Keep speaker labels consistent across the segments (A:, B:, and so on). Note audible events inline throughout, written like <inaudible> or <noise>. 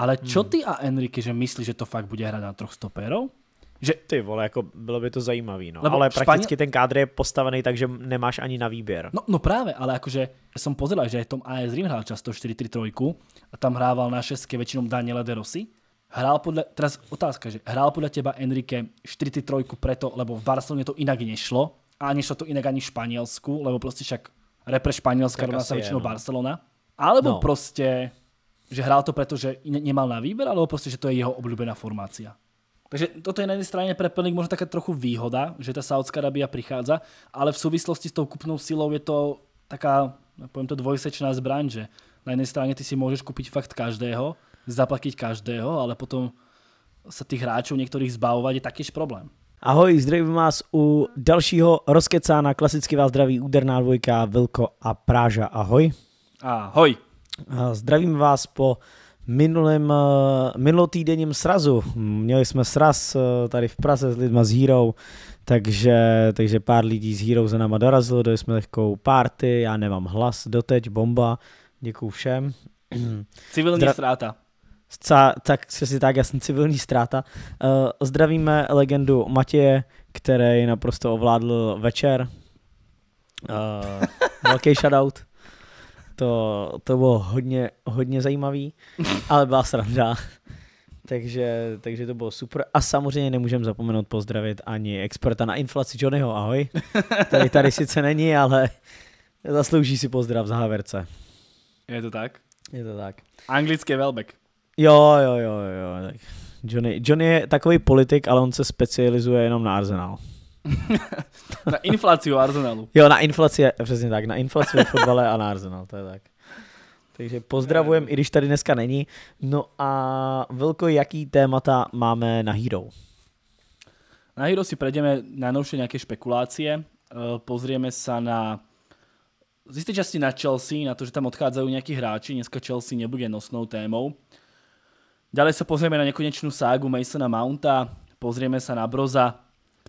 A: Ale čo hmm. ty a Enrique, že myslíš, že to fakt bude hrát na troch stoperov? Že... Ty vole, jako bylo by to zajímavý, no. Lebo ale Španě... prakticky ten kádr je postavený tak, že nemáš ani na výběr. No, no
B: právě, ale jakože jsem pozrel, že v tom AS Rim hrál často 4-3-3 a tam hrával na šestky většinou Daniela De Rossi. Hrál podle, teraz otázka, že hrál podle teba Enrique 4-3 preto, lebo v Barceloně to jinak nešlo a nešlo to jinak ani v Španělsku, lebo prostě však repre Španělska rovná se většinou no. Barcelona. Alebo no. prostě že hrál to, ne nemal na výber, alebo prostě, že to je jeho obľúbená formácia. Takže toto je na jednej strane pre Pelling možno taká trochu výhoda, že ta Saudská Arábia prichádza, ale v súvislosti s tou kupnou silou je to taká, poviem to, dvojsečná zbraň, že na jednej strane ty si môžeš kúpiť fakt každého, zaplatiť každého, ale potom se tých hráčov některých zbavovat je takýž problém.
A: Ahoj, zdravím vás u dalšího rozkecána. Klasicky vás zdraví úderná dvojka Vilko a Práža. Ahoj. Ahoj. Eh, zdravím vás po minulém, eh, minulotýdenním srazu. Měli jsme sraz eh, tady v Praze s lidma z Hero, takže, takže pár lidí z Hero za náma dorazilo, dali jsme lehkou party, já nemám hlas doteď, bomba, děkuju všem. <clears throat> Civilní Zdra- ztráta. Ca, tak si tak, já jsem civilní ztráta. Uh, zdravíme legendu Matěje, který naprosto ovládl večer. Uh, velký <laughs> shoutout. To, to bylo hodně, hodně zajímavý, ale byla sranda. takže, takže to bylo super. A samozřejmě nemůžeme zapomenout pozdravit ani experta na inflaci Johnnyho, ahoj. Tady, tady sice není, ale zaslouží si pozdrav za Haverce.
B: Je to tak? Je to tak. Anglický Welbeck.
A: Jo, jo, jo, jo. Tak Johnny, Johnny je takový politik, ale on se specializuje jenom na Arsenal.
B: <laughs> na inflaci u Arsenalu.
A: Jo, na inflaci, přesně tak, na inflaci ve fotbale a na Arsenal, to je tak. Takže pozdravujem, i když tady dneska není. No a velko jaký témata máme na Hero?
B: Na Hero si prejdeme najnovšie nějaké špekulácie. E, pozrieme sa na z istej časti na Chelsea, na to, že tam odchádzajú nejakí hráči. Dneska Chelsea nebude nosnou témou. Ďalej sa pozrieme na nekonečnú ságu Masona Mounta, pozrieme sa na Broza,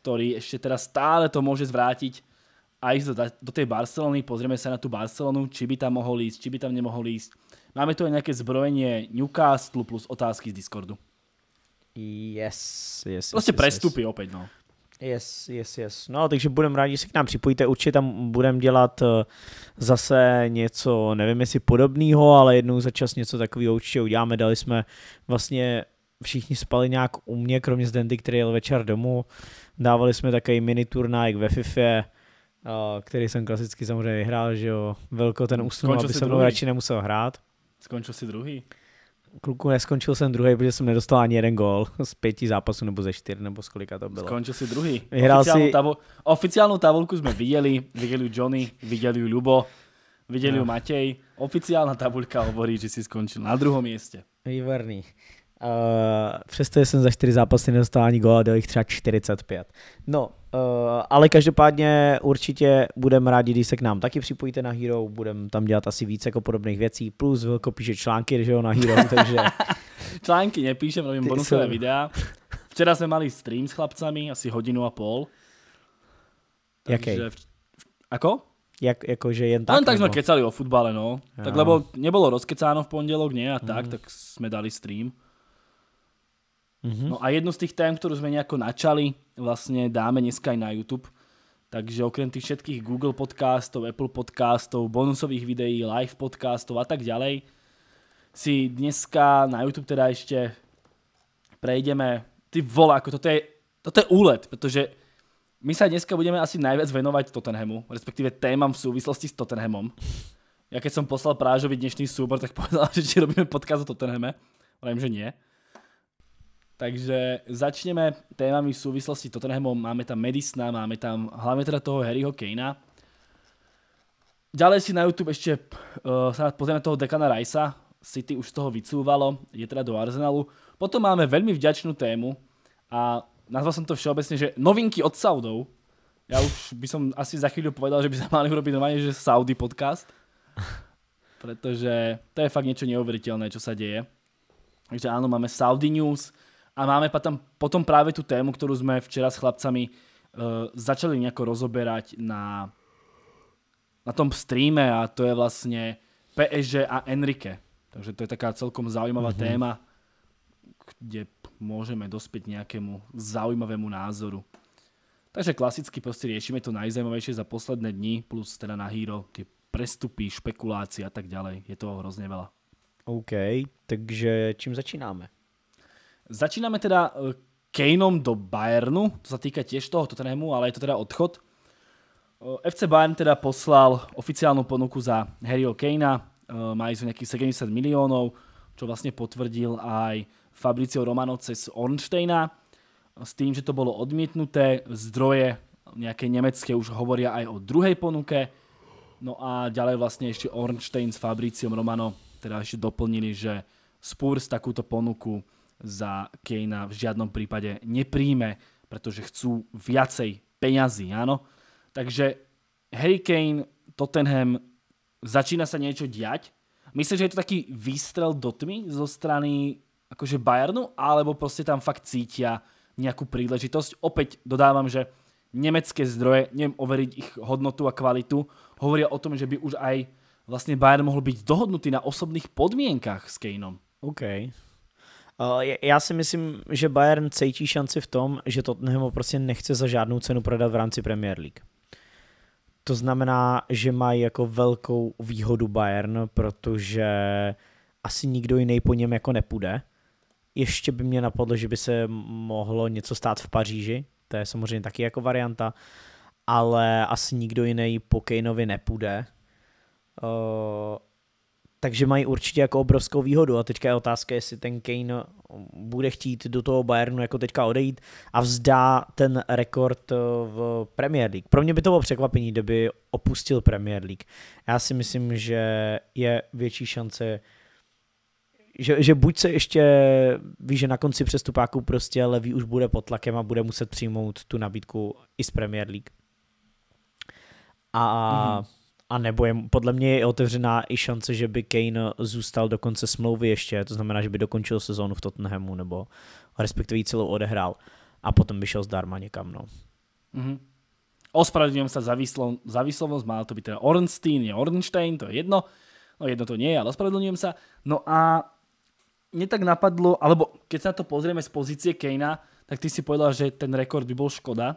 B: ktorý ešte teraz stále to môže zvrátiť a ísť do, do tej Barcelony. Pozrieme sa na tú Barcelonu, či by tam mohol ísť, či by tam nemohol ísť. Máme tu aj nejaké zbrojenie Newcastle plus otázky z Discordu. Yes, yes. Prostě yes, prestupy yes. opět, no.
A: Yes, yes, yes. No, takže budeme rádi, že se k nám připojíte. Určitě tam budeme dělat eh, zase něco, nevím jestli podobného, ale jednou za čas něco takového určitě uděláme. Dali jsme vlastně všichni spali nějak u mě, kromě Dendy, který jel večer domů. Dávali jsme takový mini turnaj ve FIFA, eh, který jsem klasicky samozřejmě vyhrál, že jo. Velko ten usnul, aby se mnou radši nemusel hrát.
B: Skončil si druhý?
A: Kluku, neskončil jsem druhý, protože jsem nedostal ani jeden gol z pěti zápasů nebo ze čtyř, nebo z kolika to bylo. Skončil si druhý. Vyhrál oficiálnu, si...
B: Tavol... oficiálnu tabulku jsme viděli, viděli Johnny, viděli Lubo, viděli no. Matěj. Oficiálna tabulka hovorí, že si skončil na druhém místě.
A: Výborný. Eh, přesto jsem za čtyři zápasy nedostal ani gola, do jich třeba 45. No, uh, ale každopádně určitě budeme rádi, když se k nám taky připojíte na Hero, budeme tam dělat asi více jako podobných věcí, plus Vilko píše články, že jo, na Hero, <laughs> takže...
B: články nepíšem, robím bonusové jsem... videa. Včera jsme mali stream s chlapcami, asi hodinu
A: a půl. Jaký? V... Ako? Jak, jakože jen tak? Len no, tak jsme
B: kecali o futbale, no. Ja. Tak lebo nebolo rozkecáno v pondělok, ne a tak, mm. tak jsme dali stream. Mm-hmm. No a jednu z tých tém, ktorú sme nejako načali, vlastne dáme dneska aj na YouTube. Takže okrem tých všetkých Google podcastov, Apple podcastov, bonusových videí, live podcastov a tak ďalej, si dneska na YouTube teda ešte prejdeme, ty vole, ako toto je, toto je úlet, protože my sa dneska budeme asi najviac venovať Tottenhamu, respektíve témam v súvislosti s Tottenhamom. Ja keď som poslal Prážovi dnešný súbor, tak povedal, <laughs> že či robíme podcast o Tottenhame. Vrajím, že nie. Takže začneme témami v souvislosti Tottenhamom. Máme tam Medisna, máme tam hlavně teda toho Harryho Kanea. Ďalej si na YouTube ešte uh, sa pozrieme na toho Dekana Rajsa. City už z toho vycúvalo, je teda do Arsenalu. Potom máme veľmi vďačnú tému a nazval som to všeobecne, že novinky od Saudov. Ja už by som asi za chvíľu povedal, že by sa mali urobiť normálne, že Saudi podcast. Pretože to je fakt niečo neuveriteľné, čo sa deje. Takže áno, máme Saudi News, a máme potom, potom právě tu tému, kterou jsme včera s chlapcami uh, začali nějako rozoberať na, na tom streame a to je vlastně PSG a Enrique. Takže to je taká celkom zaujímavá mm -hmm. téma, kde můžeme dospět nějakému zaujímavému názoru. Takže klasicky prostě riešime to nejzajímavější za posledné dny, plus teda na Hero, ty prestupy, špekulácie a tak ďalej. Je toho hrozně veľa.
A: OK, takže čím
B: začínáme? Začínáme teda eh, Kejnom do Bayernu, to sa týka tiež toho Tottenhamu, ale je to teda odchod. Eh, FC Bayern teda poslal oficiálnu ponuku za Harryho Kanea, eh, mají sú nejakých 70 miliónov, čo vlastne potvrdil aj Fabricio Romano cez Ornsteina, s tým, že to bolo odmietnuté, zdroje nejaké nemecké už hovoria aj o druhej ponuke, no a ďalej vlastne ešte Ornstein s Fabriciom Romano teda ešte doplnili, že Spurs takúto ponuku za Kejna v žiadnom prípade nepríjme, pretože chcú viacej peňazí, áno. Takže Harry Kane, Tottenham, začína sa niečo diať. Myslím, že je to taký výstrel do tmy zo strany akože Bayernu, alebo proste tam fakt cítia nejakú príležitosť? Opäť dodávam, že nemecké zdroje, neviem overiť ich hodnotu a kvalitu, hovoria o tom, že by už
A: aj vlastne Bayern mohol byť dohodnutý na osobných podmienkach s Kaneom. OK. Eh, já si myslím, že Bayern cítí šanci v tom, že Tottenham ho prostě nechce za žádnou cenu prodat v rámci Premier League. To znamená, že mají jako velkou výhodu Bayern, protože asi nikdo jiný po něm jako nepůjde. Ještě by mě napadlo, že by se mohlo něco stát v Paříži, to je samozřejmě taky jako varianta, ale asi nikdo jiný po Kejnovi nepůjde. Eh, takže mají určitě jako obrovskou výhodu a teďka je otázka, jestli ten Kane um, bude chtít do toho Bayernu jako teďka odejít a vzdá ten rekord uh, v Premier League. Pro mě by to bylo překvapení, kdyby opustil Premier League. Já si myslím, že je větší šance, že, že buď se ještě ví, že na konci přestupáku prostě Levy už bude pod tlakem a bude muset přijmout tu nabídku i z Premier League. A mm-hmm a nebo je, podle mě je otevřená i šance, že by Kane zůstal do konce smlouvy ještě, to znamená, že by dokončil sezónu v Tottenhamu, nebo respektive ji celou odehrál a potom by šel zdarma někam, no.
B: Mm-hmm. Ospravedlňujem sa za, výslo- za výslovnosť, má to byť teda Ornstein, nie Ornstein, to je jedno. No jedno to nie je, ale ospravedlňujem sa. No a mne tak napadlo, alebo keď sa na to pozrieme z pozície Kejna, tak ty si povedal, že ten rekord by bol škoda.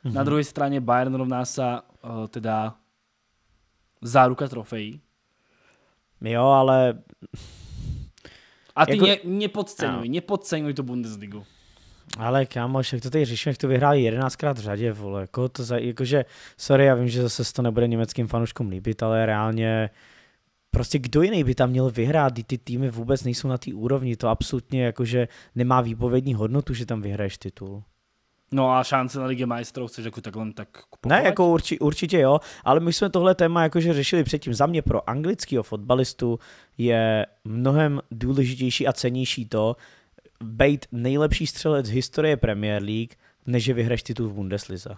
B: Mm-hmm. Na mhm. druhej strane Bayern rovná sa uh, teda záruka trofejí.
A: Jo, ale... A ty jako... ne,
B: podceňuj, no. podceňuj tu Bundesligu.
A: Ale kámo, jak to tady řešíme, to vyhráli 11 krát v řadě, vole, jako to za, jakože, sorry, já vím, že zase to nebude německým fanouškům líbit, ale reálně, prostě kdo jiný by tam měl vyhrát, ty týmy vůbec nejsou na té úrovni, to absolutně jakože nemá výpovědní hodnotu, že tam vyhraješ titul.
B: No a šance na Ligy
A: majstrů chceš jako takhle tak kupovat? Ne, jako urči, určitě jo, ale my jsme tohle téma jakože řešili předtím. Za mě pro anglického fotbalistu je mnohem důležitější a cenější to, být nejlepší střelec historie Premier League, než že vyhraš titul v Bundeslize.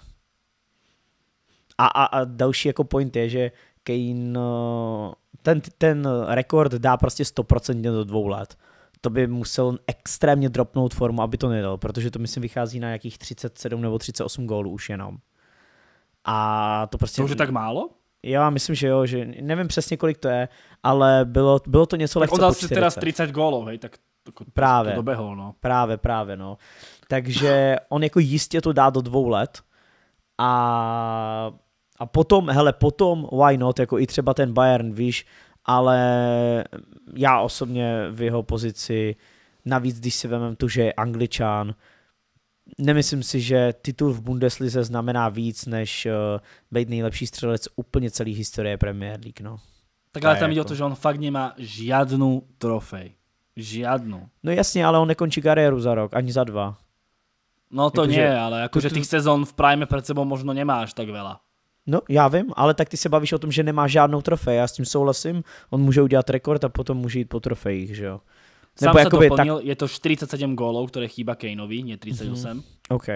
A: A, a, a další jako point je, že Kane eh, ten, ten rekord dá prostě 100% do dvou let to by musel extrémně dropnout formu, aby to nedal, protože to myslím vychází na jakých 37 nebo 38 gólů už jenom. A to prostě... To už je tak málo? Já myslím, že jo, že nevím přesně, kolik to je, ale bylo, bylo to něco tak lehce on dal si teda 30
B: gólů, hej, tak to, prostě právě, to dobehol, no.
A: Právě, právě, no. Takže on jako jistě to dá do dvou let a, a potom, hele, potom why not, jako i třeba ten Bayern, víš, ale já osobně v jeho pozici, navíc když si vemem tu, že je angličán, nemyslím si, že titul v Bundeslize znamená víc, než uh, být nejlepší střelec úplně celé historie Premier League. No. Tak ale tam jde jako... o to, že on fakt nemá žádnou trofej.
B: Žádnou.
A: No jasně, ale on nekončí kariéru za rok, ani za dva.
B: No to jako, nie, že... ale akože tých sezón v prime pred sebou možno nemáš tak veľa.
A: No, já vím, ale tak ty se bavíš o tom, že nemá žádnou trofej, já s tím souhlasím, on může udělat rekord a potom může jít po trofejích, že jo. Nebo se jakoby, doplnil,
B: tak... je to 47 gólov, které chýba Kejnovi, ne 38. Mm-hmm.
A: OK.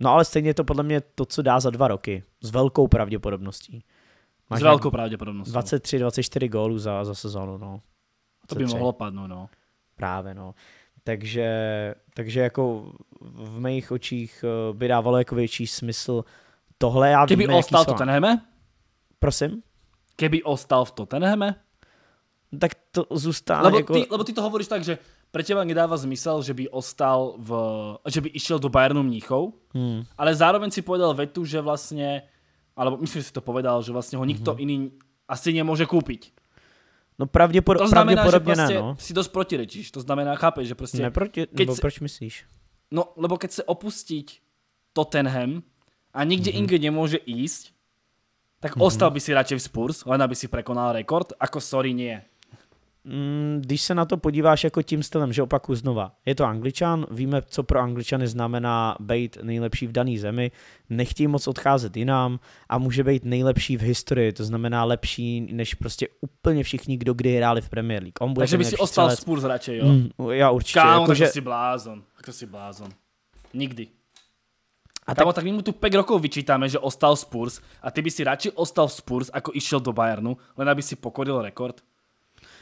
A: No ale stejně je to podle mě to, co dá za dva roky. S velkou pravděpodobností. Máš S velkou pravděpodobností. 23, 24 gólů za, za sezónu, no. 23. to by mohlo padnout, no. Právě, no. Takže, takže jako v mých očích eh, by dávalo jako větší smysl tohle já Kdyby ostal v Tottenhame? Prosím?
B: Kdyby ostal v Tottenhame? No tak to zůstává lebo jako... Ty, lebo ty to hovoríš tak, že pro těba nedává zmysel, že by ostal v... že by išel do Bayernu Mníchov, hmm. ale zároveň si povedal vetu, že vlastně, alebo myslím, že si to povedal, že vlastně ho nikto hmm. iný asi nemůže koupit?
A: No pravděpodobně. to znamená, pravděpodobně že prostě ne, no.
B: si dost protirečíš, to znamená, chápeš, že
A: prostě... Neproti, nebo se, proč myslíš?
B: No, lebo keď se opustit Tottenham, a nikde mm-hmm. inde nemôže ísť, tak mm-hmm. ostal by si radšej v Spurs, len aby si prekonal rekord, ako sorry nie.
A: Mm, když se na to podíváš jako tím stylem, že opaku znova, je to angličan, víme, co pro angličany znamená být nejlepší v dané zemi, nechtějí moc odcházet jinam a může být nejlepší v historii, to znamená lepší než prostě úplně všichni, kdo kdy hráli v Premier League. On bude Takže by si ostal celec. Spurs radši, jo? Mm, já určitě. Kámo, jako, že... to si
B: blázon, to si blázon. Nikdy. A tam tak... my mu tu 5 rokov vyčítame, že ostal v Spurs a ty by si radši ostal v Spurs, ako išiel do Bayernu, len aby si pokoril rekord.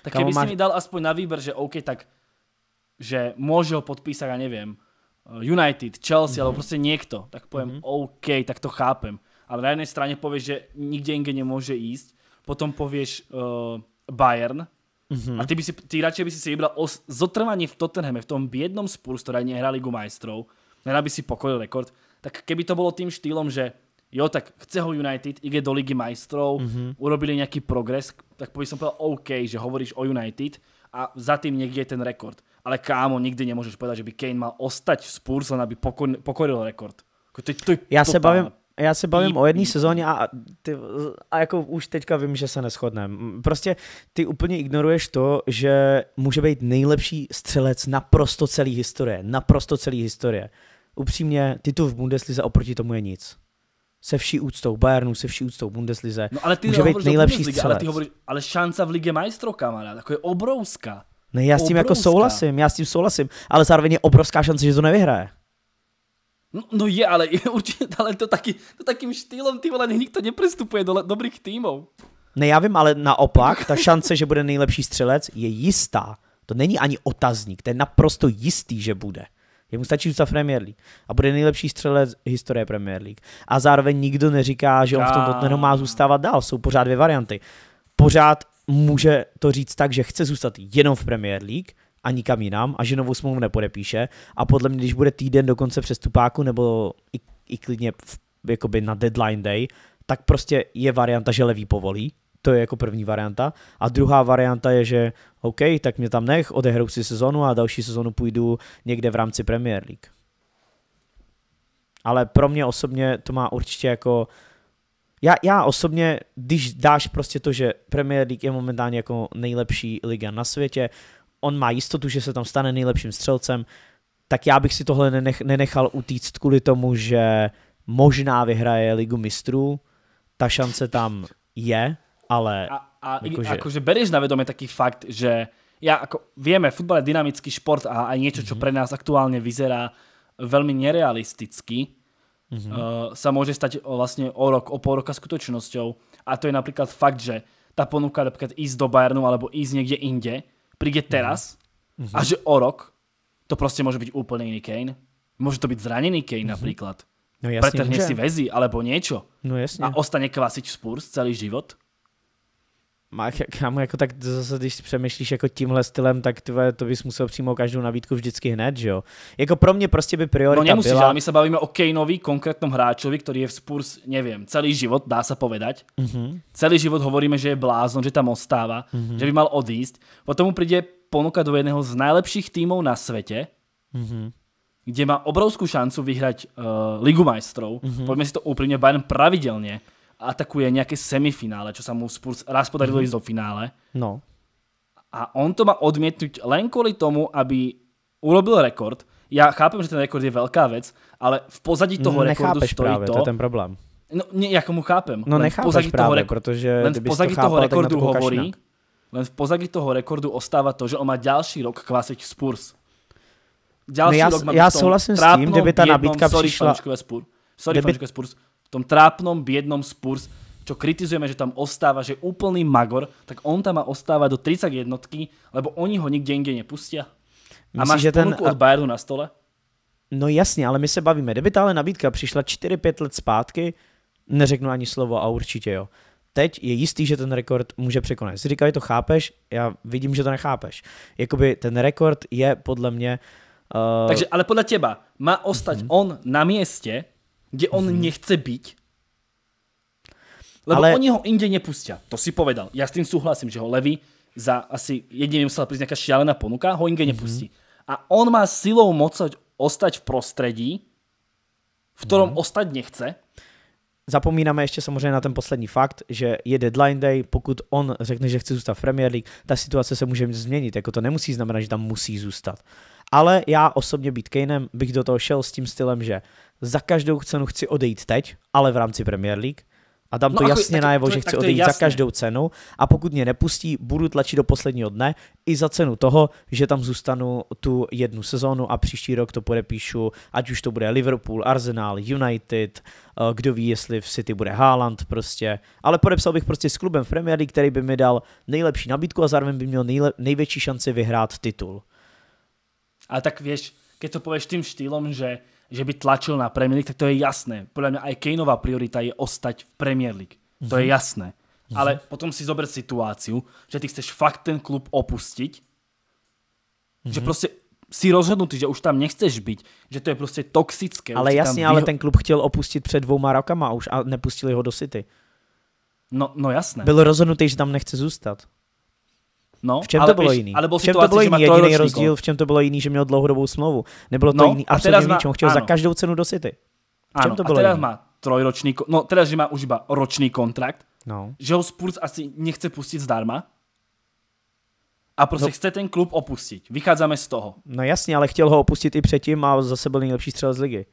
B: Tak Kamo keby máš... si mi dal aspoň na výber, že OK, tak že môže ho podpísať, ja neviem, eh, United, Chelsea, mm-hmm. alebo mhm. proste niekto, tak poviem mm-hmm. OK, tak to chápem. Ale na jednej strane povieš, že nikde inde nemôže ísť, potom povieš uh, Bayern, Mm-hmm. A ty, by si, ty radšej by si si vybral o zotrvanie v Tottenhame, v tom biednom Spurs, ktorá nehrali gu majstrov, len aby si pokoril rekord, tak keby to bolo tým štýlom, že jo, tak chce ho United, ide do Ligy majstrov, mm-hmm. urobili nejaký progres, tak by som povedal OK, že hovoríš o United a za tým niekde je ten rekord. Ale kámo, nikdy nemôžeš povedať, že by Kane mal ostať v Spurs, len aby pokor, pokoril rekord. To, to, to, ja sa bavím, já se bavím o jedné
A: sezóně a, ty, a jako už teďka vím, že se neschodneme. Prostě ty úplně ignoruješ to, že může být nejlepší střelec naprosto celý historie. Naprosto celý historie upřímně titul v Bundeslize oproti tomu je nic. Se vší úctou Bayernu, se vší úctou Bundeslize. No ale ty může být nejlepší Bundesliga, Ale, ty hovoríš,
B: ale šance v Ligue Majstrov, kamarád, jako je obrovská.
A: Ne, já s tím jako obrovská. jako souhlasím, já s tím souhlasím, ale zároveň je obrovská šance, že to nevyhraje.
B: No, no je, ale je určitě, ale to taky, to takým štýlem ty vole, nikdo nepristupuje do dobrých týmů.
A: Ne, já vím, ale naopak, ta šance, že bude nejlepší střelec, je jistá. To není ani otazník, to je naprosto jistý, že bude. Je mu stačí zůstat Premier League a bude nejlepší střelec historie Premier League. A zároveň nikdo neříká, že on v tom Tottenhamu má zůstávat dál. Jsou pořád dvě varianty. Pořád může to říct tak, že chce zůstat jenom v Premier League a nikam jinam a že novou smlouvu nepodepíše. A podle mě, když bude týden do konce přestupáku nebo i, i klidně v, jakoby na deadline day, tak prostě je varianta, že levý povolí to je jako první varianta. A druhá varianta je, že OK, tak mě tam nech, odehrou si sezonu a další sezonu půjdu někde v rámci Premier League. Ale pro mě osobně to má určitě jako já, já osobně, když dáš prostě to, že Premier League je momentálně jako nejlepší liga na světě, on má jistotu, že se tam stane nejlepším střelcem, tak já bych si tohle nenech, nenechal utíct kvůli tomu, že možná vyhraje ligu mistrů, ta šance tam je, ale... A, a jakože... akože
B: berieš na vedomie taký fakt, že ja ako vieme, futbal je dynamický šport a aj niečo, čo mhm. pre nás aktuálne vyzerá veľmi nerealisticky, mm-hmm. uh, eh, sa môže stať o, vlastne o rok, o pol roka skutočnosťou. A to je napríklad fakt, že tá ponuka napríklad ísť do Bayernu alebo ísť niekde inde, príde mhm. teraz mm-hmm. a že o rok to proste môže byť úplne iný Kane. Môže to byť zranený Kane mm-hmm. napríklad. No jasne, Pretrhne že... si väzy alebo niečo. No jasne. A ostane kvasiť Spurs celý život
A: kámo, jako tak zase, když přemýšlíš jako tímhle stylem, tak tvé, to bys musel přímo každou nabídku vždycky hned, že jo? Jako pro mě prostě by priorita no nemusíš, byla... ale
B: my se bavíme o Kejnovi, konkrétnom hráčovi, který je v Spurs, nevím, celý život, dá se povedať. Mm -hmm. Celý život hovoríme, že je blázon, že tam ostává, mm -hmm. že by mal odísť. Potom mu přijde ponuka do jedného z najlepších týmov na světě, mm -hmm kde má obrovskou šancu vyhrať uh, Ligu majstrov. Mm -hmm. Pojďme si to úplně Bayern pravidelně atakuje nejaké semifinále, čo sa mu Spurs raz podarilo mm. ísť do finále. No. A on to má odmietnúť len kvôli tomu, aby urobil rekord. Ja chápem, že ten rekord je veľká vec, ale v pozadí toho Nechápeš rekordu stojí práve, to... to je ten problém. No, nie, ja mu chápem. No len v pozadí práve, toho rekor- pretože len v pozadí to chápal, toho rekordu to hovorí, len v pozadí toho rekordu ostává to, že on má další rok kvasiť Spurs. Ďalší no já, rok má ja souhlasím s kde by ta nabídka přišla... Sorry, Spurs. Sorry, kdyby... Spurs tom trápnom, biednom Spurs, čo kritizujeme, že tam ostáva, že úplný magor, tak on tam má ostávať do 30 jednotky, lebo oni ho nikde inde nepustia. Myslíš, a máš že ten... od Bayernu na stole?
A: No jasně, ale my se bavíme. Kdyby tahle nabídka přišla 4-5 let zpátky, neřeknu ani slovo a určitě jo. Teď je jistý, že ten rekord může překonat. Jsi říkal, že to chápeš, já vidím, že to nechápeš. Jakoby ten rekord je podle mě... Uh... Takže
B: ale podle těba má ostať mm-hmm. on na městě, kde on mm nechce byť, lebo ale... oni ho inde nepustia. To si povedal. Ja s tým súhlasím, že ho Levy za asi jediným musela prísť nejaká šialená ponuka, ho inde mhm. nepustí. mm A on
A: má silou mocať ostať v prostredí, v ktorom mm ostať nechce. Zapomínáme ještě samozřejmě na ten poslední fakt, že je deadline day, pokud on řekne, že chce zůstat v Premier League, ta situace se může změnit, jako to nemusí znamenat, že tam musí zůstat. Ale já osobně být Kanem bych do toho šel s tím stylem, že za každou cenu chci odejít teď, ale v rámci Premier League. A dám no to jako, jasně tak, najevo, že chci odejít za každou cenu a pokud mě nepustí, budu tlačit do posledního dne i za cenu toho, že tam zůstanu tu jednu sezónu a příští rok to podepíšu, ať už to bude Liverpool, Arsenal, United, eh, kdo ví, jestli v City bude Haaland prostě, ale podepsal bych prostě s klubem v Premier League, který by mi dal nejlepší nabídku a zároveň by měl nejle- největší šanci vyhrát titul. A
B: tak víš, když to pověš tím štýlom, že že by tlačil na Premier League, tak to je jasné. Podľa mňa aj Kaneová priorita je ostať v Premier League. Mm-hmm. To je mhm. jasné. Mm-hmm. Ale potom si zober situáciu, že ty chceš fakt ten klub opustiť, mm-hmm. že prostě si rozhodnutý, že už tam nechceš být, že to je prostě toxické. Ale jasně, vyho... ale ten
A: klub chtěl opustit před dvouma rokama už a nepustili ho do City.
B: No, no jasné. Byl
A: rozhodnutý, že tam nechce zůstat. No, v čem ale to bylo jiný? Ale bylo v čem situaci, to bylo jiný? Jediný rozdíl, v čem to bylo jiný, že měl dlouhodobou smlouvu. Nebylo to no, jiný. A teda má, Chtěl ano. za každou cenu do City. V čem ano, to bylo a teda jiný? má
B: trojroční, no teda, že má už iba roční kontrakt, no. že ho Spurs asi nechce pustit zdarma, a prostě no. chce ten klub opustit. Vycházíme z toho.
A: No jasně, ale chtěl ho opustit i předtím a zase byl nejlepší střelec z ligy.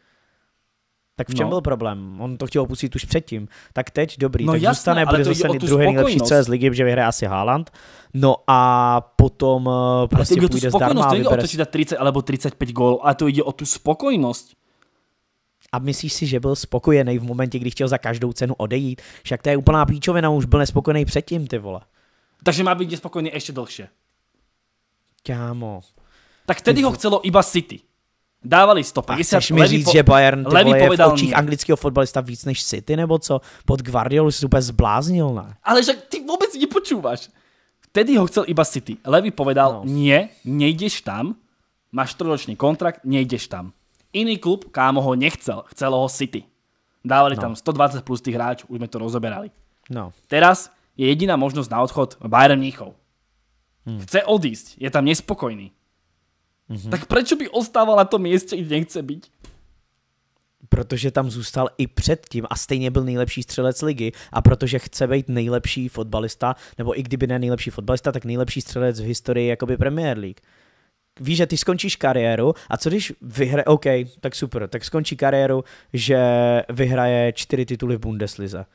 A: Tak v čem no. byl problém? On to chtěl opustit už předtím. Tak teď dobrý, no tak jasné, zůstane, bude zase druhý nejlepší CS ligy, že vyhraje asi Haaland. No a potom eh, ale prostě půjde spokojnost, zdarma. To vybere... o to, či 30 alebo 35 gólů, ale to jde o tu spokojnost. A myslíš si, že byl spokojený v momentě, kdy chtěl za každou cenu odejít? Však to je úplná píčovina, už byl nespokojený předtím, ty vole.
B: Takže má být nespokojený ještě dlhšie.
A: Kámo. Tak tedy ho chcelo iba
B: City. Dávali 150. A chceš mi říct, po, že Bayern ty vole, je v očích
A: anglického fotbalista víc než City, nebo co? Pod Guardiolu si úplně zbláznil, ne? Ale
B: že ty vůbec nepočúváš. Vtedy ho chcel iba City. Levy povedal, no. nie, nejdeš tam, máš trojročný kontrakt, nejdeš tam. Iný klub, kámo ho nechcel, chcelo ho City. Dávali no. tam 120 plus tých hráčů, už jsme to rozoberali. No. Teraz je jediná možnost na odchod Bayern Mníchov. Hmm. Chce odísť, je tam nespokojný. Mm-hmm. Tak proč by ostával na tom místě, kde nechce být?
A: Protože tam zůstal i předtím a stejně byl nejlepší střelec ligy a protože chce být nejlepší fotbalista, nebo i kdyby ne nejlepší fotbalista, tak nejlepší střelec v historii jakoby Premier League. Víš, že ty skončíš kariéru a co když vyhraje, OK, tak super, tak skončí kariéru, že vyhraje čtyři tituly v Bundeslize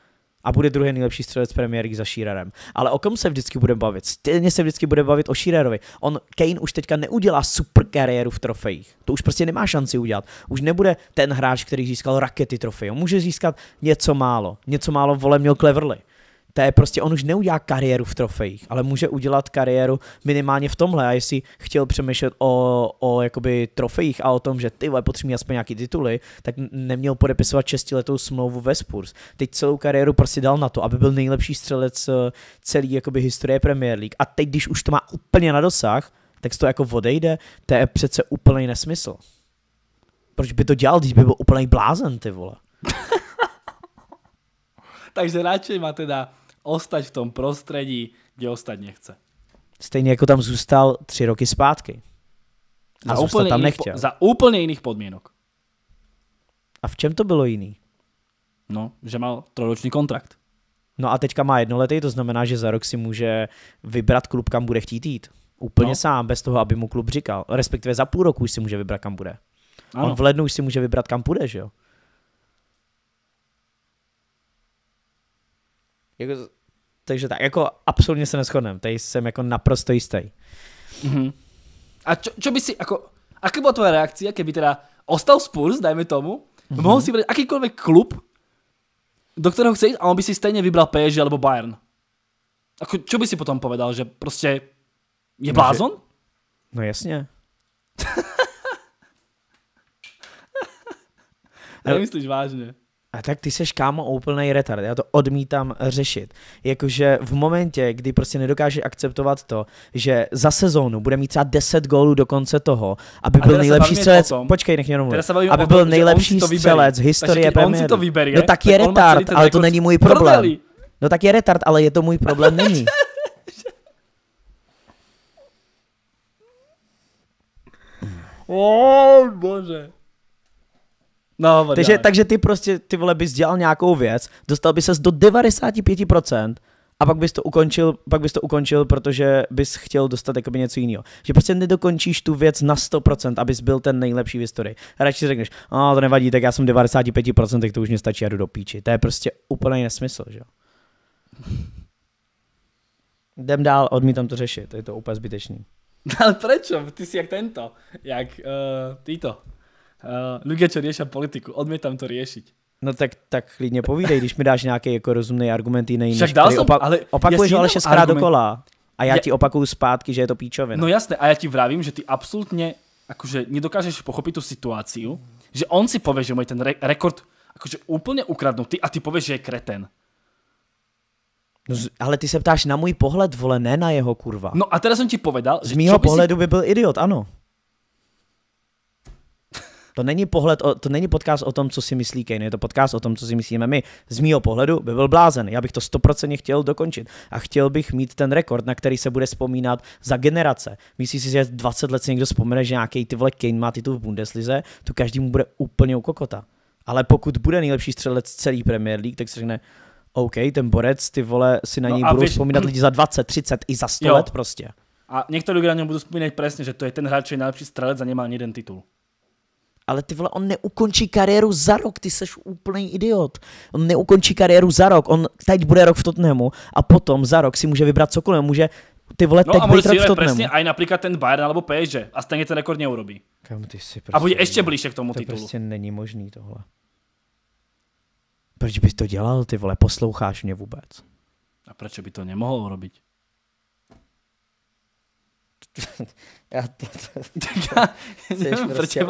A: a bude druhý nejlepší střelec Premier League za Shearerem. Ale o kom se vždycky budeme bavit? Stejně se vždycky bude bavit o Shearerovi. On Kane už teďka neudělá super kariéru v trofejích. To už prostě nemá šanci udělat. Už nebude ten hráč, který získal rakety trofej. On může získat něco málo. Něco málo vole měl Cleverly to je prostě, on už neudělá kariéru v trofejích, ale může udělat kariéru minimálně v tomhle a jestli chtěl přemýšlet o, o jakoby trofejích a o tom, že ty potřebují aspoň nějaký tituly, tak neměl podepisovat šestiletou smlouvu ve Spurs. Teď celou kariéru prostě dal na to, aby byl nejlepší střelec eh, celý jakoby historie Premier League. A teď, když už to má úplně na dosah, tak to jako odejde, to je přece úplný nesmysl. Proč by to dělal, když by byl úplný blázen, ty vole?
B: <laughs> Takže radši má teda ostať v tom prostředí, kde ostať nechce.
A: Stejně jako tam zůstal tři roky zpátky. A za úplně, tam nechtěl. Po,
B: za úplně jiných podmínek.
A: A v čem to bylo jiný? No, že mal trojroční kontrakt. No a teďka má jednoletý, to znamená, že za rok si může vybrat klub, kam bude chtít jít. Úplně no. sám, bez toho, aby mu klub říkal. Respektive za půl roku už si může vybrat, kam bude. Ano. On v lednu už si může vybrat, kam půjde, že jo? Jako takže tak, jako absolutně se neschodneme, tady jsem jako naprosto jistý. Mm-hmm. A čo, čo by si, jako, aká
B: byla tvoje reakcia, keby teda ostal Spurs, dajme tomu, mm-hmm. mohl si vybrat jakýkoliv klub, do kterého chce jít a on by si stejně vybral PSG alebo Bayern. Ako, čo by si potom povedal, že prostě je no, blázon? No,
A: no jasně. Nemyslíš <laughs> vážně a tak ty seš kámo úplný retard, já to odmítám řešit. Jakože v momentě, kdy prostě nedokáže akceptovat to, že za sezónu bude mít třeba 10 gólů do konce toho, aby byl nejlepší střelec, tom, počkej, nech mě mluvit, aby tom, byl nejlepší střelec historie premiéry. On to vyberie, no tak je tak retard, ale to jako není můj problém. Prodali. No tak je retard, ale je to můj problém, není. oh, <laughs> bože. No, takže, takže ty prostě, ty vole, bys dělal nějakou věc, dostal by ses do 95%, a pak bys to ukončil, pak bys to ukončil, protože bys chtěl dostat jakoby něco jiného. Že prostě nedokončíš tu věc na 100%, abys byl ten nejlepší v historii. Radši řekneš, no to nevadí, tak já jsem 95%, tak to už mě stačí, já jdu do píči. To je prostě úplný nesmysl, že jo. Jdem dál, odmítám to řešit, je to úplně zbytečný.
B: <laughs> Ale proč? Ty jsi jak tento, jak uh, eh, ty to. Uh, eh, ľudia, čo riešia politiku, odmietam to riešiť.
A: No tak, tak klidně povídej, když mi dáš nějaký jako rozumný argument jiný. Však dal jsem, opak, ale opakuješ ale šestkrát dokola. A já ja, ti opakuju zpátky, že je to píčovina.
B: No jasné, a já ti vravím, že ty absolutně akože nedokážeš pochopit tu situaci, že on si pově, že mají ten re rekord akože úplně ukradnutý a ty pověš, že je kreten.
A: No, ale ty se ptáš na můj pohled, vole, ne na jeho kurva. No
B: a teda jsem ti povedal, že... Z mýho pohledu si...
A: by byl idiot, ano. To není, pohled o, to není podcast o tom, co si myslí Kane, je to podcast o tom, co si myslíme my. Z mýho pohledu by byl blázen. Já bych to stoprocentně chtěl dokončit a chtěl bych mít ten rekord, na který se bude vzpomínat za generace. Myslíš si, že 20 let si někdo vzpomene, že nějaký ty vole Kane má titul v Bundeslize, to mu bude úplně u kokota. Ale pokud bude nejlepší střelec celý Premier League, tak se řekne, OK, ten borec, ty vole, si na no něj no budou víš... vzpomínat lidi za 20, 30 i za 100 jo. let prostě.
B: A někteří lidé na něm budou vzpomínat přesně, že to je ten hráč, čo je nejlepší střelec a nemá ani jeden titul
A: ale ty vole, on neukončí kariéru za rok, ty seš úplný idiot. On neukončí kariéru za rok, on teď bude rok v Tottenhamu a potom za rok si může vybrat cokoliv, může ty vole, no teď a může si v
B: například ten Bayern nebo PSG a stejně ten rekord neurobí. Kam ty si prostě, a bude prostě- ještě blíže k tomu to titulu. To prostě
A: není možný tohle. Proč bys to dělal, ty vole, posloucháš mě vůbec?
B: A proč by to nemohl urobiť? <laughs> já to... já nevím, prostě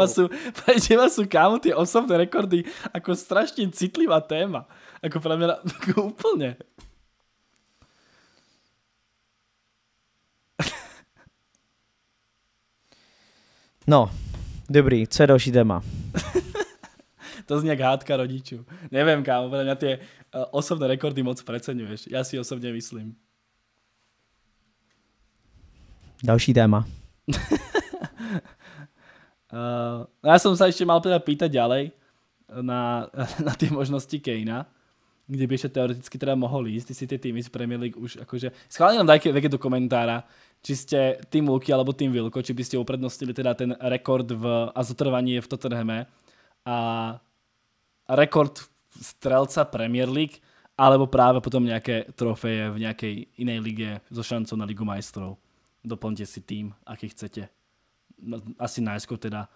B: prečeva, sú, sú, kámo, tie osobné rekordy ako strašne citlivá téma. Ako pre mňa <laughs> ako úplne.
A: No, dobrý, co je další téma?
B: to zní jak hádka rodičů. Nevím, kámo, podle mě ty eh, osobné rekordy moc preceňuješ. Já si osobně myslím.
A: Další téma. uh,
B: já jsem se ještě mal teda pýtať ďalej na, <laughs> na ty možnosti Kejna, kde by se teoreticky teda mohl jít, Ty si ty týmy z Premier League už jakože. Schválně nám dajte do komentára, či jste tým Luky alebo tým Vilko, či byste uprednostili teda ten rekord v, a v Tottenhame a rekord strelca Premier League, alebo právě potom nějaké trofeje v nějaké jiné lige so šancou na Ligu majstrov doplňte si tým, aký chcete. No, asi najskôr teda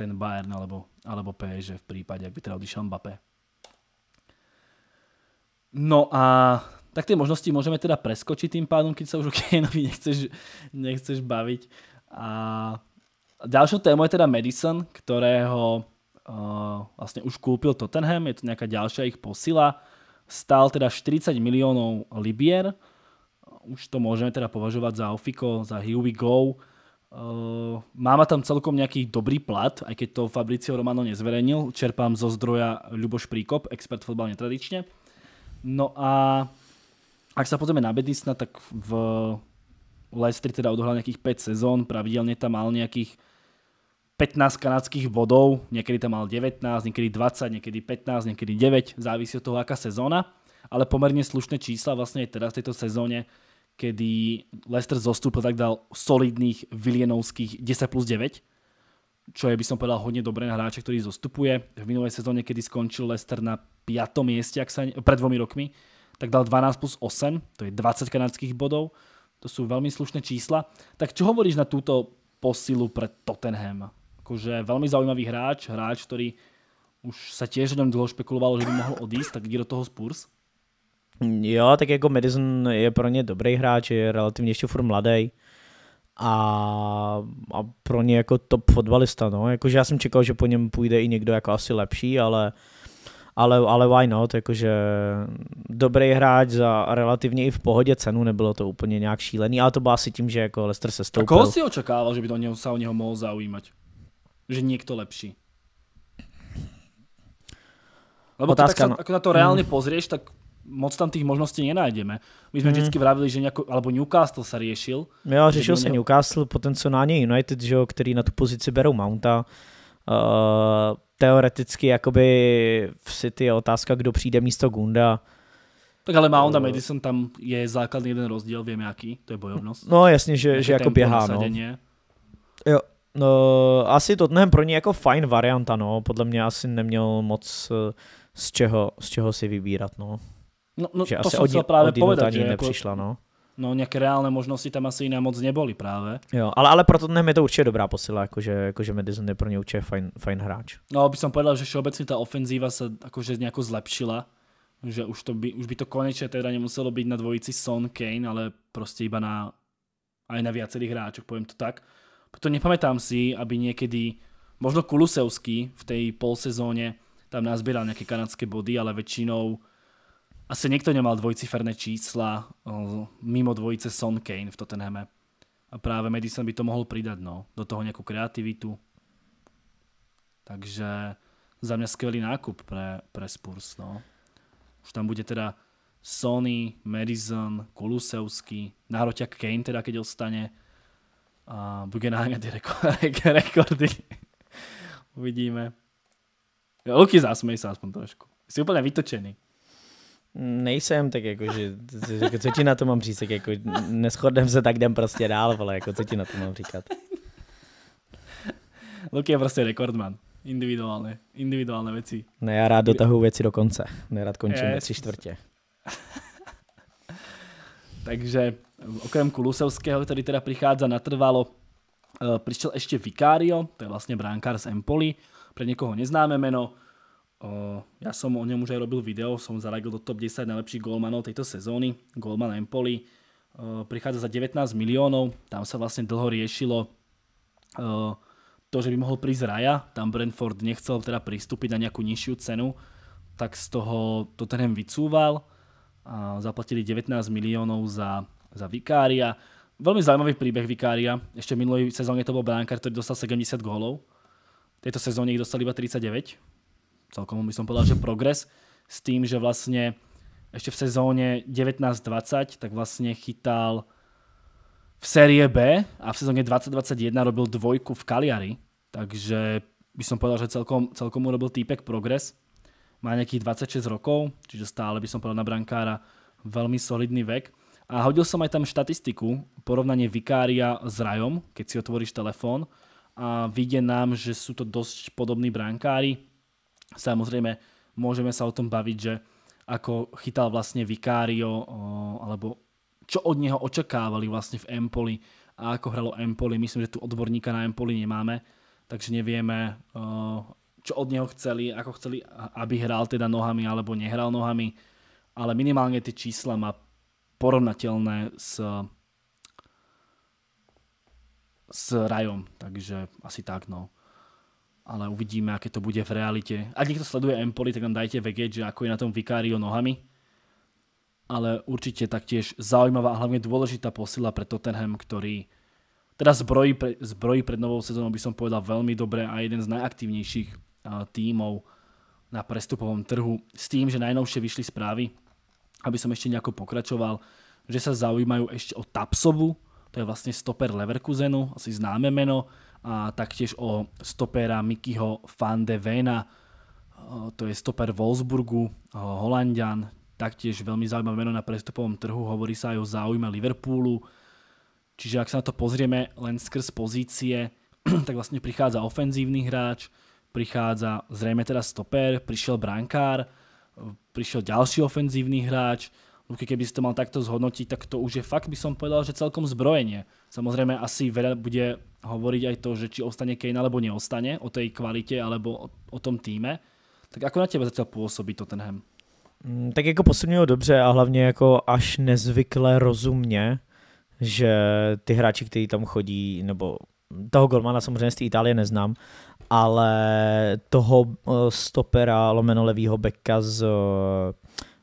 B: ten Bayern alebo, alebo PSG v prípade, ak by teda odišiel Mbappé. No a tak tie možnosti môžeme teda preskočiť tým pádom, keď sa už o Kejnovi <laughs> nechceš, nechceš baviť. A ďalšou témou je teda Madison, ktorého uh, vlastne už kúpil Tottenham, je to nejaká ďalšia ich posila. Stál teda 40 miliónov libier, už to môžeme teda považovať za Ofiko, za Here We Go. Uh, eh, má tam celkom nejaký dobrý plat, aj keď to Fabricio Romano nezverejnil. Čerpám zo zdroja Ľuboš Príkop, expert fotbal netradične. No a ak sa pozrieme na Bednisna, tak v Leicester teda odohral nejakých 5 sezón, pravidelne tam mal nejakých 15 kanadských bodov, niekedy tam mal 19, niekedy 20, niekedy 15, niekedy 9, závisí od toho, aká sezóna. Ale pomerne slušné čísla vlastne aj teraz v tejto sezóne kedy Leicester zostúpil, tak dal solidných Vilienovských 10 plus 9, čo je, by som povedal, hodne dobré na hráča, ktorý zostupuje. V minulej sezóne, kedy skončil Leicester na 5. mieste, ak sa, ne, pred dvomi rokmi, tak dal 12 plus 8, to je 20 kanadských bodov. To sú veľmi slušné čísla. Tak čo hovoríš na túto posilu pre Tottenham? Akože veľmi zaujímavý hráč, hráč, ktorý už sa tiež o ňom dlho špekulovalo, že by mohol odísť, tak ide do toho Spurs.
A: Jo, tak jako Madison je pro ně dobrý hráč, je relativně ještě furt mladý a, a pro ně jako top fotbalista, no. Jakože já jsem čekal, že po něm půjde i někdo jako asi lepší, ale, ale, ale why not, jakože dobrý hráč za relativně i v pohodě cenu, nebylo to úplně nějak šílený, ale to bylo asi tím, že jako Lester se stoupil. A koho si
B: očekával, že by to něho, se o něho mohl zaujímat? Že někdo lepší? Lebo Otázka, no. tak sa, no. ako na to reálně mm. pozrieš, tak moc tam tých možností nenajdeme. My jsme mm. vždycky vravili, že nějako, alebo Newcastle se riešil. No jo, řešil se něho...
A: Newcastle, potenciálně United, že jo, který na tu pozici berou Mounta. Uh, teoreticky jakoby v City je otázka, kdo přijde místo Gunda.
B: Tak ale Mount a eh, Madison tam je základný jeden rozdíl, vím jaký, to je bojovnost. No jasně, že, že jako běhá, no.
A: Jo, no, asi to Tottenham pro ně jako fajn varianta, no, podle mě asi neměl moc eh, z čeho, z čeho si vybírat, no. No, no že to asi som chcel práve povedať, že jako nepřišla, jako, no.
B: No nějaké reálné možnosti tam asi jiné moc nebyly právě.
A: Jo, ale, ale proto je to určitě dobrá posila, jakože, jakože Madison je pro ně určitě fajn, fajn hráč.
B: No, by som povedal, že všeobecně ta ofenzíva se jakože nějak zlepšila, že už, to by, už by to konečně teda nemuselo být na dvojici Son Kane, ale prostě iba na aj na viacerých hráčoch, poviem to tak. Preto nepamätám si, aby niekedy, možno Kulusevský v tej polsezóne tam nazbieral nejaké kanadské body, ale väčšinou asi niekto nemal dvojciferné čísla mimo dvojice Son Kane v Tottenhame. A práve Madison by to mohol pridať, no. Do toho nejakú kreativitu. Takže za mňa skvelý nákup pre, pre Spurs, no. Už tam bude teda Sony, Madison, Kulusevsky, nároťak Kane teda, keď ostane. A Bugenhagen <laughs> tie rekordy. Uvidíme. Luky, zásmej sa aspoň trošku. Si úplně vytočený.
A: Nejsem, tak jako, že, jako, co ti na to mám říct, tak jako neschodem se, tak jdem prostě dál, ale jako co ti na to mám říkat. Luky
B: je prostě rekordman. Individuálně, individuálně věci. Ne, já rád
A: dotahuji věci do konce, nerad končím yes. na eh, tři čtvrtě.
B: <laughs> Takže eh, okrem Kulusevského, který teda přichází natrvalo, eh, přišel ještě Vicario, to je vlastně bránkár z Empoli, pro někoho neznáme jméno, O, ja som o ňom už aj robil video, som zaradil do top 10 najlepších golmanov tejto sezóny. Golman Empoli o, prichádza za 19 miliónov, tam sa vlastne dlho riešilo o, to, že by mohol prísť Raja, tam Brentford nechcel teda pristúpiť na nejakú nižšiu cenu, tak z toho ten vycúval a zaplatili 19 miliónov za, za Vikária. Veľmi zaujímavý príbeh Vikária. Ešte v minulej sezóne to bol bránkar, ktorý dostal 70 gólov. V tejto sezóne ich dostal iba 39 celkom by som povedal, že progres s tým, že vlastne ešte v sezóne 19-20 tak vlastne chytal v série B a v sezóne 2021 robil dvojku v Kaliari, takže by som povedal, že celkom, celkom urobil týpek progres. Má nejakých 26 rokov, čiže stále by som povedal na brankára veľmi solidný vek. A hodil som aj tam štatistiku, porovnanie Vikária s Rajom, keď si otvoríš telefón a vidie nám, že sú to dosť podobní brankári, Samozrejme, môžeme sa o tom baviť, že ako chytal vlastne Vicario, alebo čo od neho očakávali vlastne v Empoli a ako hralo Empoli. Myslím, že tu odborníka na Empoli nemáme, takže nevieme, čo od neho chceli, ako chceli, aby hral teda nohami alebo nehral nohami, ale minimálne tie čísla má porovnateľné s s Rajom, takže asi tak no ale uvidíme, aké to bude v realite. Ať niekto sleduje Empoli, tak nám dajte vedieť, že ako je na tom Vicario nohami. Ale určite taktiež zaujímavá a hlavne dôležitá posila pre Tottenham, ktorý teda zbrojí, pre, zbrojí pred novou sezónou, by som povedal, veľmi dobre a jeden z najaktívnejších tímov na prestupovom trhu. S tým, že najnovšie vyšli správy, aby som ešte nejako pokračoval, že sa zaujímajú ešte o Tapsobu, to je vlastne stoper Leverkusenu, asi známe meno, a taktiež o stopera Mikyho van de Vena, to je stoper Wolfsburgu, Holandian, taktiež veľmi zaujímavé meno na prestupovom trhu, hovorí sa aj o záujme Liverpoolu, čiže ak sa na to pozrieme len skrz pozície, <clears throat> tak vlastne prichádza ofenzívny hráč, prichádza zrejme teda stoper, prišiel brankár, prišiel ďalší ofenzívny hráč, Luky, keby si to mal takto zhodnotiť, tak to už je fakt, by som povedal, že celkom zbrojenie. Samozrejme asi veľa bude hovoriť aj to, že či ostane Kane alebo neostane, o tej kvalite alebo o, tom týme. Tak ako na tebe zatiaľ pôsobí to hem?
A: Mm, tak jako posunují dobře a hlavně jako až nezvykle rozumně, že ty hráči, kteří tam chodí, nebo toho golmana samozřejmě z té Itálie neznám, ale toho eh, stopera lomeno levýho beka z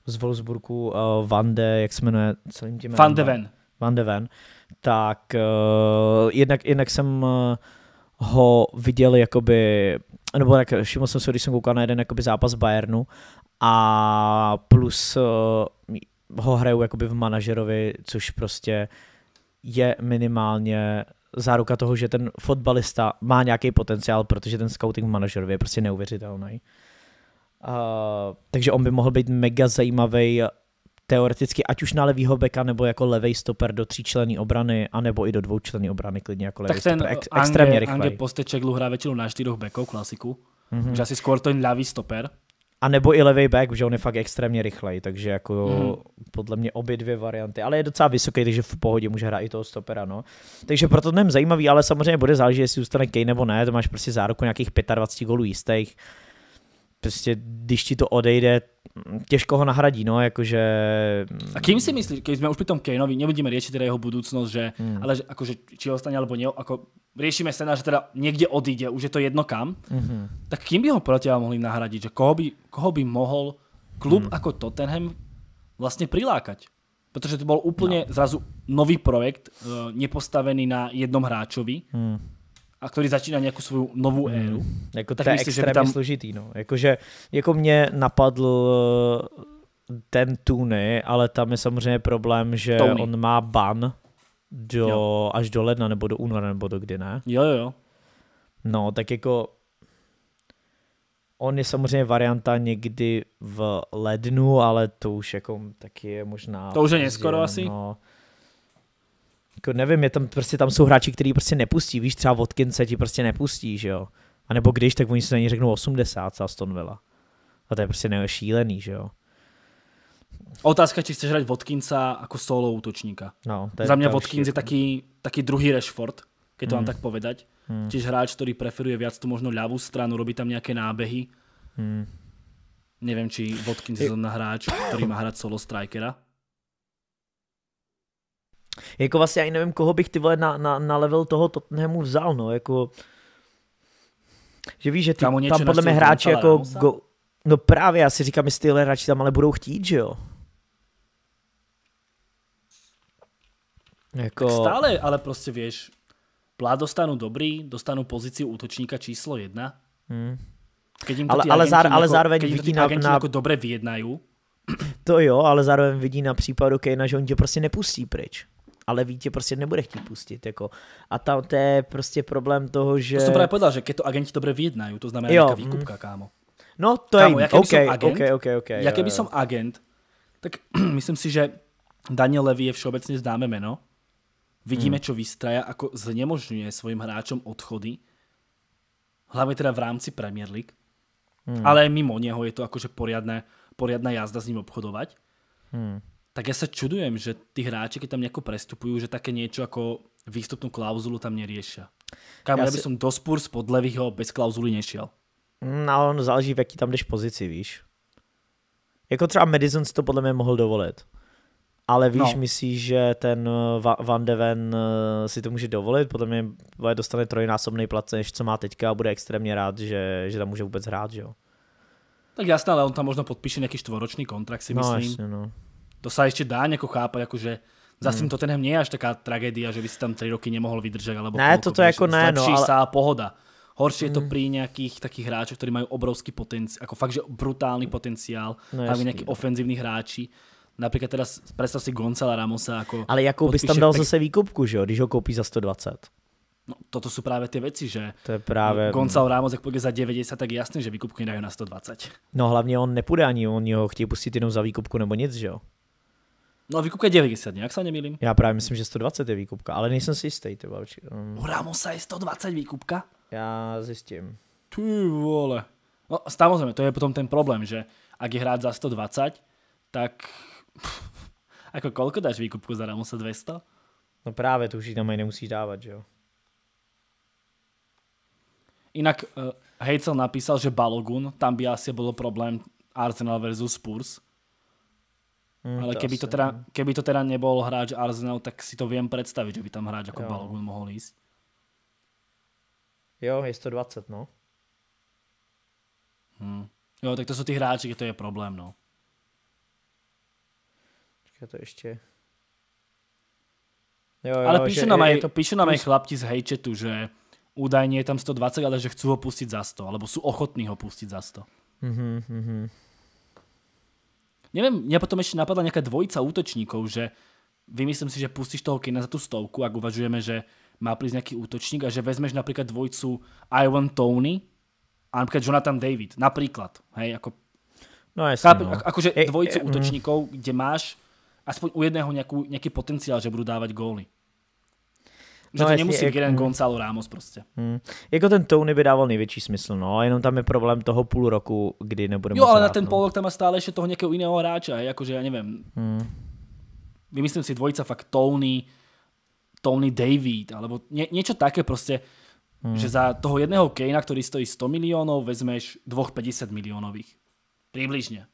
A: z Wolfsburgu, uh, Van de, jak se jmenuje celým tím? Van de Ven. Van de Ven. Tak uh, jednak, jednak jsem uh, ho viděl jakoby, nebo tak všiml jsem se, když jsem koukal na jeden jakoby zápas Bayernu a plus uh, ho hrajou jakoby v manažerovi, což prostě je minimálně záruka toho, že ten fotbalista má nějaký potenciál, protože ten scouting manažerovi je prostě neuvěřitelný. Uh, takže on by mohl být mega zajímavý teoreticky, ať už na levýho beka, nebo jako levý stoper do tříčlenné obrany, anebo i do dvoučlenné obrany, klidně jako levý tak stoper, ex, Ange, extrémně rychlej. Ange
B: Posteček hraje většinou na čtyřech bekov, klasiku, mm-hmm. že asi skoro to je levý stoper.
A: A nebo i levý back, že on je fakt extrémně rychlej, takže jako mm. podle mě obě dvě varianty. Ale je docela vysoký, takže v pohodě může hrát i toho stopera, no. Takže proto to zajímavý, ale samozřejmě bude záležet, jestli zůstane Kane nebo ne, to máš prostě záruku nějakých 25 gólů jistých prostě když ti to odejde, těžko ho nahradí, no, jakože...
B: A kým si myslíš, když jsme už při tom Kaneovi, nebudeme řešit teda jeho budoucnost, že, hmm. ale že, akože, či stane, alebo ne, jako, řešíme se, že teda někde odíde, už je to jedno kam, hmm tak kým by ho pro teba mohli nahradit, že koho by, koho by mohol klub hmm. jako Tottenham vlastně prilákať? Protože to byl úplně no. zrazu nový projekt, eh, nepostavený na jednom hráčovi. Hmm a který začíná nějakou svou novou hmm. éru.
A: Mm. Jako tak to je myslí, extrémně tam... složitý. No. Jakože, jako mě napadl eh, ten Tuny, ale tam je samozřejmě problém, že Tony. on má ban do, jo. až do ledna nebo do února nebo do kdy, ne? Jo, jo. No, tak jako On je samozřejmě varianta někdy v lednu, ale to už jako taky je možná... To už je neskoro no. asi? No, jako nevím, je tam, prostě tam jsou hráči, který prostě nepustí, víš, třeba Watkinse ti prostě nepustí, že jo. A nebo když, tak oni se na ní řeknou 80 za Aston Villa. A to je prostě nešílený, že jo.
B: Otázka, či chceš hrát Watkinsa jako solo útočníka. No, to je Za mě Watkins je taký, taký druhý Rashford, když to mm. mám hmm. tak povedať. Mm. Čiže hráč, který preferuje viac tu možno ľavú stranu, robí tam nějaké nábehy. Mm. Nevím, či Watkins je zrovna hráč,
A: který má hrát solo strikera. Jako vlastně já i nevím, koho bych ty vole na, na, na level toho Tottenhamu vzal, no, jako... Že víš, že ty, tam, tam podle mě hráči jako... Go, no právě, já si říkám, jestli tyhle hráči tam ale budou chtít, že jo? Jako... Tak
B: stále, ale prostě víš, Plá dostanu dobrý, dostanu pozici útočníka číslo jedna. Hmm. Keď jim to ale, ale, agenti zároveň, ale jako- zároveň keď vidí na, na... Jako dobre vyjednají.
A: To jo, ale zároveň vidí na případu Kejna, že on tě prostě nepustí pryč ale tě prostě nebude chtít pustit. Jako. A tam to je prostě problém toho, že... To prostě jsem právě povedal, že když to agenti dobře vyjednají,
B: to znamená nějaká výkupka, mhm. kámo.
A: No to kámo, je, jaké okay, agent, okay, okay, okay, jaké by som
B: agent, tak <clears throat> myslím si, že Daniel Levy je všeobecně známe meno. Vidíme, hmm. čo vystraja, ako znemožňuje svojim hráčom odchody. Hlavně teda v rámci Premier League. Hmm. Ale mimo něho je to jakože poriadne, jazda s ním obchodovat. Hmm tak ja sa čudujem, že tí hráči, keď tam nejako prestupujú, že také niečo ako výstupnú klauzulu tam neriešia. Kámo, já ja si... by som do Spurs pod Levyho bez klauzuly
A: nešiel. No, mm, ale on záleží, v jaký tam jdeš pozici, víš. Jako třeba Madison si to podle mě mohl dovolit. Ale víš, no. myslíš, že ten eh, Van Deven eh, si to může dovolit? Podle mě dostane trojnásobný plat, než co má teďka a bude extrémně rád, že, že tam může vůbec hrát, že jo?
B: Tak jasné, ale on tam možná podpíše nějaký čtvoročný kontrakt, si no, Jasně, no to sa ešte dá nejako chápať, akože za mm. tým to Tottenham nie je až taká tragédia, že by si tam 3 roky nemohol vydržať, alebo ne, toto je ako ne, no, ale... sa pohoda. Horšie je to mm. pri nejakých takých hráčoch, ktorí majú obrovský potenciál, ako fakt, že brutálny potenciál, no, majú nejakí no. ofenzívni hráči. Například teda představ si Gonzala Ramosa jako... Ale jakou bys tam dal pek... zase
A: výkupku, že jo, když ho koupí za 120?
B: No, toto jsou právě ty věci, že to je právě... Gonzalo Ramos, jak půjde za 90, tak je jasné, že výkupku nedají na 120.
A: No hlavně on nepůjde ani, oni ho chtějí pustit jenom za výkupku nebo nic, že jo?
B: No a výkupka je 90, jak se nemýlím?
A: Já právě myslím, že 120 je výkupka, ale nejsem si jistý, ty bavči. Um. U
B: je 120 výkupka? Já zjistím. Ty vole. No samozřejmě, to je potom ten problém, že ak je hrát za 120, tak... <laughs> jako kolko dáš výkupku za Ramosa 200? No právě, to už tam aj nemusíš dávat, že jo. Inak uh, eh, Hejcel napísal, že Balogun, tam by asi bylo problém Arsenal versus Spurs
A: Mm, Ale to keby, to teda,
B: keby to teda nebol hráč Arsenal, tak si to viem predstaviť, že by tam hráč ako jo. Balogun mohol ísť.
A: Jo, je 120, no.
B: Hm. Jo, tak to jsou tí hráči, kde to je problém, no.
A: Čekaj, to ešte... Jo, jo, ale píšu nám, aj, to... píšu nám aj
B: chlapti z hejčetu, že údajně je tam 120, ale že chcú ho pustiť za 100, alebo sú ochotní ho pustiť za 100.
A: Mhm, mm mhm.
B: Neviem, mňa potom ešte napadla nejaká dvojica útočníkov, že vymyslím si, že pustíš toho kina za tú stovku, ak uvažujeme, že má prísť nejaký útočník a že vezmeš napríklad dvojcu Iwan Tony a napríklad Jonathan David, napríklad. Hej, ako... No jasne, chápe, no. Akože e, dvojicu e, mhm. útočníkov, kde máš aspoň u jedného nejaký potenciál, že budú dávať góly.
A: Že no, to nemusí být jeden
B: Gonzalo Ramos prostě.
A: Hmm. Jako ten Tony by dával největší smysl, no, jenom tam je problém toho půl roku, kdy nebudeme Jo, ale na ten no.
B: půl rok tam má stále ještě toho nějakého jiného hráče, jakože já nevím. Hmm. Vymyslím si dvojica fakt Tony, Tony David, alebo nie, niečo také prostě, hmm. že za toho jedného Kejna, který stojí 100 milionů, vezmeš dvoch 50 milionových Přibližně.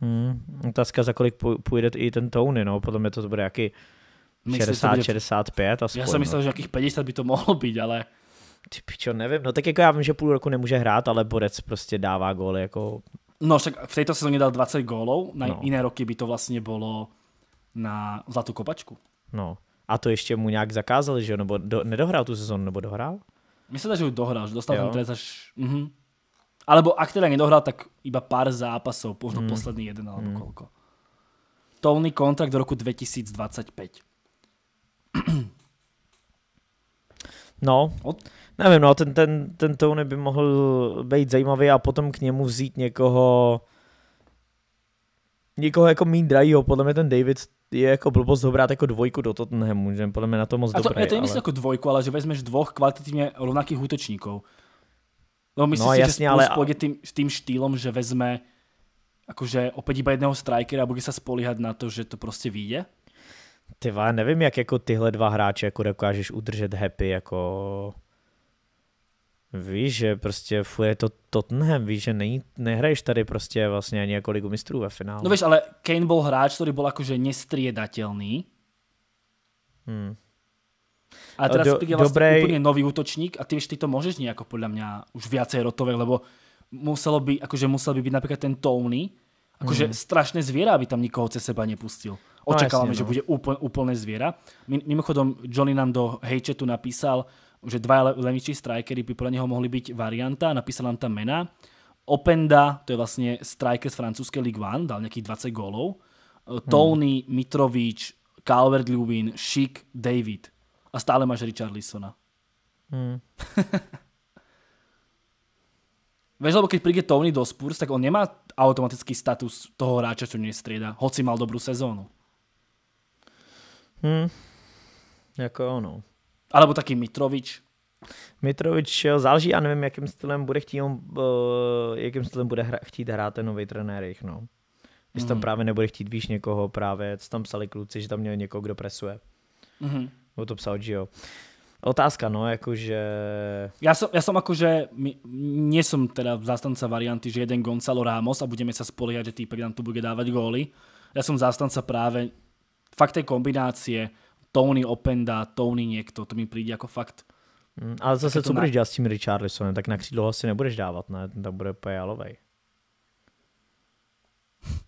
A: Hmm. Otázka, za kolik půjde i ten Tony, no, potom je to bude jaký 60, 65 aspoň. Já jsem no. myslel, no. že jakých 50 by to mohlo být, ale... Ty pičo, nevím, no tak jako já vím, že půl roku nemůže hrát, ale Borec prostě dává góly jako...
B: No však v této sezóně dal 20 gólov, na no. jiné roky by to vlastně bylo na zlatou kopačku.
A: No a to ještě mu nějak zakázali, že jo, nebo do, nedohrál tu sezónu, nebo dohrál?
B: Myslím, že už dohrál, že dostal ten trest až... Mhm. Alebo ak teda nedohrál, tak iba pár zápasů, možno mm. poslední jeden alebo mm. koľko. Tolný kontrakt do roku 2025. <clears throat>
A: No, nevím, no, ten, ten, ten Tony by mohl být zajímavý a potom k němu vzít někoho, někoho jako mín drahýho, podle mě ten David je jako blbost dobrát jako dvojku do Tottenhamu, že podle mě na to moc a to, dobrý. Já to nemyslím ale...
B: jako dvojku, ale že vezmeš dvoch kvalitativně rovnakých útočníků. No, myslím no, si, jasně, že ale... tým, tým štýlom, že vezme akože opět iba jedného
A: strikera a bude se
B: spolíhat na to, že to
A: prostě vyjde? Ty já nevím, jak jako tyhle dva hráče jako dokážeš udržet happy, jako víš, že prostě furt je to Tottenham, víš, že není, nehraješ tady prostě vlastně ani jako ligu mistrů ve finále. No víš,
B: ale Kane byl hráč, který byl jakože nestriedatelný.
A: Hmm. A teraz do, je vlastne dobrej... úplne
B: nový útočník a ty víš, ty to můžeš nějak jako podľa mňa už viacej rotovek, lebo muselo by, akože musel by byť napríklad ten Tony, akože hmm. strašné zvěra, aby tam nikoho cez seba nepustil. Očakávame, no, jasne, že no. bude úplne, úplne zviera. Mimochodom, Johnny nám do hejčetu napísal, že dva levičí strikery by pre neho mohli byť varianta, napísal nám tam mena: Openda, to je vlastne striker z francúzskej Ligue 1, dal nejakých 20 gólov. E, hmm. Tony, Mitrovič, calvert Lubin, Schick, David. A stále máš Lissona. Hmm. <laughs> Vieš, lebo keď príde Tony do Spurs, tak on nemá automatický status toho hráča, čo nestrieda, hoci mal dobrú sezónu.
A: Hmm. Jako ono. Alebo taky Mitrovič. Mitrovič, jo, záleží, já nevím, jakým stylem bude chtít, uh, jakým stylem bude hra, chtít hrát ten nový trenér jich, no. Jestli hmm. tam mhm. právě nebude chtít, víš, někoho právě, co tam psali kluci, že tam měl někoho, kdo presuje. hmm O to psal Gio. Otázka, no, jakože... já jsem já jsem jakože
B: nie teda zástanca varianty, že jeden Gonzalo Ramos a budeme se spolíhat, že týpek nám tu bude dávat góly. já jsem zástanca právě fakt tej kombinácie Tony Openda, Tony někdo to mi přijde jako fakt Mm, ale zase, co budeš
A: dělat s tím Richarlisonem, tak na křídlo asi vlastně nebudeš dávat, ne? Ten tam bude Pajalovej.
B: <laughs>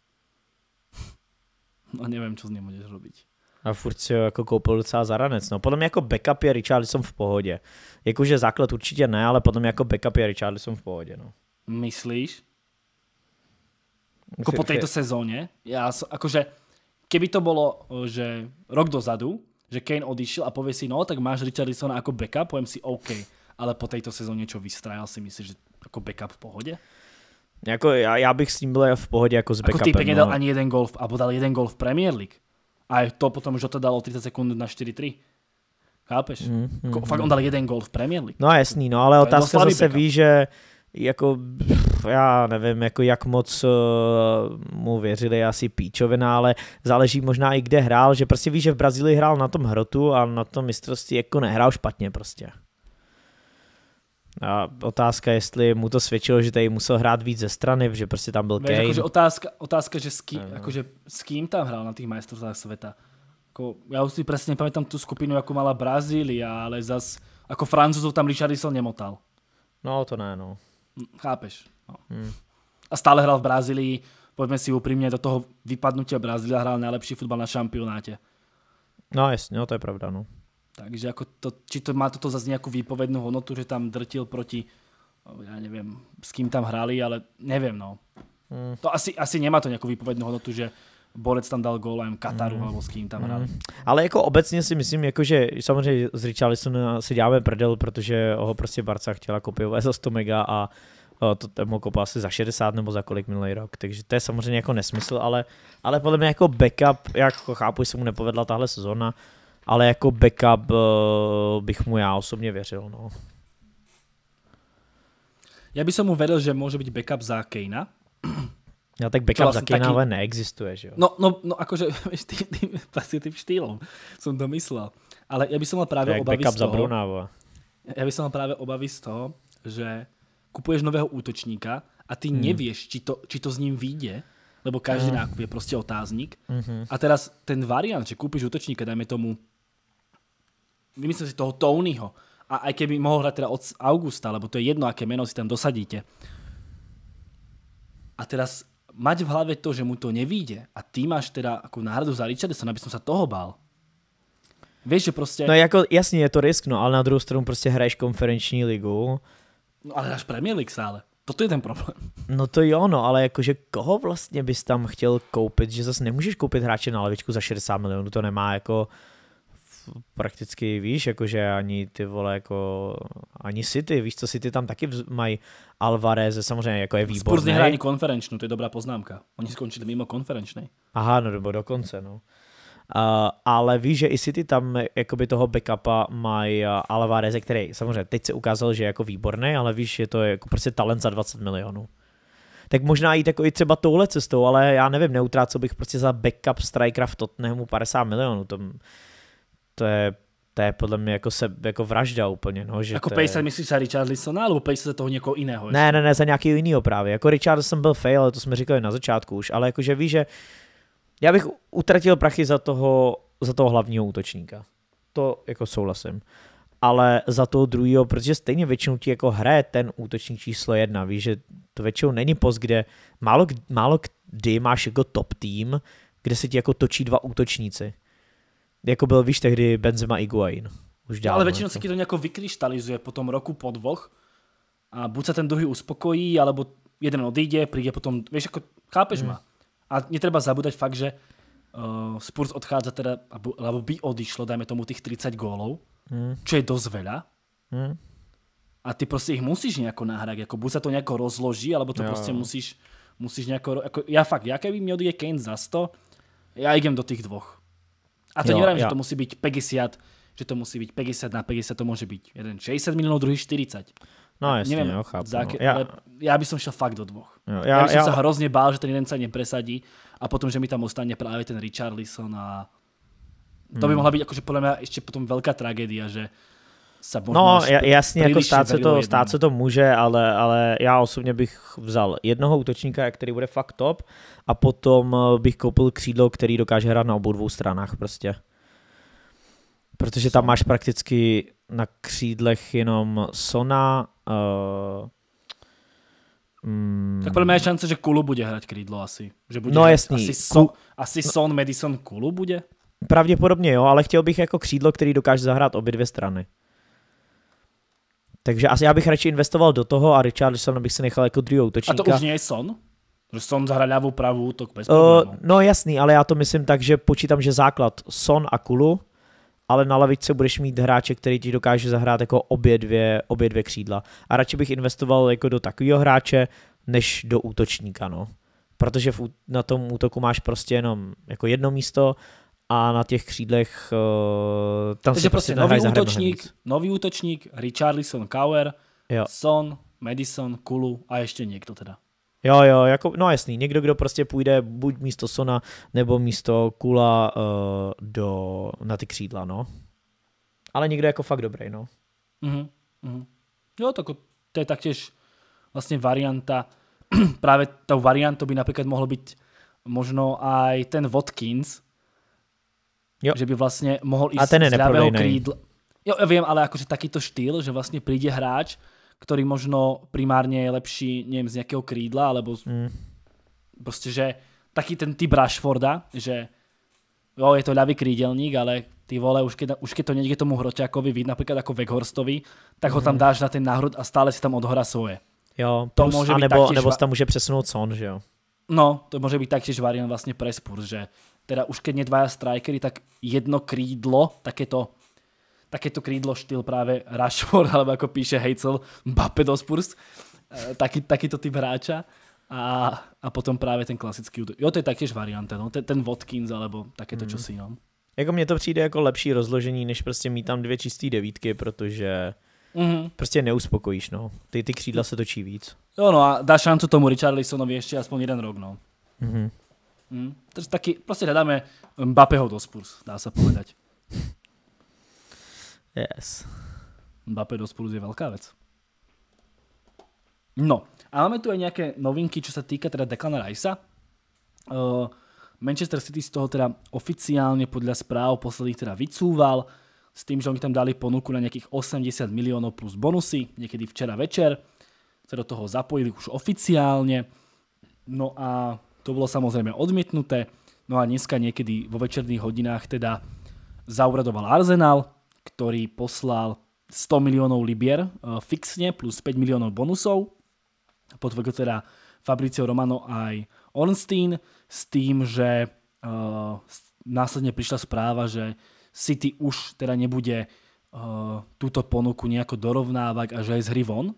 B: No nevím, co s ním budeš robiť.
A: A furt si ho jako koupil docela za ranec. No, potom jako backup je Richarlison v pohodě. Jakože základ určitě ne, ale potom jako backup je Richarlison v pohodě. No.
B: Myslíš? Jako po této sezóně? Já, akože, keby to bolo, eh, že rok dozadu, že Kane odišiel a povie si, no tak máš Richardsona ako backup, poviem si OK, ale po tejto sezóne čo vystrajal si myslíš, že ako backup v pohode?
A: Jako já, já bych s ním byl v pohodě jako s backupem. Ako týpek nedal no. ani
B: jeden gol, alebo dal jeden gol v Premier League. A to potom to dal o 30 sekund na 4-3. Chápeš? Mm, mm, Fakt on mhm. dal jeden gol v Premier League.
A: No jasný, no ale to otázka zase backup. ví, že jako já nevím, jako jak moc eh, mu věřili asi píčovina, ale záleží možná i kde hrál, že prostě víš, že v Brazílii hrál na tom hrotu a na tom mistrovství jako nehrál špatně prostě. A otázka, jestli mu to svědčilo, že tady musel hrát víc ze strany, že prostě tam byl jako, Kane. Jakože
B: otázka, otázka že s, ký, jakože s kým tam hrál na těch majstrovstvách světa. Jako, já už si přesně pamatám tu skupinu, jako mala Brazília, ale zas jako Francouzů tam Richardson nemotal.
A: No to ne, no. Chápeš? No. Hmm.
B: A stále hral v Brazílii, pojďme si upřímně, do toho vypadnutia Brazília hrál nejlepší fotbal na šampionátě.
A: No jasně, no to je pravda, no.
B: Takže jako to, či to má toto zase nějakou výpovednou hodnotu, že tam drtil proti, eh, já nevím, s kým tam hráli, ale nevím, no. Hmm. To asi, asi nemá to nějakou výpovednou hodnotu, že Borec tam dal gólem Kataru, mm. nebo s kým tam hmm. hráli. Mm.
A: Ale jako obecně si myslím, jako že samozřejmě z Richarlisona si děláme prdel, protože ho prostě Barca chtěla kopiovat za 100 mega a to tam ho asi za 60 nebo za kolik minulý rok, takže to je samozřejmě jako nesmysl, ale, ale podle mě jako backup, jak chápu, že se mu nepovedla tahle sezona, ale jako backup eh, bych mu já osobně věřil. No.
B: Já bych mu vedl, že může být backup za Kejna,
A: Já no, tak backup za vlastně Kejna taky... ale neexistuje, že jo?
B: No, no, no akože <laughs> tým, tým, vlastne tým štýlom jsem to myslel. Ale já bych se mal právě obavy z toho... Bruna, bo. Ja by mal právě obavy z toho, že kupuješ nového útočníka a ty hmm. nevieš, či to, či to s ním vyjde, lebo každý mm. nákup je prostě otáznik. Mm-hmm. A teraz ten variant, že kúpiš útočníka, dajme tomu, myslím si toho Tonyho, a aj keby mohol hrať teda od augusta, lebo to je jedno, aké meno si tam dosadíte. A teraz mať v hlave to, že mu to nevíde a ty máš teda jako náhradu za Richardsona, aby som sa toho bál. Víš, že prostě... No jako
A: jasně je to risk, no, ale na druhou stranu prostě hraješ konferenční ligu
B: No ale až Premier League stále.
A: Toto je ten problém. No to jo, no, ale jakože koho vlastně bys tam chtěl koupit, že zase nemůžeš koupit hráče na levičku za 60 milionů, to nemá jako prakticky, víš, jakože ani ty vole, jako ani City, víš co, City tam taky mají Alvarez, samozřejmě jako je výborný. Spurs nehrá
B: konferenčnu, to je dobrá poznámka. Oni skončili mimo konferenčnej.
A: Aha, no nebo dokonce, no. Eh, ale víš, že i City tam eh, jakoby toho backupa mají uh, eh, Alvareze, který samozřejmě teď se ukázal, že je jako výborný, ale víš, je to jako prostě talent za 20 milionů. Tak možná jít jako i třeba touhle cestou, ale já nevím, neutrácel bych prostě za backup strikera v Tottenhamu 50 milionů. To, to je to je podle mě jako, se, jako vražda úplně. No, že jako je...
B: myslíš za Lissona, nebo Pejsa za toho někoho jiného? Ještě? Ne, ne,
A: ne, za nějakého jiného právě. Jako jsem byl fail, ale to jsme říkali na začátku už, ale jakože víš, že já bych utratil prachy za toho, za toho hlavního útočníka. To jako souhlasím. Ale za toho druhého, protože stejně většinou ti jako hraje ten útočník číslo jedna, víš, že to většinou není post, kde málo, málo kdy máš jako top tým, kde se ti jako točí dva útočníci. Jako byl, víš, tehdy Benzema Iguain. Už dál, no, ale většinou jako. se ti
B: to nějak vykryštalizuje po tom roku, po dvoch. A buď se ten druhý uspokojí, alebo jeden odíde, přijde potom, víš, jako chápeš hmm. ma. A netreba zabúdať fakt, že uh, Spurs odchádza teda, alebo by odišlo, dajme tomu, tých 30 gólov, mm. čo je dosť veľa. Mm. A ty prostě ich musíš nejako nahrať, ako buď sa to nejako rozloží, alebo to jo. prostě musíš, musíš nejako, ako, ja fakt, ja keby mi odjde Kane za 100, ja idem do tých dvoch. A to nevrám, že to musí byť 50, že to musí byť 50 na 50, to môže byť jeden 60 miliónov, druhý 40. No jasne, neviem, jo, chápu. Záke, no. ja... Ale ja by som šiel fakt do dvoch. Jo, ja, ja by som ja... sa hrozne bál, že ten jeden sa nepresadí a potom, že mi tam ostane práve ten Lison a to by hmm. mohla byť akože podľa mňa ešte potom veľká tragédia, že se No, jasně, jako stát se, to, stát se
A: to může, ale, ale já osobně bych vzal jednoho útočníka, který bude fakt top, a potom eh, bych koupil křídlo, který dokáže hrát na obou dvou stranách prostě. Protože tam máš prakticky na křídlech jenom Sona. Uh, mm, tak podle mě je
B: šance, že Kulu bude hrát křídlo asi. Že bude no jasný. Asi, so, Ku... asi no-
A: Son, no. Madison, Kulu bude? Pravděpodobně jo, ale chtěl bych jako křídlo, který dokáže zahrát obě dvě strany. Takže asi já bych radši investoval do toho a Richardson bych si nechal jako druhý útočníka. A to už není
B: je Son? Že Son zahrá ľavú pravou útok bez eh, problémů. Uh,
A: no jasný, ale já to myslím tak, že počítám, že základ Son a Kulu, ale na lavičce budeš mít hráče, který ti dokáže zahrát jako obě dvě, obě dvě křídla. A radši bych investoval jako do takového hráče, než do útočníka, no. Protože v, na tom útoku máš prostě jenom jako jedno místo a na těch křídlech uh, tam Takže se prostě, prostě nový útočník,
B: nový útočník, Richarlison, Kauer, jo. Son, Madison, Kulu a ještě někdo teda.
A: Jo, jo, jako, no jasný, někdo, kdo prostě půjde buď místo Sona, nebo místo Kula uh, do, na ty křídla, no. Ale někdo jako fakt dobrý, no. Mm-hmm. Mm-hmm. Jo, tak to je taktěž
B: vlastně varianta, <clears throat> Právě tou variantou by například mohlo být možno aj ten Watkins, jo. že by vlastně mohl i A ten z krídla. Jo, já vím, ale taky takýto štýl, že vlastně přijde hráč, ktorý možno primárne je lepší, neviem, z nejakého krídla, alebo z, mm. proste, že taký ten typ Rashforda, že jo, je to ľavý krídelník, ale ty vole, už keď, už keď to niekde tomu hroťakovi vidí, napríklad ako Weghorstovi, tak ho tam mhm. dáš na ten náhrod a stále si tam odhora svoje. Jo, to plus, může môže nebo, byť nebo se
A: tam môže presunúť Son, že jo?
B: No, to může být taktiež variant vlastně pre Spurs, že teda už keď nie dvaja strikery, tak jedno krídlo, také to takéto krídlo štýl práve Rashford, <laughs> alebo ako píše Hejcel, Bape do Spurs, taký, eh, takýto typ hráča. A, a potom právě ten klasický Jo, to je taktiež varianta, no. ten, ten Watkins alebo takéto mm. čosi. No.
A: Jako mně to přijde jako lepší rozložení, než prostě mít tam dvě čisté devítky, protože mm-hmm. prostě neuspokojíš, no. Ty, ty křídla se točí víc.
B: Jo, no a dá šancu tomu Richarlisonovi ještě aspoň jeden rok, no. Mm-hmm. Mm. Takže taky, prostě hledáme Bapeho do Spurs, dá se povedať. Yes. Mbappé do Spurs je veľká vec. No, a máme tu aj nejaké novinky, čo sa týka teda Declan Rice'a. Uh, Manchester City z toho teda oficiálne podľa správ posledných teda vycúval s tým, že oni tam dali ponuku na nejakých 80 miliónov plus bonusy, niekedy včera večer sa do toho zapojili už oficiálne. No a to bolo samozrejme odmietnuté. No a dneska niekedy vo večerných hodinách teda zauradoval Arsenal ktorý poslal 100 miliónov libier eh, fixne plus 5 miliónov bonusov. Potvrdil teda Fabricio Romano aj Ornstein s tým, že eh, následne prišla správa, že City už teda nebude eh, túto ponuku nejako dorovnávať a že je z hry von.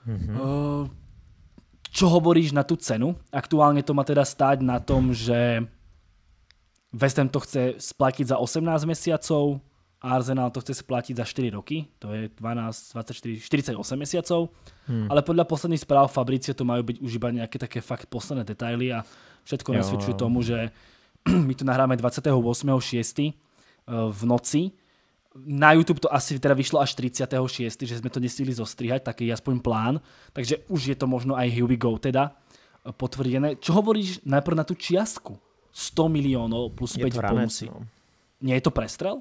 B: Mhm. čo hovoríš na tú cenu? Aktuálne to má teda stáť na tom, že West Ham to chce splatiť za 18 mesiacov, Arsenal to chce splatiť za 4 roky, to je 12, 24, 48 mesiacov, hmm. ale podľa posledných správ Fabricio to majú byť už iba nejaké také fakt posledné detaily a všetko nasvedčuje tomu, že <clears throat> my to nahráme 28.6. Eh, v noci, na YouTube to asi teda vyšlo až 36., že jsme to nestihli zostrihať, taký je aspoň plán, takže už je to možno aj here we go teda eh, potvrdené. Čo hovoríš najprv na tu čiastku? 100 milionů plus 5 bonusy. No. Nie je to prestrel?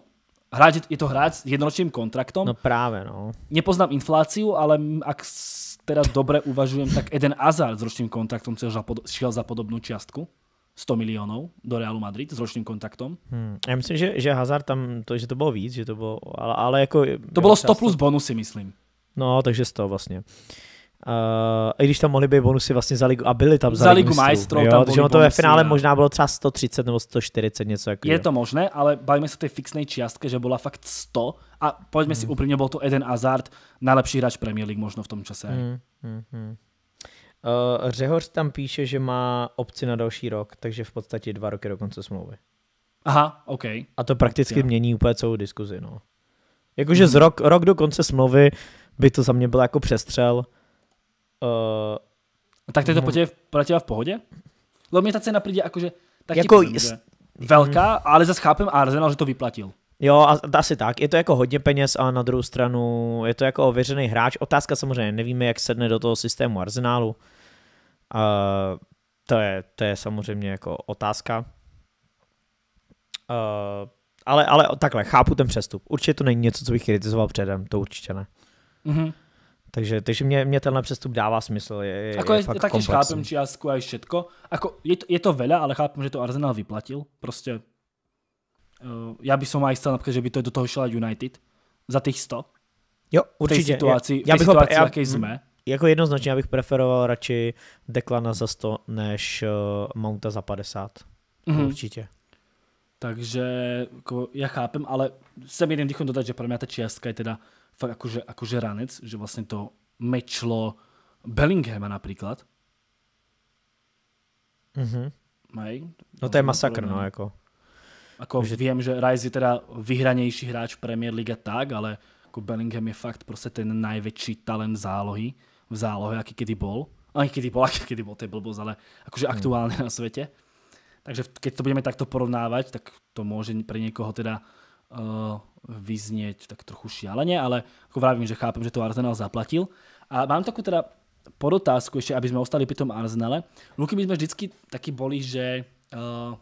B: hráč, je to hráč s jednoročným kontraktom. No právě, no. Nepoznám infláciu, ale ak teda dobre uvažujem, tak Eden Hazard s ročným kontraktom šiel za, šiel za podobnou čiastku. 100
A: milionů do Realu Madrid s ročným kontaktom. Hmm. Já myslím, že, že Hazard tam, to, že to bylo víc, že to bylo, ale, ale jako... To bylo 100 plus bonusy, myslím. No, takže 100 vlastně. Uh, I když tam mohly být bonusy vlastně za ligu, a byly tam za, za ligu mistrů, jo, tam takže to ve finále ne. možná bylo třeba 130 nebo 140 něco jako. Je jo. to
B: možné, ale bavíme se o té fixné čiastke, že byla fakt 100 a pojďme hmm. si upřímně, byl to jeden Hazard, nejlepší hráč Premier League možno v tom čase. Hmm.
A: Hmm. Uh, hmm. eh, Řehoř tam píše, že má opci na další rok, takže v podstatě dva roky do konce smlouvy. Aha, OK. A to prakticky Já. mění úplně celou diskuzi, no. Jakože hmm. z rok, rok do konce smlouvy by to za mě byl jako přestřel,
B: Uh, tak to je to pro v pohodě? Lebo mě ta cena přijde jakože tak jako ti velká, ale zase chápem Arsenal, že to vyplatil.
A: Jo, a, asi tak. Je to jako hodně peněz a na druhou stranu je to jako ověřený hráč. Otázka samozřejmě, nevíme, jak sedne do toho systému Arsenalu. Uh, to, je, to je samozřejmě jako otázka. Uh, ale, ale takhle, chápu ten přestup. Určitě to není něco, co bych kritizoval předem, to určitě ne. Mm-hmm. Takže, takže mě, mě tenhle přestup dává smysl. Je, je, ako je, je fakt chápem
B: čiastku a všetko. Ako, je, to, je to veľa, ale chápem, že to Arsenal vyplatil. Prostě uh, já bych som aj chcel že by to do toho šla United za těch 100. Jo, určitě. V té situaci, já, já bych situaci, ho, já, jaké jsme. Mm,
A: jako jednoznačně, já bych preferoval radši Deklana za 100 než uh, Mounta za 50. Mm-hmm. Určitě.
B: Takže ako, ja chápem, ale sem jeden dýchom dodať, že pre mňa tá čiastka je teda fakt akože, akože ranec, že vlastne to mečlo Bellinghama napríklad. Mhm. Hej, no to je masakr, no, jako. Ako že... viem, že Rice je teda vyhranejší hráč v Premier League tak, ale jako Bellingham je fakt proste ten největší talent zálohy, v zálohe, aký kedy bol. Aj kedy bol, <laughs> aký kedy bol, to je blbosť, ale akože aktuálne hmm. na svete. Takže keď to budeme takto porovnávať, tak to môže pre niekoho teda uh, vyznieť tak trochu šialene, ale ako vravím, že chápem, že to Arsenal zaplatil. A mám takú teda podotázku ešte, aby sme ostali pri tom Arsenale. Luky, my sme vždycky taky boli, že uh,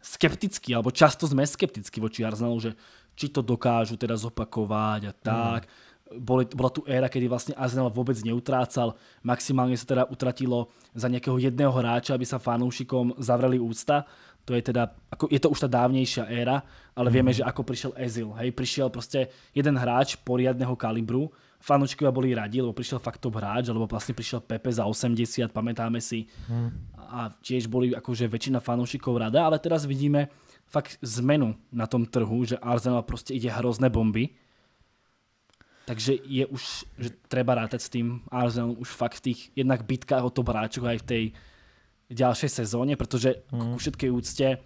B: skeptickí, alebo často sme skeptickí voči Arsenalu, že či to dokážu teda zopakovať a mm. tak. Mm boli, bola tu éra, kedy vlastne Arsenal vôbec neutrácal. Maximálne sa teda utratilo za nejakého jedného hráča, aby sa fanúšikom zavreli ústa To je teda, ako, je to už ta dávnejšia éra, ale vieme, mhm. že ako prišiel Ezil. Hej, prišiel prostě jeden hráč poriadného kalibru, fanúčkovia boli radi, lebo prišiel fakt top hráč, alebo vlastne prišiel Pepe za 80, pamätáme si. Hmm. A tiež boli akože väčšina fanúšikov rada, ale teraz vidíme fakt zmenu na tom trhu, že Arsenal prostě ide hrozné bomby takže je už, že treba rátať s tým Arsenalom už fakt v tých jednak bitkách o to bráčok aj v tej ďalšej sezóne, pretože mm. ku všetkej úcte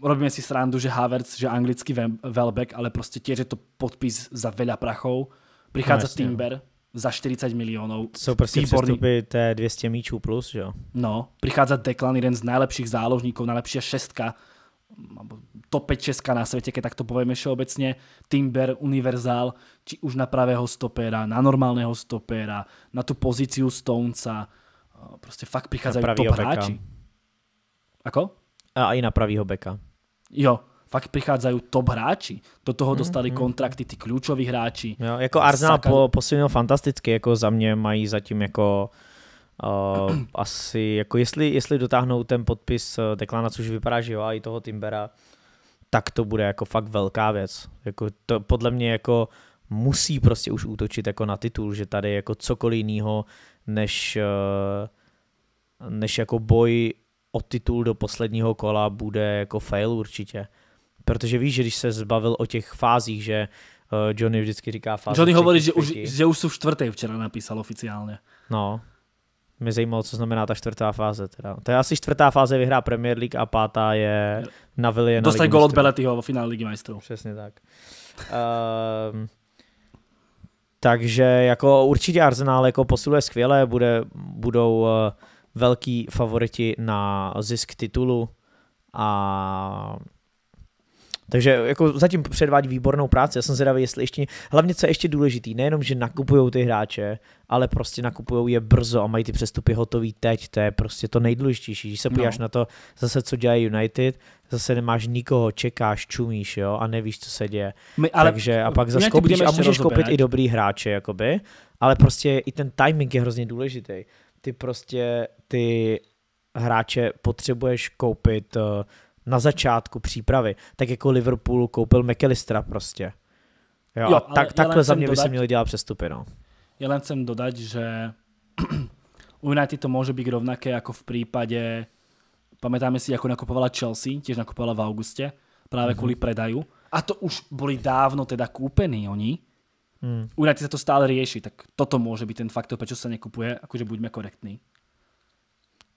B: robíme si srandu, že Havertz, že anglický Welbeck, ale prostě tiež je to podpis za veľa prachov. Prichádza no, Timber za 40 milionů.
A: Sú proste výborný. přestupy té 200 míčů plus, že jo? No, prichádza Declan, jeden z najlepších
B: záložníků, najlepšia šestka top 5 Česka na svete, keď takto povieme všeobecne, Timber, Univerzál, či už na pravého stopéra, na normálneho stopéra, na tú pozíciu Stonesa, prostě fakt prichádzajú top beka. hráči.
A: Ako? A i na pravýho beka.
B: Jo, fakt prichádzajú top hráči. Do toho mhm, dostali mhm. kontrakty ty kľúčoví hráči. Jo, ako Arsenal Saka... po,
A: fantasticky, jako za mě mají zatím jako Uh, <clears throat> asi, jako jestli, jestli dotáhnou ten podpis eh, Deklana, což vypadá, že jo, a i toho Timbera, tak to bude jako fakt velká věc. Jako to podle mě jako musí prostě už útočit jako na titul, že tady jako cokoliv jiného než, eh, než jako boj o titul do posledního kola bude jako fail určitě. Protože víš, že když se zbavil o těch fázích, že Johnny vždycky říká fáze. Johnny hovorí, že už, že
B: už jsou v čtvrté včera napísal oficiálně.
A: No, mě zajímalo, co znamená ta čtvrtá fáze. Teda. To je asi čtvrtá fáze vyhrá Premier League a pátá je na Vilje. Dostaj gol od
B: Beletyho v finále Ligy mistrů. Přesně tak.
A: uh, takže jako určitě Arsenal jako posiluje skvěle, bude, budou uh, velký favoriti na zisk titulu a takže jako zatím předvádí výbornou práci. Já jsem zvědavý, jestli ještě, hlavně co je ještě důležitý, nejenom, že nakupují ty hráče, ale prostě nakupují je brzo a mají ty přestupy hotový teď. To je prostě to nejdůležitější. Když se no. podíváš no. na to, zase co dělá United, zase nemáš nikoho, čekáš, čumíš, jo, a nevíš, co se děje. My, ale Takže a pak zase koupíš a můžeš koupit i dobrý hráče, jakoby, ale prostě i ten timing je hrozně důležitý. Ty prostě ty hráče potřebuješ koupit uh, na začátku přípravy, tak jako Liverpool koupil McAllistera prostě. Jo, jo a tak, takhle za mě by se měli dělat přestupy, no.
B: Já len chcem dodať, že <clears throat> u United to může být rovnaké jako v případě pamatáme si, jako nakupovala Chelsea, těž nakupovala v auguste, právě mm -hmm. kvůli predaju. A to už byli dávno teda koupení oni. Mm. United se to stále rieši, tak toto může být ten faktor, proč
A: se nekupuje, akože buďme korektní.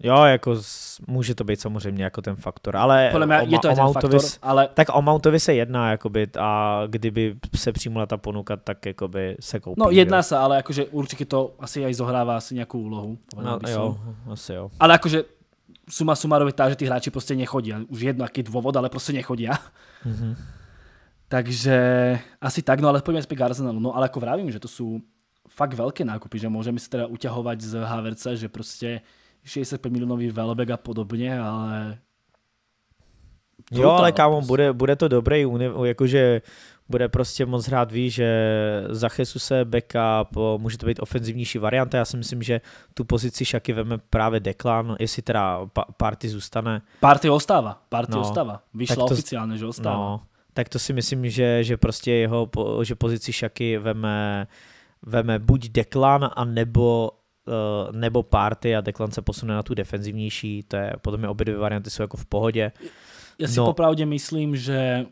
A: Jo, jako z, může to být samozřejmě jako ten faktor, ale Podle mě je to o ten faktor, ale... Tak o Mountovi se jedná, jakoby, a kdyby se přijmula ta ponuka, tak jakoby se koupí. No jedná
B: jo. se, ale jakože určitě to asi aj zohrává asi nějakou úlohu. No, jo, asi jo. Ale jakože suma sumarově tak, že ty hráči prostě nechodí. Už jedno, jaký důvod, ale prostě nechodí. Mm -hmm. Takže asi tak, no ale pojďme zpět k Arsenalu. No ale jako vravím, že to jsou fakt velké nákupy, že můžeme si teda utahovat z Haverca, že prostě 65 milionový velbek a podobně, ale...
A: jo, ale kámo, bude, bude to dobrý, jakože bude prostě moc hrát, ví, že za Jesuse backup, může to být ofenzivnější varianta, já si myslím, že tu pozici Šaky veme právě Deklan, no, jestli teda party zůstane. Party ostává, party no, ostává, vyšla to, oficiálně, že ostává. No, tak to si myslím, že, že prostě jeho, že pozici Šaky veme, veme buď Deklan, a nebo Eh, nebo Party a Declan se posune na tu defenzivnější, to je, podle mě obě dvě varianty jsou jako v pohodě. Já si no.
B: popravde myslím, že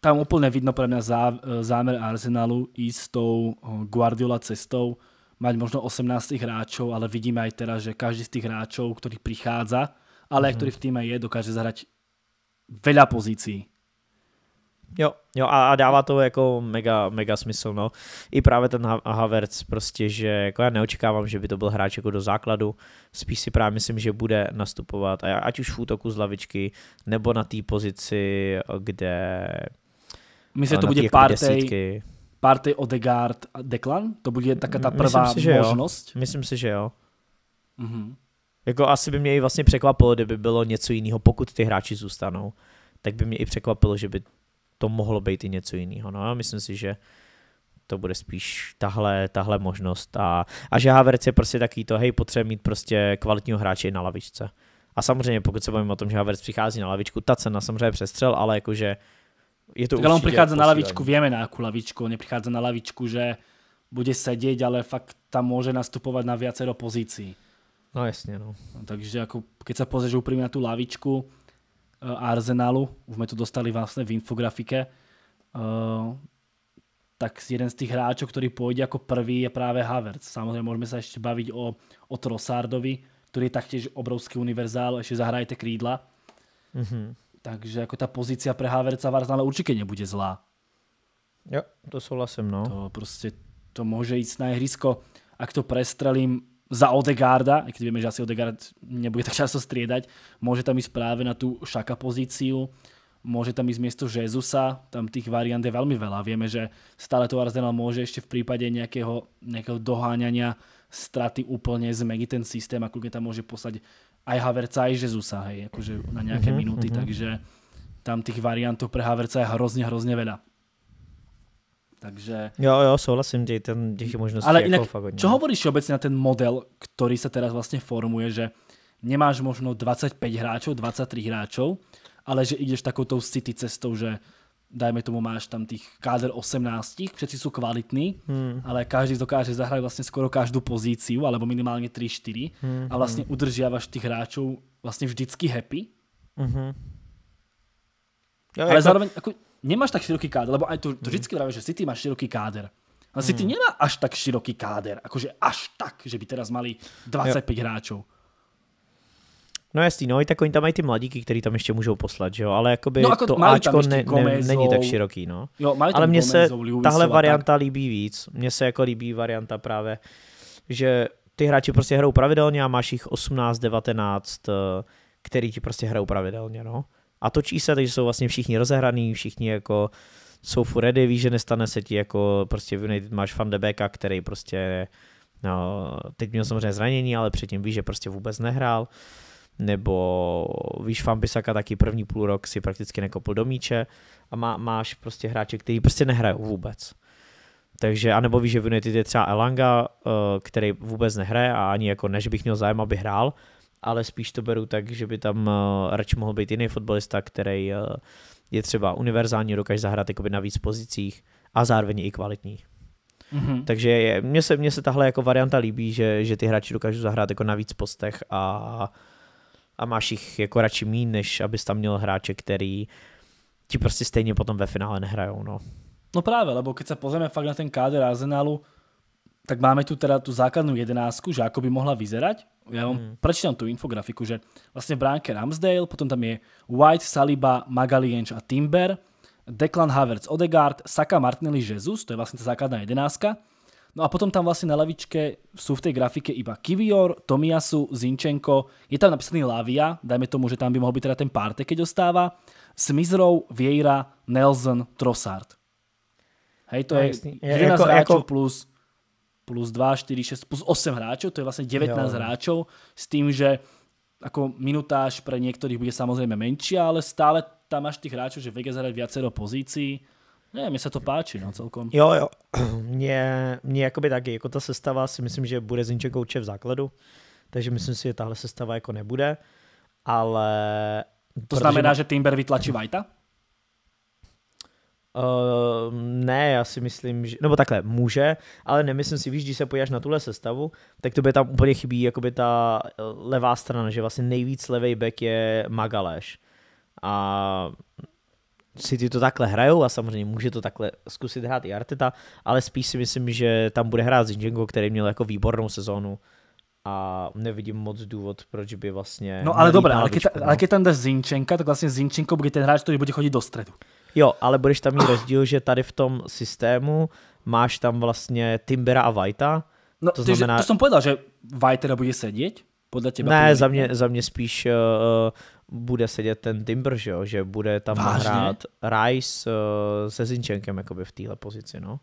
B: tam úplně vidno pro mě eh, zámer Arsenalu i s tou eh, Guardiola cestou, mať možno 18 hráčov, ale vidíme aj teraz, že každý z tých hráčov, ktorý prichádza, ale mm. aj ktorý v týme je, dokáže zahrať veľa pozícií.
A: Jo, jo a, a dává to jako mega, mega smysl, no. I právě ten Havertz prostě, že jako já neočekávám, že by to byl hráč jako do základu, spíš si právě myslím, že bude nastupovat, a ať už v útoku z lavičky, nebo na té pozici, kde... Myslím, že to bude jako partej,
B: party Odegaard a Declan? To bude taká ta prvá myslím si, možnost? Jo.
A: Myslím si, že jo. Mm-hmm. Jako asi by mě i vlastně překvapilo, kdyby bylo něco jiného, pokud ty hráči zůstanou tak by mě i překvapilo, že by to mohlo být i něco jiného. No a myslím si, že to bude spíš tahle, tahle možnost. A, a že Havertz je prostě taký to, hej, potřebuje mít prostě kvalitního hráče na lavičce. A samozřejmě, pokud se bavíme o tom, že Havertz přichází na lavičku, ta cena samozřejmě přestřel, ale jakože je to tak ale on na lavičku, víme
B: na jakou lavičku, on neprichádza na lavičku, že bude sedět, ale fakt tam může nastupovat na viacero pozicí. No jasne, no. no. Takže jako, keď se pozrieš úprimne na tu lavičku, Eh, Arsenalu, už sme to dostali vlastne v infografike, eh, tak jeden z tých hráčov, ktorý pôjde ako prvý je práve Havertz. Samozrejme môžeme sa ešte baviť o, o Trossardovi, ktorý je taktiež obrovský univerzál, ešte zahrajete krídla. Mm -hmm. Takže jako ta pozícia pre Havertza v Arsenalu určitě nebude zlá. Jo, to souhlasím, no. To prostě to může jít na ihrisko. Ak to prestrelím, za Odegarda, keď vieme, že asi Odegard nebude tak často striedať, môže tam ísť práve na tú šaka pozíciu, môže tam ísť miesto Jezusa, tam tých variant je veľmi veľa. Vieme, že stále to Arsenal môže ešte v prípade nejakého, nejakého doháňania straty úplne zmeniť ten systém a kľudne tam môže poslať aj Haverca, aj Jezusa, hej, akože na nejaké mm-hmm, minúty, mm-hmm. takže tam tých variantov pre Haverca je hrozne, hrozne veľa
A: takže... Jo, jo, souhlasím, tě, ten, těch možností Ale jako jinak, jako fakt čo
B: hovoríš obecně na ten model, který se teraz vlastně formuje, že nemáš možno 25 hráčů, 23 hráčů, ale že ideš takovou tou city cestou, že dajme tomu máš tam tých káder 18, všetci jsou kvalitní, hmm. ale každý dokáže zahrať vlastně skoro každou pozíciu, alebo minimálně 3-4 hmm. a vlastně hmm. udržiavaš tých hráčov vlastně vždycky happy.
A: Mm-hmm. Jo, ale jako... zároveň,
B: jako, nemáš tak široký káder, lebo aj to, to mm. vždycky vravím, že City má široký káder. Ale no, mm. City hmm. nemá až tak široký káder, akože až tak, že by teraz mali 25 jo. hráčů.
A: No jasný, no i tak oni tam mají ty mladíky, který tam ještě můžou poslat, že jo, ale jakoby no, jako to Ačko ne, ne, není tak široký, no. Jo, ale mně se tahle varianta tak. líbí víc, mně se jako líbí varianta právě, že ty hráči prostě hrajou pravidelně a máš jich 18, 19, eh, který ti prostě hrajou pravidelně, no a točí se, takže jsou vlastně všichni rozehraný, všichni jako jsou furt ready, víš, že nestane se ti jako prostě v United máš fan debeka, který prostě no, teď měl samozřejmě zranění, ale předtím víš, že prostě vůbec nehrál nebo víš, fan Bisaka taky první půl rok si prakticky nekopl do míče a má, máš prostě hráče, který prostě nehrají vůbec. Takže, anebo víš, že v United je třeba Elanga, eh, který vůbec nehraje a ani jako než bych měl zájem, aby hrál, ale spíš to beru tak, že by tam uh, radši mohl být jiný fotbalista, který uh, je třeba univerzální, dokáže zahrát jakoby na víc pozicích a zároveň i kvalitní. Mm-hmm. Takže mně se, mně se tahle jako varianta líbí, že, že ty hráči dokážou zahrát jako na víc postech a, a máš jich jako radši mín, než abys tam měl hráče, který ti prostě stejně potom ve finále nehrajou. No, no
B: právě, lebo když se pozrieme fakt na ten kádr Arsenalu, tak máme tu teda tu základnú jedenáctku, že ako by mohla vyzerať. Ja vám hmm. prečítam tú infografiku, že vlastne v bránke Ramsdale, potom tam je White, Saliba, Magalienč a Timber, Declan Havertz, Odegaard, Saka, Martinelli, Jesus, to je vlastne tá základná jedenáctka. No a potom tam vlastne na lavičke sú v tej grafike iba Kivior, Tomiasu, Zinčenko, je tam napísaný Lavia, dajme tomu, že tam by mohol byť teda ten parte, keď ostáva, Smizrov, Vieira, Nelson, Trossard. Hej, to no, je je 11 jako, jako, plus plus 2, 4, 6, plus 8 hráčov, to je vlastne 19 jo. hráčov, s tým, že ako minutáž pre niektorých bude samozrejme menšia, ale stále tam máš tých hráčov, že Vegas hraje viacero pozícií. Ne, mi se to páči, no, celkom. Jo, jo,
A: <clears throat> mě, mě jakoby taky, jako ta sestava si myslím, že bude Zinče Kouče v základu, takže myslím si, že tahle sestava jako nebude, ale... To znamená, má... že Timber vytlačí Vajta? Uh, ne, já si myslím, že, nebo takhle, může, ale nemyslím si, víš, když se pojáš na tuhle sestavu, tak to by tam úplně chybí jakoby ta eh, levá strana, že vlastně nejvíc levý back je Magaleš. A si ty to takhle hrajou a samozřejmě může to takhle zkusit hrát i Arteta, ale spíš si myslím, že tam bude hrát Zinchenko, který měl jako výbornou sezónu a nevidím moc důvod, proč by vlastně... No ale dobré, ale, no. ale když
B: tam jde Zinčenka, tak vlastně Zinčenko bude ten hráč, který bude chodit do středu.
A: Jo, ale budeš tam mít rozdíl, že tady v tom systému máš tam vlastně Timbera a Vajta. No, to, znamená... to jsem povedal, že Vajta nebude sedět, Podle těba Ne, za mě, za mě spíš uh, bude sedět ten Timber, že, jo? že bude tam Vážně? hrát Rice uh, se Zinčenkem jakoby v téhle pozici. No.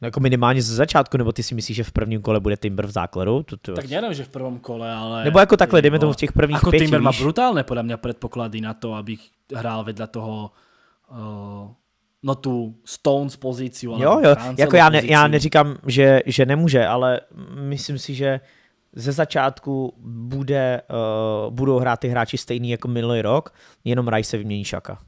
A: No jako minimálně ze začátku, nebo ty si myslíš, že v prvním kole bude Timber v základu? To, to... Tak nejenom,
B: že v prvom kole, ale... Nebo jako takhle, jako- dejme tomu v těch prvních jako pěti, Timber má brutálné, podle mě předpoklady na to, abych hrál vedle toho uh, no tu Stones pozici. Jo, jo, jako já, ne, já neříkám,
A: že, že nemůže, ale myslím si, že ze začátku bude, uh, budou hrát ty hráči stejný jako minulý rok, jenom Raj se vymění Šaka.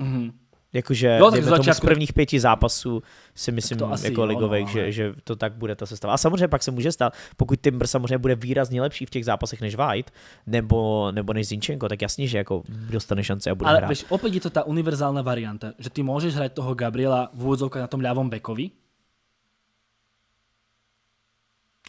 A: Mm-hmm. Jakože no, tak tomu z prvních pěti zápasů si myslím to asi, jako ligovek, no, že, že to tak bude ta sestava. A samozřejmě pak se může stát, pokud Timber samozřejmě bude výrazně lepší v těch zápasech než White, nebo, nebo než Zinčenko, tak jasně, že jako dostane šance a bude Ale hrát. Ale
B: opět je to ta univerzální varianta, že ty můžeš hrát toho Gabriela v úvodzovkách na tom ľavom bekovi.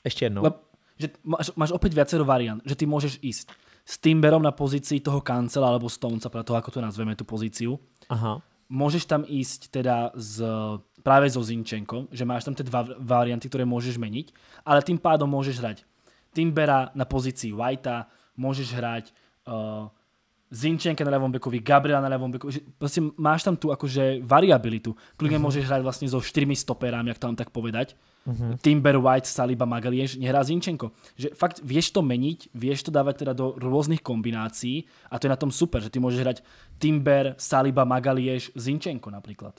B: Ještě jednou. Le, no, že máš, máš opět viacero variant, že ty můžeš ísť s Timberom na pozici toho kancela alebo Stonesa, pro toho, ako to nazveme, tu pozíciu. Aha môžeš tam ísť teda z, práve so Zinčenkom, že máš tam tie dva varianty, ktoré môžeš meniť, ale tým pádom môžeš hrať Timbera na pozícii Whitea, môžeš hrať uh, eh, Zinčenka na ľavom bekovi, Gabriel na ľavom bekovi. Proste máš tam tu akože variabilitu. Kľudne uh-huh. môžeš mhm. hrať vlastne so štyrmi stoperami, ak to mám tak povedať. Uh-huh. Timber, White, Saliba, Magalieš, nehrá Zinčenko. Že fakt vieš to meniť, vieš to dávať teda do rôznych kombinácií a to je na tom super, že ty môžeš hrať Timber, Saliba, Magalieš, Zinčenko napríklad.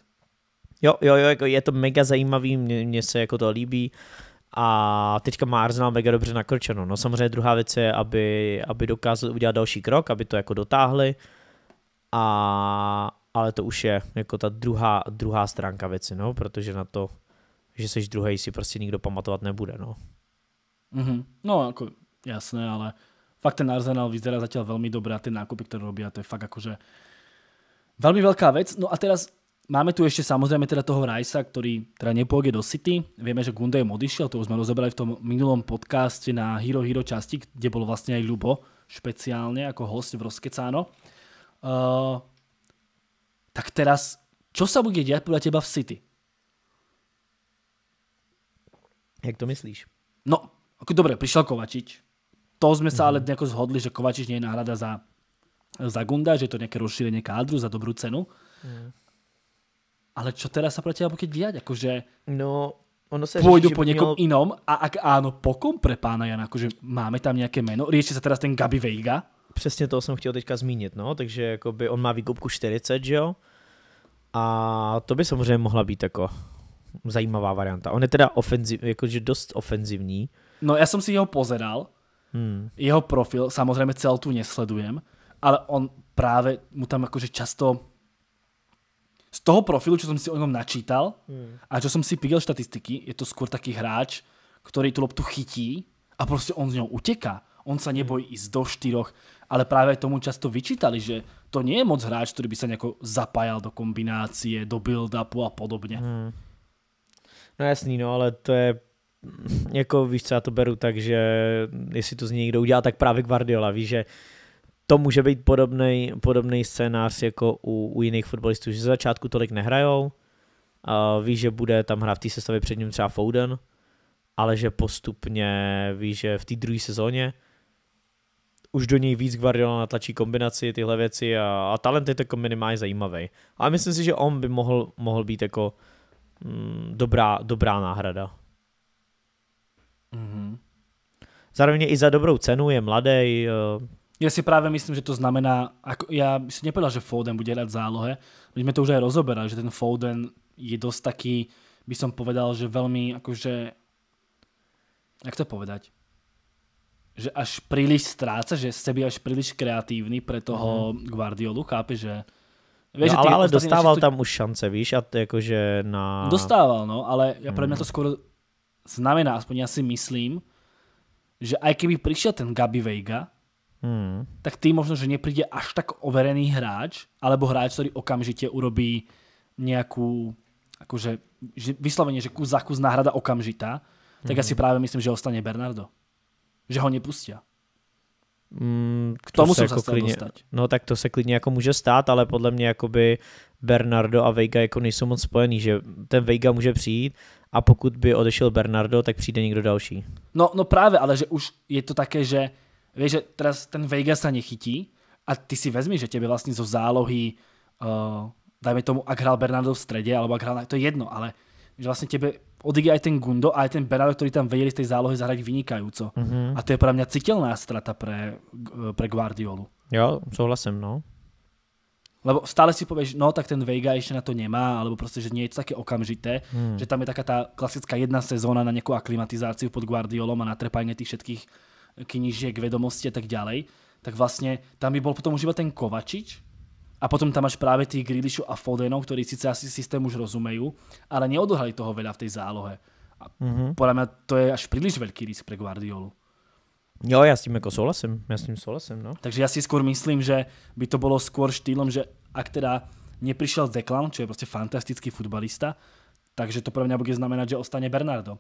A: Jo, jo, jo, jako je to mega zajímavý, mně, mně se jako to líbí. Uh, a teďka má Arsenal mega dobře nakročeno. No samozřejmě druhá věc je, aby, aby dokázali udělat další krok, aby to jako dotáhli, a, ale to už je jako ta druhá, druhá stránka věci, no, protože na to, že seš druhý, si prostě nikdo pamatovat nebude, no.
B: Mm-hmm. No, jako jasné, ale fakt ten Arsenal vyzerá zatím velmi dobrá, ty nákupy, které robí, a to je fakt jakože velmi velká věc. No a teraz Máme tu ešte samozrejme teda toho Rajsa, ktorý teda nepôjde do City. Vieme, že Gundam odišiel, to už sme rozoberali v tom minulom podcaste na Hero Hero časti, kde bol vlastne aj Ľubo špeciálne ako host v Roskecáno. Uh, eh, tak teraz, čo sa bude diať podľa teba v City? Jak to myslíš? No, ako dobre, prišiel Kovačič. To sme sa mhm. ale nejako zhodli, že Kovačič nie je náhrada za, za Gunda, že je to nejaké rozšírenie kádru za dobrú cenu. Mm ale čo teda sa pre teba bude diať? Akože no, ono sa pôjdu po někom měl... inom a ak áno, po kom pre pána Jana? Akože máme tam nějaké meno. Rieši sa teraz
A: ten Gabi Vejga? Přesně to jsem chtěl teďka zmínit, no, takže jakoby on má výkupku 40, že jo? A to by samozřejmě mohla být jako zajímavá varianta. On je teda ofenziv, jakože dost ofenzivní.
B: No já jsem si jeho pozeral, hmm. jeho profil, samozřejmě celou tu nesledujem, ale on právě mu tam jakože často z toho profilu, čo som si o ňom načítal mm. a čo som si pigel štatistiky, je to skôr taký hráč, ktorý tú loptu chytí a prostě on z ňou uteká. On sa nebojí ísť hmm. do štyroch, ale práve tomu často vyčítali, že to nie je moc hráč, ktorý by sa nejako zapájal do kombinácie, do build-upu a podobně. Mm.
A: No jasný, no, ale to je jako víš co, já to beru tak, že jestli to z něj někdo udělá, tak právě Guardiola, víš, že to může být podobný, podobný scénář jako u, u jiných fotbalistů, že ze začátku tolik nehrajou, uh, ví, že bude tam hrát v té sestavě před ním třeba Foden, ale že postupně ví, že v té druhé sezóně už do něj víc Guardiola natlačí kombinaci, tyhle věci a, a talent je takový kombiny zajímavý. Ale myslím si, že on by mohl, mohl být jako mm, dobrá, dobrá náhrada. Mm-hmm. Zároveň i za dobrou cenu je mladý, eh,
B: Ja si práve myslím, že to znamená, ako, ja by si nepovedal, že Foden bude hrať v zálohe, my sme to už aj rozoberali, že ten Foden je dosť taký, by som povedal, že veľmi akože, jak to povedať, že až príliš stráca, že z sebe až príliš kreatívny pre toho mm. Guardiolu, chápe, že... No, Vieš, no, že ale, ale dostával to...
A: tam už šance, víš, a jakože na... Dostával,
B: no, ale ja pre mňa to mhm. skoro znamená, aspoň ja si myslím, že aj keby prišiel ten Gabi Vega, Hmm. tak tým možno, že nepríde až tak overený hráč, alebo hráč, ktorý okamžite urobí nejakú, akože, že vyslovene, že kus za kus náhrada okamžitá, tak hmm. asi práve myslím, že ostane Bernardo. Že ho nepustia.
A: Hmm, to k tomu se jsem jako dostať. klidně, No tak to se klidně jako může stát, ale podle mě akoby Bernardo a Vega jako nejsou moc spojený, že ten Vega může přijít a pokud by odešel Bernardo, tak přijde někdo další.
B: No, no právě, ale že už je to také, že Vieš, že teraz ten Vegas sa nechytí a ty si vezmi, že tebe vlastne zo zálohy, uh, dajme tomu, ak hral Bernardo v strede, alebo ak hral, na, to je jedno, ale že vlastne tebe odíde aj ten Gundo a aj ten Bernardo, ktorý tam vedeli z tej zálohy zahrať vynikajúco. Mm-hmm. A to je pre mňa citeľná strata pre, eh, pre Guardiolu.
A: Jo, souhlasím, no.
B: Lebo stále si povieš, no tak ten Vega ešte na to nemá, alebo proste, že nie je to také okamžité, hmm. že tam je taká tá klasická jedna sezóna na nejakú aklimatizáciu pod Guardiolom a na trepanie tých všetkých knížek, vedomosti a tak ďalej, tak vlastně tam by bol potom už iba ten Kovačič a potom tam máš právě tých Grilišu a Fodenov, ktorí síce asi systém už rozumejú, ale neodohrali toho veľa v tej zálohe. A mm -hmm. to je až příliš velký risk pro Guardiolu.
A: Jo, já s tím jako souhlasím, já s tím
B: souhlasím, no. Takže já si skôr myslím, že by to bylo skôr štýlom, že ak teda neprišiel Declan, čo je prostě fantastický futbalista, takže to pre mňa bude znamenať, že ostane Bernardo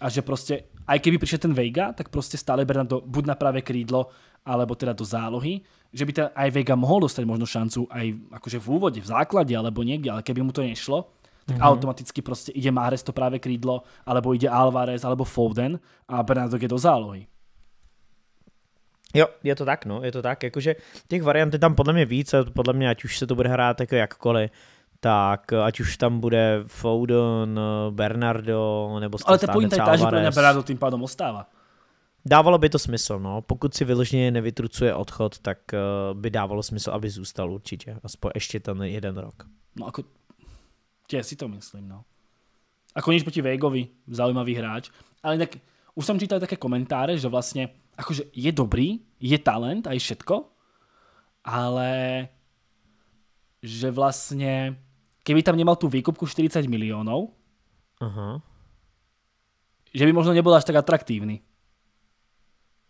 B: a že proste, aj keby prišiel ten Vega, tak proste stále to buď na práve krídlo, alebo teda do zálohy, že by teda aj Vega mohol dostať možno šancu aj akože v úvode, v základe alebo niekde, ale keby mu to nešlo, tak mhm. automaticky proste ide Mahrez to práve krídlo, alebo ide Alvarez, alebo Foden a Bernardo je do zálohy.
A: Jo, je to tak, no, je to tak, jakože těch variant je tam podle mě víc podle mě, ať už se to bude hrát jako jakkoliv, tak ať už tam bude Foden, Bernardo, nebo Ale to pojím je že pro Bernardo tým
B: pádom ostává.
A: Dávalo by to smysl, no. Pokud si vyložně nevytrucuje odchod, tak eh, by dávalo smysl, aby zůstal určitě. Aspoň ještě ten jeden rok.
B: No jako, tě si to myslím, no.
A: A nič proti Vejgovi,
B: zaujímavý hráč. Ale tak už jsem čítal také komentáře, že vlastně, akože je dobrý, je talent a je všetko, ale že vlastně keby tam nemal tú výkupku 40 miliónov, uh-huh. že by možno nebol až tak atraktívny.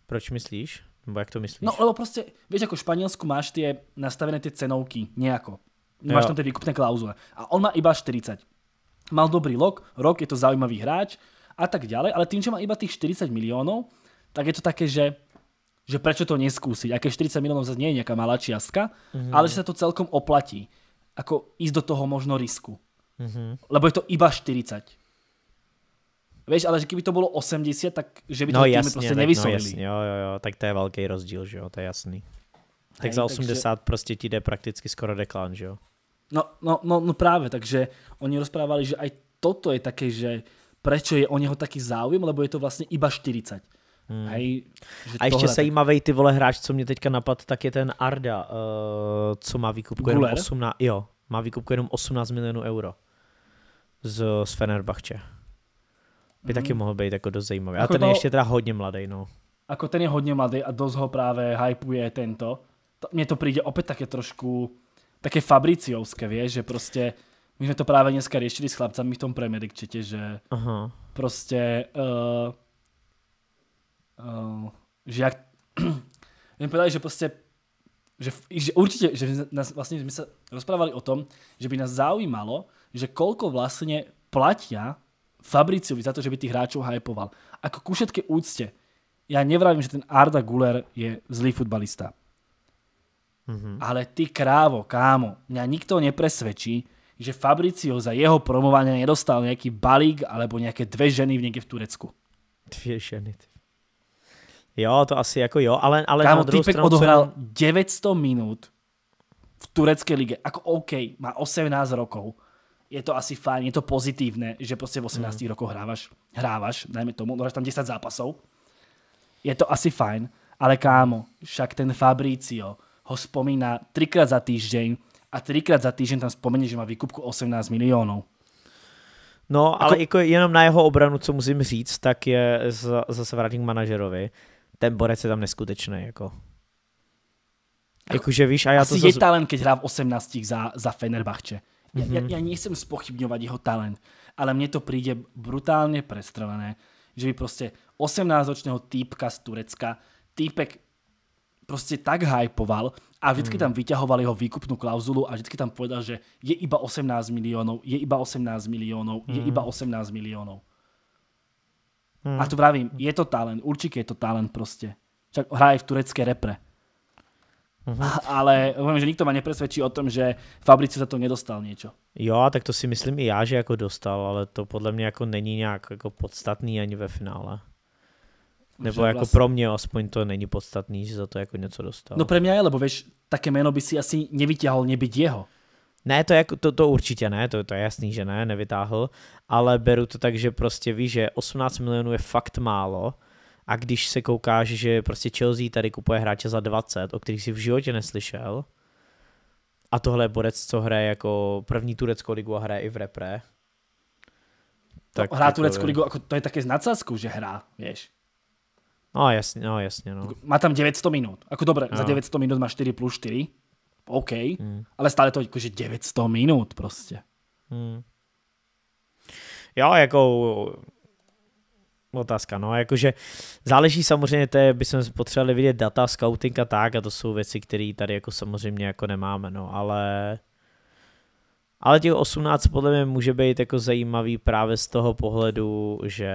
B: Proč myslíš? Nebo jak to myslíš? No lebo proste, vieš, ako v Španielsku máš tie nastavené tie cenovky nejako. Máš tam tie výkupné klauzule. A on má iba 40. Mal dobrý lok, rok, je to zaujímavý hráč a tak ďalej, ale tým, že má iba tých 40 miliónov, tak je to také, že že prečo to neskúsiť, aké 40 miliónov zase nie je nejaká malá čiastka, mm-hmm. ale že sa to celkom oplatí ako ísť do toho možno risku. Mm-hmm. Lebo je to iba 40. Vieš, ale že keby to bolo 80, tak že by to no, jasně, prostě tak, nevysolili. No, jasne,
A: jo, jo, jo, tak to je veľký rozdíl, že jo, to je jasný. Tak Hej, za 80 takže... proste ti jde prakticky skoro deklán, že jo?
B: No, no, no, no práve, takže oni rozprávali, že aj toto je také, že prečo je o neho taký záujem, lebo je to vlastne iba 40.
A: Hmm. Hej, jí, a ještě tohle... zajímavý ty vole hráč, co mě teďka napad, tak je ten Arda, uh, co má výkupku jenom 18, jo, má výkupku jenom 18 milionů euro z, z Fenerbahče. By hmm. taky mohl být jako dost zajímavý. a jako ten to... je ještě teda hodně mladý, no.
B: Ako ten je hodně mladý a dost ho právě hypuje tento. To, mně to přijde opět také trošku také fabriciovské, víš, že prostě my jsme to právě dneska řešili s chlapcami v tom Premier League, že Aha. prostě uh, Eh, že jak, jim <clears throat> podali, že prostě, že, že určitě, že nás, vlastně my se rozprávali o tom, že by nás zaujímalo, že kolko vlastně platia Fabriciovi za to, že by tých hráčov hypoval. Ako ku všetké úcte, já nevravím, že ten Arda Guler je zlý futbalista. Mm-hmm. Ale ty krávo, kámo, mě nikto nepresvedčí, že Fabricio za jeho promování nedostal nějaký balík alebo nějaké dve ženy v
A: někde v Turecku. Dvě ženy. Jo, to asi jako jo, ale, ale Kámo, na druhou stranu... odohral
B: 900 minut v turecké lige. Ako OK, má 18 rokov. Je to asi fajn, je to pozitívne, že prostě v 18 mm. rokoch hrávaš, hrávaš, dajme tomu, hráš tam 10 zápasov. Je to asi fajn, ale kámo, však ten Fabricio ho spomína trikrát za týždeň a trikrát za týždeň tam spomene, že má výkupku 18 miliónov.
A: No, ale jako... jako jenom na jeho obranu, co musím říct, tak je zase vrátím manažerovi ten borec je tam neskutečný, jako. Jakože víš, a já Asi to zase... je zaz...
B: talent, keď hrá v 18 za, za Fenerbahče. Mm -hmm. Já, já, mhm. nejsem spochybňovat jeho talent, ale mně to přijde brutálně prestrované, že by prostě 18-ročného týpka z Turecka, týpek prostě tak hypoval a vždycky hmm. tam vyťahovali jeho výkupnú klauzulu a vždycky tam povedal, že je iba 18 miliónov, je iba 18 miliónov, hmm. je mhm. iba 18 miliónov. Hmm. A tu vravím, je to talent, určitě je to talent prostě. Čak hrá aj v turecké repre. Uhum. Ale hovorím, že nikto ma nepresvědčí o tom, že Fabrici za to nedostal něco.
A: Jo, tak to si myslím i já, že jako dostal, ale to podle mě jako není nějak jako podstatný ani ve finále. Nebo že jako vlastne... pro mě aspoň to není podstatný, že za to jako něco dostal. No
B: pro mě je, lebo vieš, také jméno by si asi nevyťahol nebyť jeho.
A: Ne, to, jako, to, to určitě ne, to, to je jasný, že ne, nevytáhl, ale beru to tak, že prostě víš, že 18 milionů je fakt málo a když se koukáš, že prostě Chelsea tady kupuje hráče za 20, o kterých si v životě neslyšel, a tohle je borec, co hraje jako první tureckou ligu a hraje i v repre. Tak, hrá jako tureckou ligu,
B: jako to je také z nadsázku, že hrá, víš.
A: No jasně, no jasně, no. Má tam 900 minut. Ako dobré, no. za 900
B: minut má 4 plus 4. OK, mm. ale stále to jakože 900 minut prostě.
A: Mm. Jo, jako otázka, no, jakože záleží samozřejmě, to je, bychom potřebovali vidět data, scouting a tak, a to jsou věci, které tady jako samozřejmě jako nemáme, no, ale ale těch 18 podle mě může být jako zajímavý právě z toho pohledu, že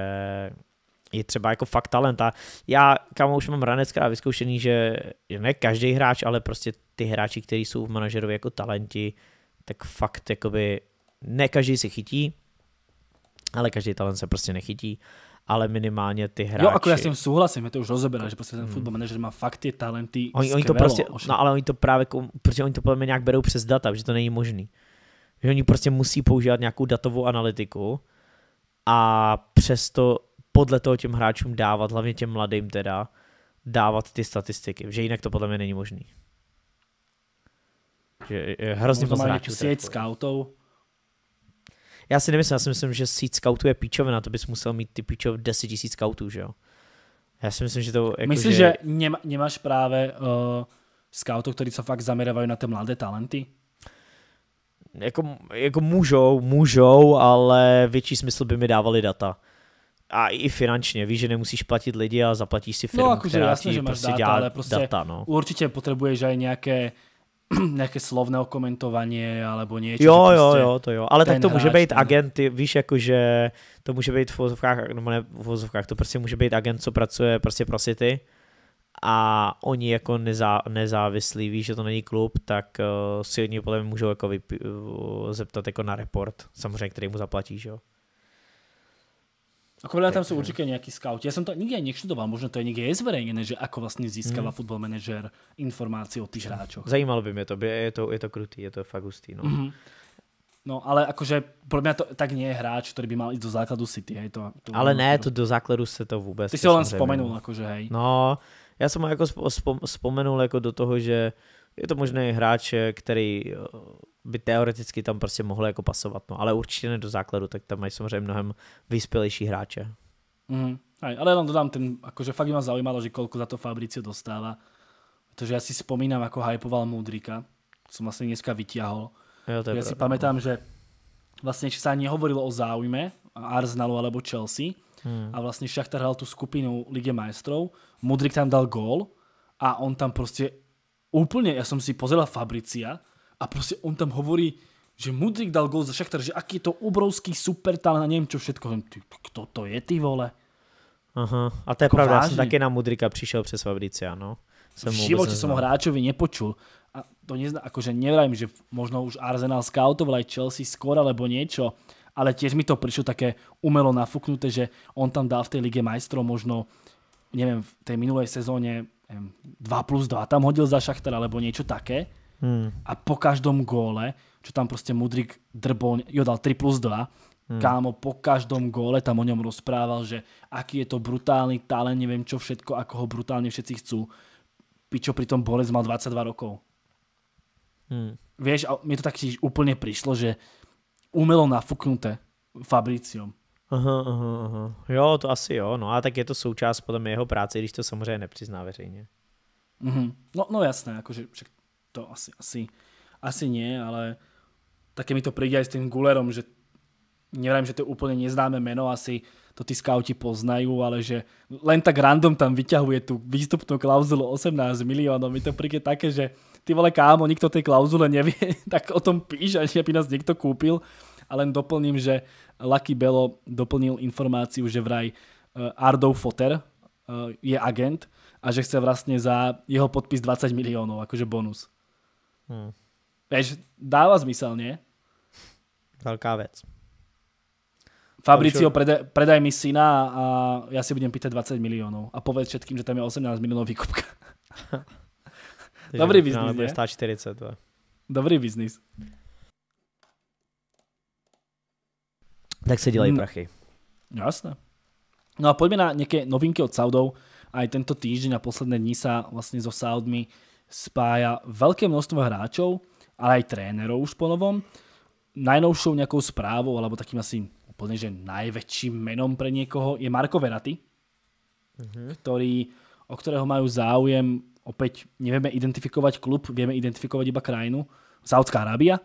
A: je třeba jako fakt talent a já kam už mám a vyzkoušený, že ne každý hráč, ale prostě ty hráči, kteří jsou v manažerovi jako talenti, tak fakt jakoby ne každý se chytí, ale každý talent se prostě nechytí ale minimálně ty hráči. Jo, jako já s tím
B: souhlasím, je to už rozebrané, že prostě ten hmm. football manager má fakt ty talenty
A: oni, oni to prostě, no ale oni to právě, jako- protože oni to podle mě nějak berou přes data, že to není možný. Že oni prostě musí používat nějakou datovou analytiku a přesto podle toho těm hráčům dávat, hlavně těm mladým teda, dávat ty statistiky, že jinak to podle mě není možný. Že je hrozně moc hráčů. Sieť Já si nemyslím, já si myslím, že sít scoutů je píčovina, to bys musel mít ty píčov 10 000 scoutů, že jo? Já si myslím, že to... Jako, Myslíš, že, že
B: nemá, nemáš právě uh, scoutů, kteří se fakt zaměřují na ty mladé talenty?
A: Jako, jako můžou, můžou, ale větší smysl by mi dávali data a i finančně, víš, že nemusíš platit lidi a zaplatíš si no, firmu, no, akože, která jasný, ti že máš prostě data, dělá prostě data, no.
B: Určitě potřebuješ aj nějaké <clears throat> nějaké slovné okomentování, alebo něco. Jo, prostě jo, jo, to jo. Ale tak to může být ten...
A: agent, ty, víš, jakože to může být v vozovkách, no ne v vozovkách, to prostě může být agent, co pracuje prostě pro City a oni jako nezá, nezávislí, víš, že to není klub, tak uh, si oni můžou jako vyp- uh, eh, zeptat jako na report, samozřejmě, který mu zaplatíš, jo. Ako
B: veľa tam sú určite nejakí scouti. Ja som to nikde neštudoval, možno to je nikde je zverejnené, že ako vlastne získava mm. futbol manažer
A: informácie o tých hráčoch. Zajímalo by mě to, je to, je to krutý, je to fakt ustý, No. Mm -hmm.
B: No, ale akože, pro mňa to tak nie je hráč, ktorý by mal ísť do základu City, hej, to, to Ale ne, to
A: do základu se to vůbec. Ty si ho len spomenul, akože, hej. No, já jsem ho jako spomenul jako do toho, že je to možné hráč, který by teoreticky tam prostě mohlo jako pasovat, no, ale určitě ne do základu, tak tam mají samozřejmě mnohem vyspělejší hráče.
B: Mm, aj, ale jenom dodám ten, jakože fakt mě zajímalo, že kolko za to Fabricio dostává. protože já si vzpomínám, jako hypoval Mudrika, co vlastně dneska vytiahol. Jo, to je já pravda. si pamätám, no. že vlastně se ani nehovorilo o záujme Arsenalu alebo Chelsea hmm. a vlastně Šachtar hral tu skupinu Lige majstrov, Mudrik tam dal gól a on tam prostě úplně, já jsem si pozeral Fabricia, a proste on tam hovorí, že Mudrik dal gol za Šachtar, že aký je to obrovský super talent a neviem čo všetko. Ty, kto to je, ty vole?
A: Aha, a to je jako pravda, vážný. jsem taky na Mudrika přišel přes Fabriciano. Jsem v živote som ho
B: hráčovi nepočul. A to nezná, akože nevrajím, že možno už Arsenal scoutoval aj Chelsea skôr alebo niečo, ale tiež mi to prišlo také umelo nafuknuté, že on tam dal v tej Lige majstrov možno, neviem, v tej minulej sezóne 2 plus 2 tam hodil za Šachtar alebo niečo také Hmm. A po každom góle, čo tam prostě Mudrik drbol, jo dal 3 plus 2, hmm. kámo po každom góle tam o ňom rozprával, že aký je to brutálny talent, neviem čo všetko, ako ho brutálne všetci chcú. Pičo pritom tom Bolec mal 22 rokov. Hmm. Vieš, a mi to tak úplne prišlo, že umelo nafuknuté Fabriciom.
A: Aha, aha, aha. Jo, to asi jo, no a tak je to součást potom jeho práce, když to samozřejmě nepřizná veřejně. Mm-hmm.
B: No, no jasné, jakože však to asi, asi, asi nie, ale také mi to príde aj s tým Gulerom, že neviem, že to je úplne neznáme meno, asi to tí scouti poznajú, ale že len tak random tam vyťahuje tú výstupnú klauzulu 18 miliónov. Mi to príde také, že ty vole kámo, nikto tej klauzule nevie, <laughs> tak o tom píš, až by nás niekto kúpil. A len doplním, že Lucky Belo doplnil informáciu, že vraj eh, Ardo Foter eh, je agent a že chce vlastne za jeho podpis 20 miliónov, akože bonus. Hmm. Vieš, dáva zmysel, nie?
A: Veľká vec. Fabricio,
B: predaj, predaj mi syna a ja si budem pýtať 20 miliónov. A povedz všetkým, že tam je 18 miliónov výkupka. <laughs> Dobrý biznis, bude
A: stáť 42.
B: Dobrý biznis.
A: Tak si dělají prachy.
B: Jasné. No a poďme na nejaké novinky od Saudov. Aj tento týždeň a posledné dni sa vlastne so Saudmi spája veľké množstvo hráčov, ale aj trénerov už po novom. Najnovšou nejakou správou, alebo takým asi úplne, že najväčším menom pre niekoho je Marko Verati, mm-hmm. ktorý, o ktorého majú záujem, opäť nevieme identifikovať klub, vieme identifikovať iba krajinu, Saudská Arábia.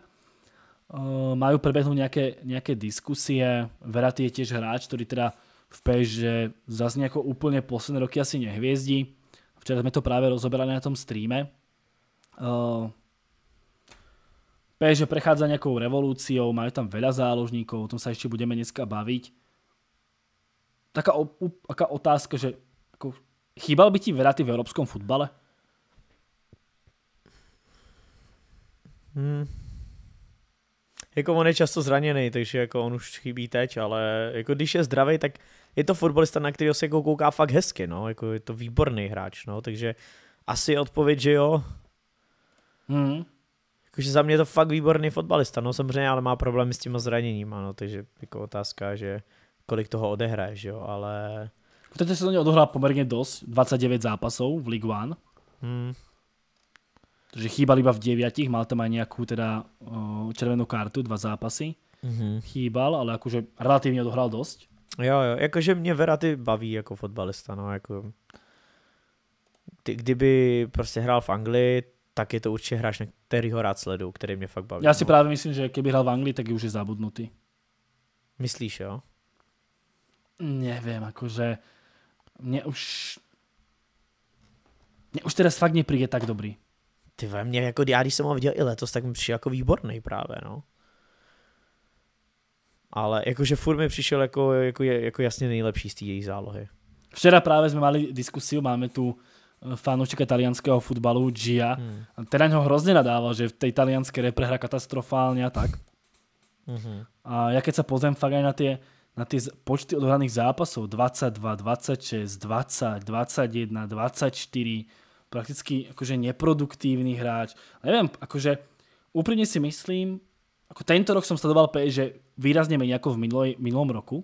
B: Uh, eh, majú prebehnúť nejaké, nejaké diskusie, Verati je tiež hráč, ktorý teda v PSG zase nejako úplne posledné roky asi nehviezdí. Včera sme to práve rozoberali na tom streame. Uh, eh, PSG prechádza nejakou revolúciou, majú tam veľa záložníkov, o tom sa ešte budeme dneska baviť. Taká, otázka, že chýbal by ti Verratti v európskom futbale?
A: Hmm. Jako on je často zraněný, takže jako on už chybí teď, ale jako když je zdravý, tak je to fotbalista, na kterého se jako kouká fakt hezky, no, jako je to výborný hráč, no, takže asi odpověď, že jo, Hmm. Jakože za mě je to fakt výborný fotbalista, no samozřejmě, ale má problémy s těma zraněním, ano, takže jako otázka, že kolik toho odehraje, že jo, ale...
B: V této sezóně odohrál poměrně dost, 29 zápasů v League One. Hmm. Takže chýbal iba v 9, mal tam aj nějakou teda červenou kartu, dva zápasy. Mm-hmm. Chýbal, ale jakože relativně odohrál dost.
A: Jo, jo, jakože mě veraty baví jako fotbalista, no, jako... Ty, kdyby prostě hrál v Anglii, tak je to určitě hráč, který ho rád sleduju, který mě fakt baví. Já si no.
B: právě myslím, že kdyby hrál v Anglii, tak je už je zabudnutý. Myslíš, jo? Nevím,
A: jakože. mě už mě už teda fakt nepríde tak dobrý. Ty ve mně, jako já když jsem ho viděl i letos, tak mi přišel jako výborný právě, no. Ale jakože furt mi přišel jako, jako, jako jasně nejlepší z té její zálohy.
B: Včera právě jsme mali diskusiu, máme tu fanúšika italianského futbalu, Gia. Hmm. Teda ho hrozne nadával, že v tej italianskej repre hra katastrofálne a tak. Mm-hmm. A ja keď sa pozriem fakt aj na tie, na tie počty odhraných zápasov, 22, 26, 20, 21, 24, prakticky akože neproduktívny hráč. Neviem, akože úprimne si myslím, ako tento rok som sledoval PSG že výrazne menej ako v minulej, minulom roku,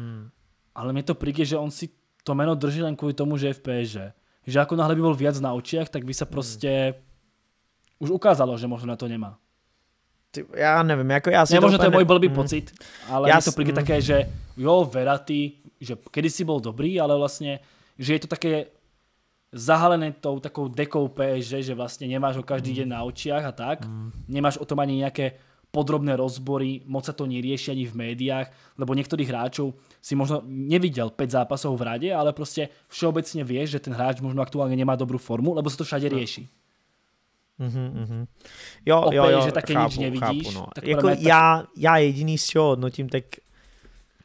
B: hmm. ale mne to príde, že on si to meno drží len kvôli tomu, že je v PSG že ako náhle by bol viac na očiach, tak by sa hmm. proste mm. už ukázalo, že možno na to nemá. Ty, já nevím, jako já si ne, to možná to je můj blbý mm. pocit, ale já to přijde mm. také, že jo, veratý, že kedysi byl dobrý, ale vlastně, že je to také zahalené tou takou dekou PSG, že vlastně nemáš ho každý mm. den na očiach a tak, mm. nemáš o tom ani nějaké podrobné rozbory, moc sa to nerieši ani v médiách, lebo niektorých hráčov si možno nevidel 5 zápasov v rade, ale proste všeobecne vieš, že ten hráč možno aktuálne nemá dobrú formu, lebo sa to všade hm. rieši.
A: Jo, mhm, Opět, mhm. jo, jo, že chápu, nevidíš. No. Jako já, já jediný z čeho hodnotím, tak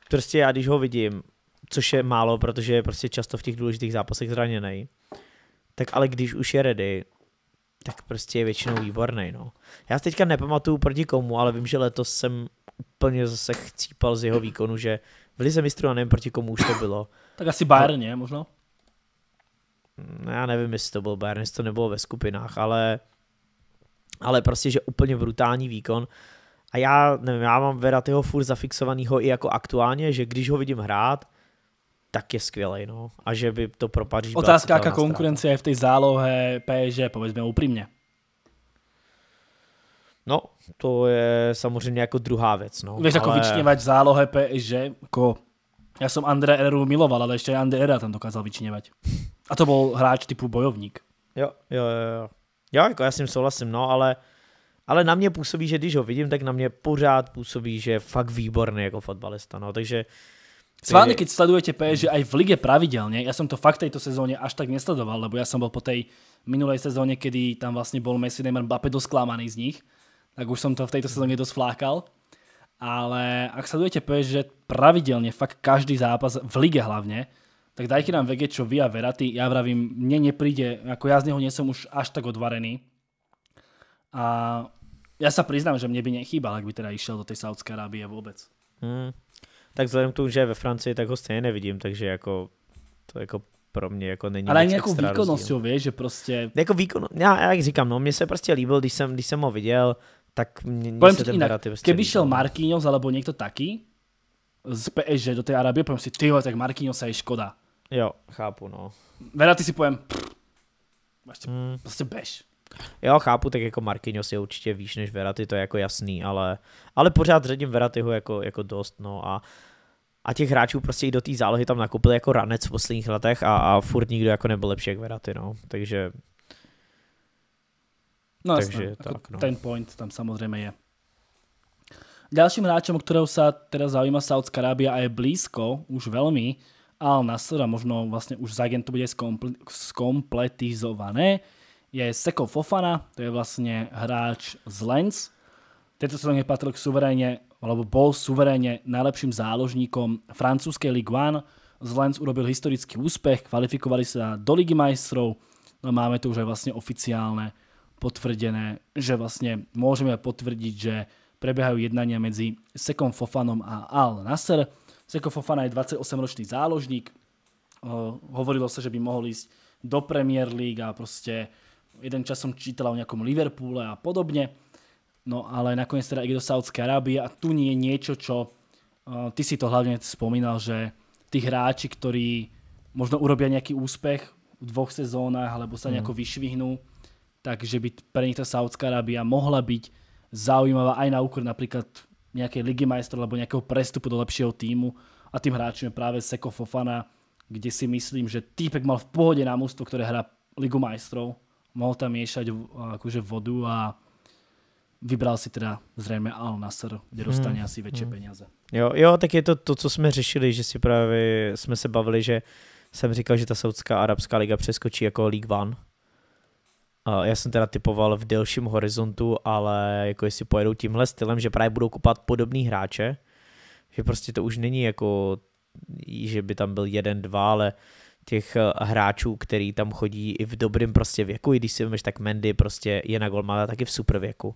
A: prostě já když ho vidím, což je málo, protože je prostě často v těch důležitých zápasech zraněný, tak ale když už je ready, tak prostě je většinou výborný. No. Já teďka nepamatuju proti komu, ale vím, že letos jsem úplně zase chcípal z jeho výkonu, že v Lize mistrů, a nevím proti komu už to bylo.
B: Tak asi Bayern, ne, možná?
A: Mm, já nevím, jestli to byl Bayern, jestli to nebylo ve skupinách, ale, ale prostě, že úplně brutální výkon. A já, nevím, já mám Veratyho furt zafixovanýho i jako aktuálně, že když ho vidím hrát, tak je skvělej, no. A že by to pro Paříž Otázka, jaká konkurence
B: je v té zálohe PSG,
A: povedzme upřímně. No, to je samozřejmě jako druhá věc, no. Víš, jako ale...
B: v zálohe PSG, jako já jsem André Eru miloval, ale ještě André Era tam dokázal vyčněvať. A to byl hráč typu bojovník.
A: Jo, jo, jo. Jo, jo jako já s tím souhlasím, no, ale, ale na mě působí, že když ho vidím, tak na mě pořád působí, že je fakt výborný jako fotbalista, no, takže vámi, keď sledujete PSG
B: aj v lige pravidelne, ja som to fakt tejto sezóne až tak nesledoval, lebo ja som bol po tej minulej sezóne, kedy tam vlastne bol Messi, Neymar, Mbappé dosklamaný z nich, tak už som to v tejto sezóne dosť flákal. Ale ak sledujete PSG pravidelne, fakt každý zápas, v lige hlavne, tak dajte nám vedieť, čo vy a Veraty, Ja vravím, mne nepríde, ako ja z neho nesom už až tak odvarený. A ja sa priznám, že mne by nechýbal, ak by teda išiel do tej Saudskej Arábie vôbec.
A: Mm tak vzhledem k tomu, že je ve Francii, tak ho stejně nevidím, takže jako to jako pro mě jako není Ale jako výkonnost, víš, že prostě... Jako výkon, já, já jak říkám, no, mně se prostě líbil, když jsem, když jsem ho viděl, tak mě, mě se ten Beraty prostě
B: Keby šel Marquinhos alebo někdo taky z PSG do té Arabie, povím si, tyhle, tak Marquinhos je škoda.
A: Jo, chápu, no. Beraty si povím, prostě, hmm. prostě bež. Jo, chápu, tak jako Marquinhos je určitě výš než Veraty, to je jako jasný, ale, ale pořád řadím Veratyho jako, jako dost, no a a těch hráčů prostě i do té zálohy tam nakupili jako ranec v posledních letech a, a furt nikdo jako nebyl lepší jak Veraty, no. Takže... No Takže jasné, jako tak, jako no. ten
B: point tam samozřejmě je. Dalším hráčem, o kterého se teda zaujíma Saudská Arábia a je blízko, už velmi, ale Nasr a možno vlastně už z agentu bude skompl skompletizované, je Seko Fofana, to je vlastně hráč z Lens. Tento sezóne patril k suverénne lebo bol suverénne najlepším záložníkom francúzskej Ligue 1. Z Lens urobil historický úspech, kvalifikovali sa do Ligy majstrov, no máme to už aj vlastne oficiálne potvrdené, že vlastne môžeme potvrdiť, že prebiehajú jednania medzi Sekom Fofanom a Al Nasser. Seko Fofana je 28-ročný záložník, hovorilo sa, že by mohol ísť do Premier League a proste jeden čas som čítala o nejakom Liverpoole a podobne. No ale nakoniec teda ide do Saudskej Arábie a tu nie je niečo, čo... Uh, ty si to hlavne spomínal, že tí hráči, ktorí možno urobia nejaký úspech v dvoch sezónach alebo sa mhm. nejako vyšvihnú, takže by pre nich tá Saudská Arábia mohla byť zaujímavá aj na úkor napríklad nejakej ligy majstrov alebo nejakého prestupu do lepšieho týmu a tým hráčom je práve Seko Fofana, kde si myslím, že týpek mal v pohode na mústvo, ktoré hrá ligu majstrov, mohol tam miešať vodu a vybral si teda zřejmě Al Nasser, kde hmm. dostane hmm. asi větší hmm. peněze.
A: Jo, jo, tak je to to, co jsme řešili, že si právě jsme se bavili, že jsem říkal, že ta Saudská arabská liga přeskočí jako League One. A já jsem teda typoval v delším horizontu, ale jako jestli pojedou tímhle stylem, že právě budou kupat podobný hráče, že prostě to už není jako, že by tam byl jeden, dva, ale těch eh, hráčů, který tam chodí i v dobrým prostě věku, i když si vemeš, tak Mendy prostě je na golmana taky v super věku.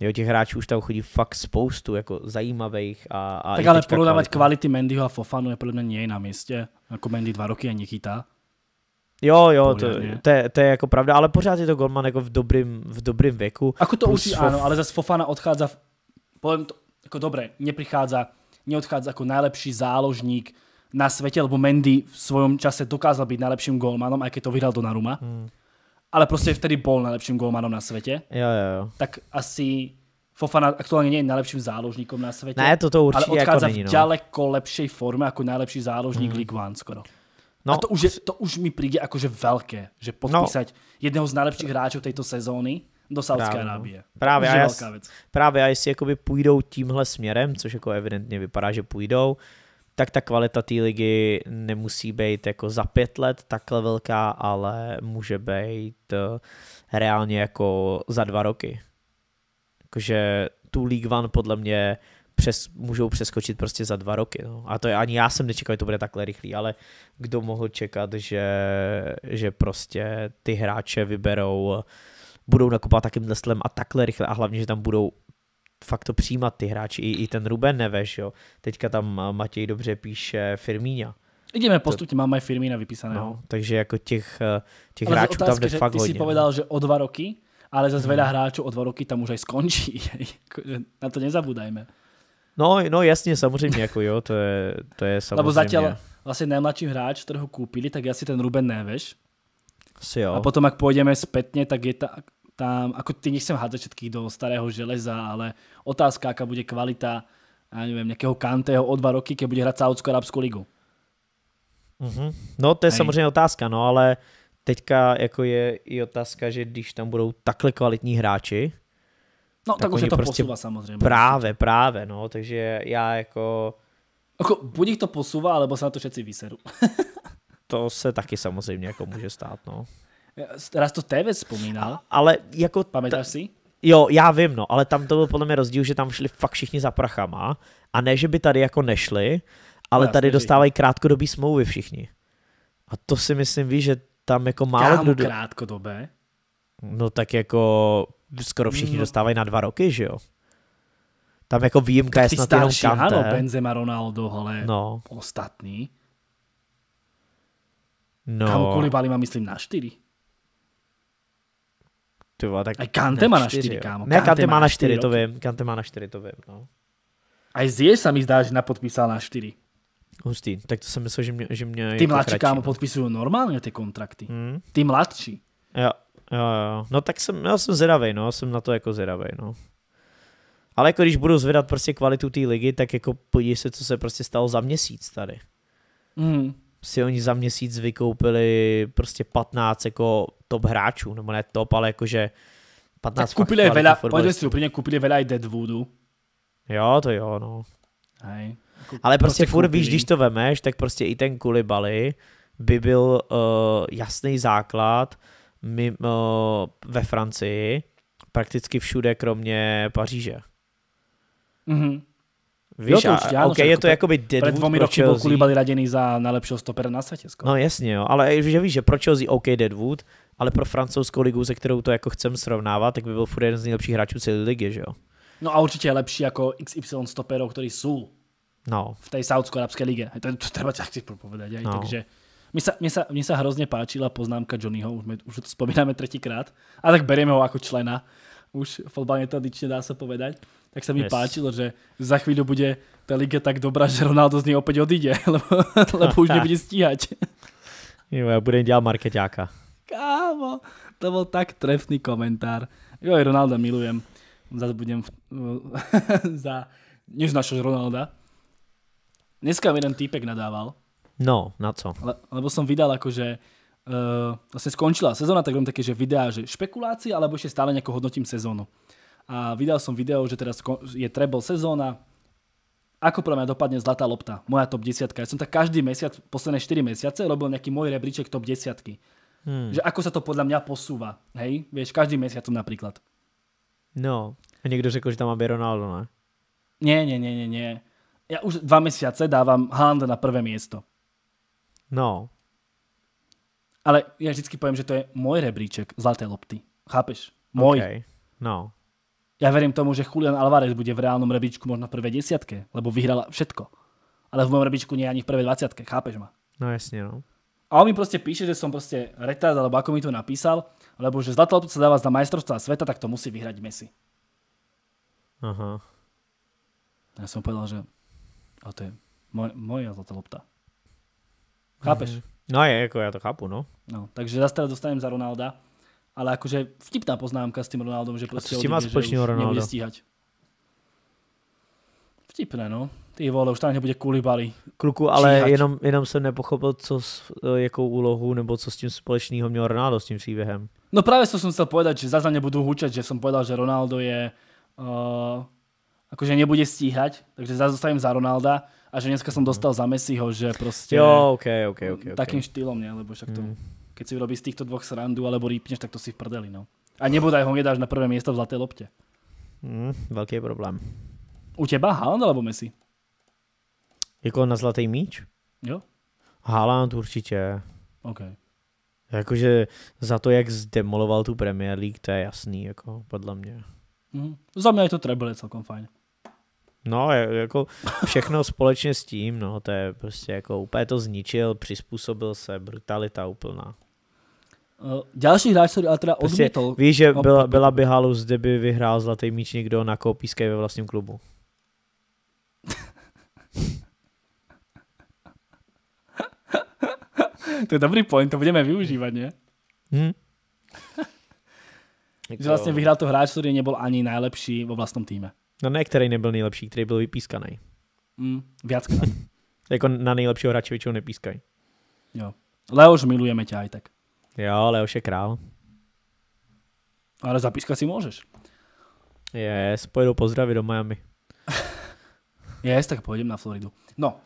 A: Jo, těch hráčů už tam chodí fakt spoustu, jako zajímavých. A, a tak ale porovnávat
B: kvality Mendyho a Fofanu je podle mě něj na místě, jako Mendy dva roky a Nikita.
A: Jo, jo, to, to, je, to, je, jako pravda, ale pořád je to Goldman jako v dobrým, v dobrým věku. Ako to už ano, ale
B: zase Fofana odchádza, povím to, jako dobré, neprichádza, neodchádza jako nejlepší záložník na světě, lebo Mendy v svém čase dokázal být nejlepším golmanom, aj je to do Naruma. Hmm ale prostě vtedy bol nejlepším golmanem na světě. Jo, jo, jo. Tak asi Fofana aktuálně není nejlepším záložníkem na světě. Ne, to to určitě ale odchádza jako není, no. v lepší formě jako nejlepší záložník mm. League One skoro. No, a to už, je, to už mi přijde jakože velké, že no. podpísať no, jedného z nejlepších hráčů této sezóny do Saudské no. Arábie. Právě, a, jas,
A: právě a jestli půjdou tímhle směrem, což jako evidentně vypadá, že půjdou, tak ta kvalita té ligy nemusí být jako za pět let takhle velká, ale může být eh, reálně jako za dva roky. Jakože tu League One podle mě přes, můžou přeskočit prostě za dva roky. No. A to je, ani já jsem nečekal, že to bude takhle rychlý, ale kdo mohl čekat, že, že prostě ty hráče vyberou, budou nakupovat takým slem a takhle rychle a hlavně, že tam budou fakt to přijímat ty hráči, i, i ten Ruben Neves, jo. Teďka tam Matěj dobře píše Firmíňa. Ideme postupně,
B: mám aj Firmína vypísaného. No,
A: takže jako těch, eh, těch hráčů otázky, tam jde fakt ty hodně. Ty no. si povedal,
B: že o dva roky, ale zase hmm. hráčů o dva roky tam už aj skončí. <laughs> Jako, na to nezabudajme.
A: No, no jasně, samozřejmě, jako jo, to je, to je samozřejmě. <laughs> Lebo zatím
B: vlastně nejmladší hráč, kterého koupili, tak je asi ten Ruben Neves. Si
A: jo. A potom, jak půjdeme zpětně,
B: tak je ta, tam, ako ty nechcem hádzať všetkých do starého železa, ale otázka, aká bude kvalita, ja nevím, nejakého Kanteho o dva roky, keď bude hrát Saudskú arabskou ligu.
A: Mhm. No to je Hej. samozřejmě otázka, no ale teďka jako je i otázka, že když tam budou takhle kvalitní hráči, No tak, tak už je to prostě posúva samozřejmě. Právě, právě, no, takže já jako... Ako, buď jich to posúva, alebo se na to všetci vyseru. to se taky samozřejmě jako může stát, no.
B: Raz to TV vzpomínal.
A: ale jako... Pamětáš si? Jo, já vím, no, ale tam to byl podle mě rozdíl, že tam šli fakt všichni za prachama a ne, že by tady jako nešli, ale no, tady dostávají krátkodobý smlouvy všichni. A to si myslím, víš, že tam jako málo Kámo kdo...
B: krátkodobé?
A: No tak jako skoro všichni no. dostávají na dva roky, že jo? Tam jako výjimka je snad jenom Kante. Ano,
B: Benzema, Ronaldo, ale no. ostatní. No. Kamu Kulibali má, myslím, na čtyři.
A: Ty vole, tak... A Kante má na 4, kámo. Ne, Kante má na 4, to vím. Kante má na 4, to vím, no. A Ziyech sa mi zdá, že napodpísal na 4. Hustý, tak to jsem myslel, že mě, že
B: mě Ty jako mladší kámo no. podpisují normálně ty kontrakty. Hmm? Ty mladší.
A: Jo, jo, jo. No tak jsem, já jsem zvědavej, no, jsem na to jako zvědavej, no. Ale jako když budu zvedat prostě kvalitu té ligy, tak jako podívej se, co se prostě stalo za měsíc tady. Hmm. Si oni za měsíc vykoupili prostě 15 jako top hráčů, nebo ne top, ale jakože 15 tak kupili vela, pojďme si
B: úplně, kupili vela i Deadwoodu.
A: Jo, to jo, no.
B: Hej. Kup, ale prostě, prostě furt víš, když
A: to vemeš, tak prostě i ten Kulibaly by byl uh, jasný základ mimo, uh, eh, ve Francii, prakticky všude, kromě Paříže. Mm-hmm. Víš, jo, to určitě, a, okay, je jako by jakoby Deadwood Před dvomi roky byl Kulibaly
B: raděný za najlepšího stopera na světě. Skoro.
A: No jasně, jo, ale že víš, že pro Chelsea OK Deadwood, ale pro francouzskou ligu, se kterou to jako chcem srovnávat, tak by byl furt jeden z nejlepších hráčů celé ligy, že jo?
B: No a určitě je lepší jako XY stoperov, který jsou no. v té saudsko arabské lige. To, to třeba tak chci Aj. No. Takže mně sa, mně, sa, mně sa hrozně páčila poznámka Johnnyho, už, my, už to vzpomínáme třetíkrát. a tak bereme ho jako člena, už to dičně dá se povedať, tak se mi yes. páčilo, že za chvíli bude ta liga tak dobrá, že Ronaldo z nej opět odjde, <laughs> lebo, lebo už <laughs> nebude
A: stíhat. Jo, já budem dělat marketáka.
B: Kámo, to byl tak trefný komentár. Jo, Ronalda milujem. Zas budem v, <laughs> za... Než našel Ronalda. Dneska mi jeden týpek nadával. No, na co? Le, lebo som vydal akože... Uh, vlastne skončila sezóna, tak robím také, že videá, že špekulácie, alebo ešte stále nejako hodnotím sezónu. A vydal som video, že teraz je treble sezóna, ako pre mňa dopadne zlatá lopta, moja top 10. Ja som tak každý mesiac, posledné 4 mesiace, robil nejaký môj rebríček top 10. Hmm. Že ako sa to podľa mňa posúva, hej? Vieš, každý mesiacom napríklad.
A: No, a niekto řekl, že tam má Ronaldo, ne?
B: Nie, nie, nie, nie, nie. Ja už dva mesiace dávam Haaland na prvé miesto. No. Ale ja vždycky poviem, že to je môj rebríček zlaté lopty. Chápeš? Môj. Okay. No. Ja verím tomu, že Julian Alvarez bude v reálnom rebríčku možno v prvé desiatke, lebo vyhrala všetko. Ale v mojom rebríčku nie ani v prvé dvaciatke, chápeš ma? No jasne, no. A on mi proste píše, že som proste retard, alebo ako mi to napísal, lebo že zlatá sa dáva za majstrovstva sveta, tak to musí vyhrať Messi. Aha. Ja som povedal, že a to je moj, moja zlatá lopta. Chápeš? Mhm.
A: No je, ako ja to chápu, no.
B: No, takže zase teraz dostanem za Ronalda, ale akože vtipná poznámka s tým Ronaldom, že proste odíde, že už Ronaldo? nebude stíhať. Vtipné, no. Ty vole, už tam nebude kulibalí. Kluku, ale jenom,
A: jenom jsem nepochopil, co, s eh, jakou úlohu nebo co s tím společného měl Ronaldo s tím příběhem.
B: No právě to jsem chtěl povedať, že zase nebudu hučet, že jsem povedal, že Ronaldo je uh, eh, akože nebude stíhat, takže zase zostavím za Ronalda a že dneska jsem mhm. dostal za Messiho, že prostě jo, okay, okay, okay, okay. takým štýlom, ne, lebo však to, Hmm. keď si vyrobí z týchto dvoch srandu alebo rýpneš, tak to si v prdeli, no. A nebude ho nedáš na prvé místo v zlaté lopte.
A: Hmm, velký problém.
B: U teba Haaland alebo Messi?
A: Jako na zlatý míč? Jo. Haaland určitě. OK. Jakože za to, jak zdemoloval tu Premier League, to je jasný, jako podle mě.
B: Mm. Za mě je to treble celkom fajn.
A: No, jako všechno společně s tím, no, to je prostě jako úplně to zničil, přizpůsobil se, brutalita úplná. Uh, další hráč se ale teda prostě, odmítl. Víš, že no, byla, byla by halus, kdyby vyhrál Zlatý míč někdo na kopíské ve vlastním klubu.
B: to je dobrý point, to budeme využívat, ne? Hmm. <laughs> že vlastně jako- vyhrál to hráč, který nebyl ani nejlepší vo vlastním týme.
A: No ne, který nebyl nejlepší, který byl vypískaný. Mm, viackrát. <laughs> jako na nejlepšího hráče většinou nepískají.
B: Jo. Leoš, milujeme tě aj tak.
A: Jo, Leoš je král.
B: Ale zapískat si můžeš.
A: Je, yes, pojedu pozdravy do Miami.
B: je, <laughs> yes, tak pojedem na Floridu. No,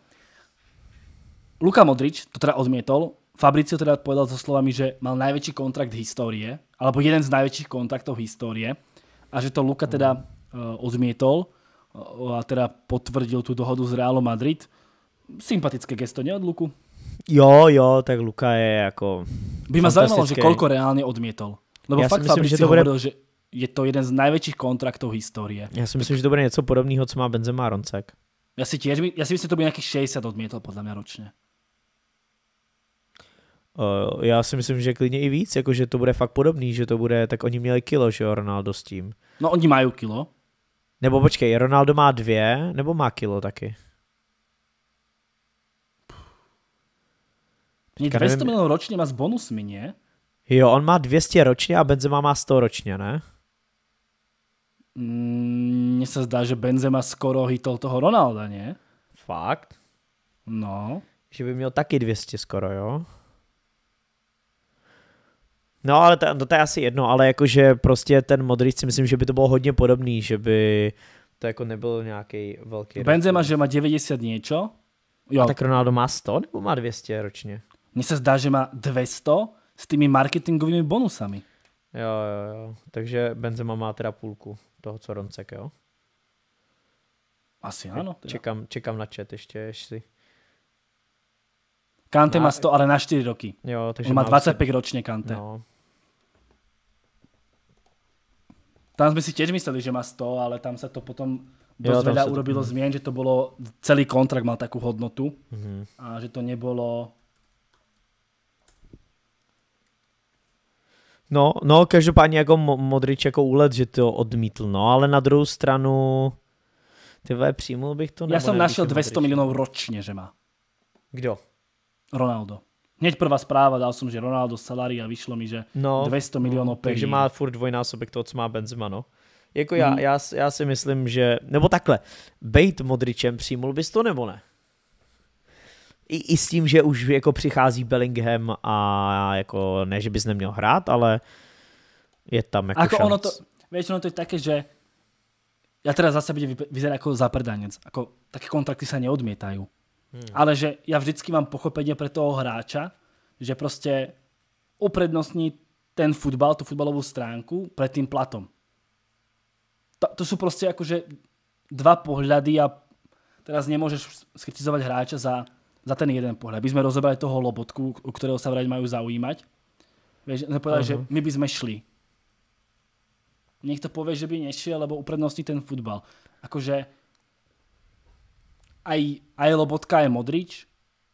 B: Luka Modrič to teda odmietol, Fabricio teda povedal so slovami, že mal najväčší kontrakt histórie, alebo jeden z najväčších kontraktov histórie a že to Luka teda uh, odmietol uh, a teda potvrdil tú dohodu s Realu Madrid. Sympatické gesto, ne od Luku?
A: Jo, jo, tak Luka je jako By ma zaujímalo, že koľko reálne
B: odmietol. Lebo Já fakt myslím, Fabricio že to bude... hovoril, že je to jeden z najväčších kontraktov histórie.
A: Já si myslím, tak... že to bude něco podobného, co má Benzema Roncek.
B: Já si, tiež, si myslím, že to by nějakých 60 odmietol podle mě ročně.
A: Uh, já si myslím, že klidně i víc, jakože to bude fakt podobný, že to bude, tak oni měli kilo, že jo, Ronaldo s tím. No oni mají kilo. Nebo počkej, Ronaldo má dvě, nebo má kilo taky? Mě 200 nevím...
B: milionů ročně má s bonusmi, ne?
A: Jo, on má 200 ročně a Benzema má 100 ročně, ne?
B: Mm, mně se zdá, že Benzema skoro
A: hitol toho Ronalda, ne? Fakt? No. Že by měl taky 200 skoro, jo? No, ale ta, no, to je asi jedno, ale jakože prostě ten Modric si myslím, že by to bylo hodně podobný, že by to jako nebyl nějaký velký... No, Benzema, ročný. že má 90 něco. Jo. A tak Ronaldo má 100 nebo má 200 ročně?
B: Mně se zdá, že má 200 s tými marketingovými bonusami.
A: Jo, jo, jo. Takže Benzema má teda půlku toho, co Roncek, jo? Asi ano. Teda. Čekám, čekám na chat ještě, jestli...
B: Kante má, má 100,
A: ale na 4 roky. Jo, takže On má 25 ročně
B: Kante. No, Tam jsme si tiež mysleli, že má 100, ale tam se to potom dosť veľa urobilo to... Mhm. zmien, že to bolo, celý kontrakt mal takú hodnotu mm-hmm. a že to nebolo...
A: No, no, každopádně jako Modrič jako úlet, že to odmítl, no, ale na druhou stranu, ty ve, přijmul bych to. Já jsem našel 200
B: milionů ročně, že má. Kdo? Ronaldo. Hneď prvá správa, dal som, že Ronaldo z salári a vyšlo mi, že
A: no, 200 no, miliónov no, Takže má furt dvojnásobek toho, co má Benzema, no. Jako já, hmm. já, já si myslím, že... Nebo takhle, bejt Modričem přijmul bys to nebo ne? I, I s tím, že už jako přichází Bellingham a jako ne, že bys neměl hrát, ale je tam jako, jako šanc. ono to,
B: víš, ono to je také, že já teda
A: zase bude vyzerať jako
B: zaprdanec. Ako, také kontrakty se neodmietajú. Hmm. Ale že ja vždycky mám pochopenie pre toho hráča, že proste uprednostní ten futbal, tú futbalovú stránku pred tým platom. To, to sú proste akože dva pohľady a teraz nemôžeš skritizovať hráča za, za ten jeden pohľad. My sme rozobrali toho lobotku, u ktorého sa vrať majú zaujímať. Vieš, uh-huh. že my by sme šli. Niekto povie, že by nešiel, lebo uprednostní ten futbal. Akože aj, aj Lobotka, je Modrič.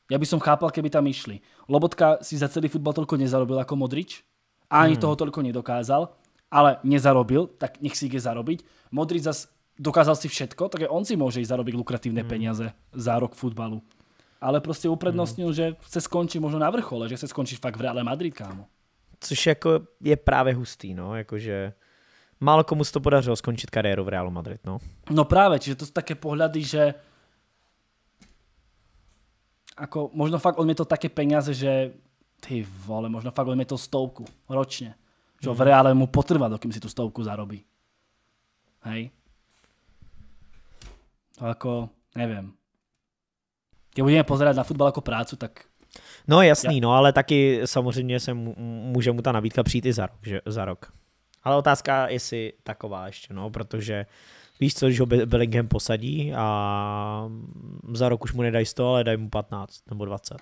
B: Ja by som chápal, keby tam išli. Lobotka si za celý futbal toľko nezarobil ako Modrič. A ani hmm. toho toľko nedokázal. Ale nezarobil, tak nech si ide zarobiť. Modrič zas dokázal si všetko, tak on si môže ísť zarobiť lukratívne hmm. peniaze za rok futbalu. Ale prostě uprednostnil, hmm. že chce skončí možno na vrchole, že chce skončit fakt v Real Madrid, kámo.
A: Což jako je právě hustý, no, jakože málo komu se to podařilo skončit kariéru v Realu Madrid, no. No právě, čiže to jsou také
B: pohledy, že ako možno fakt to také peniaze, že ty vole, možno fakt to stovku ročne. Čo mm. v mhm. reále mu potrvá, dokým si tú stovku zarobí. Hej? To ako, neviem. Keď budeme pozerať na futbal jako prácu, tak
A: No jasný, ja. no ale taky samozřejmě se může mu ta nabídka přijít i za rok. Že, za rok. Ale otázka, jestli taková ještě, no, protože uh, Víš co, když ho Bellingham posadí a za rok už mu nedají 100, ale dají mu 15 nebo 20.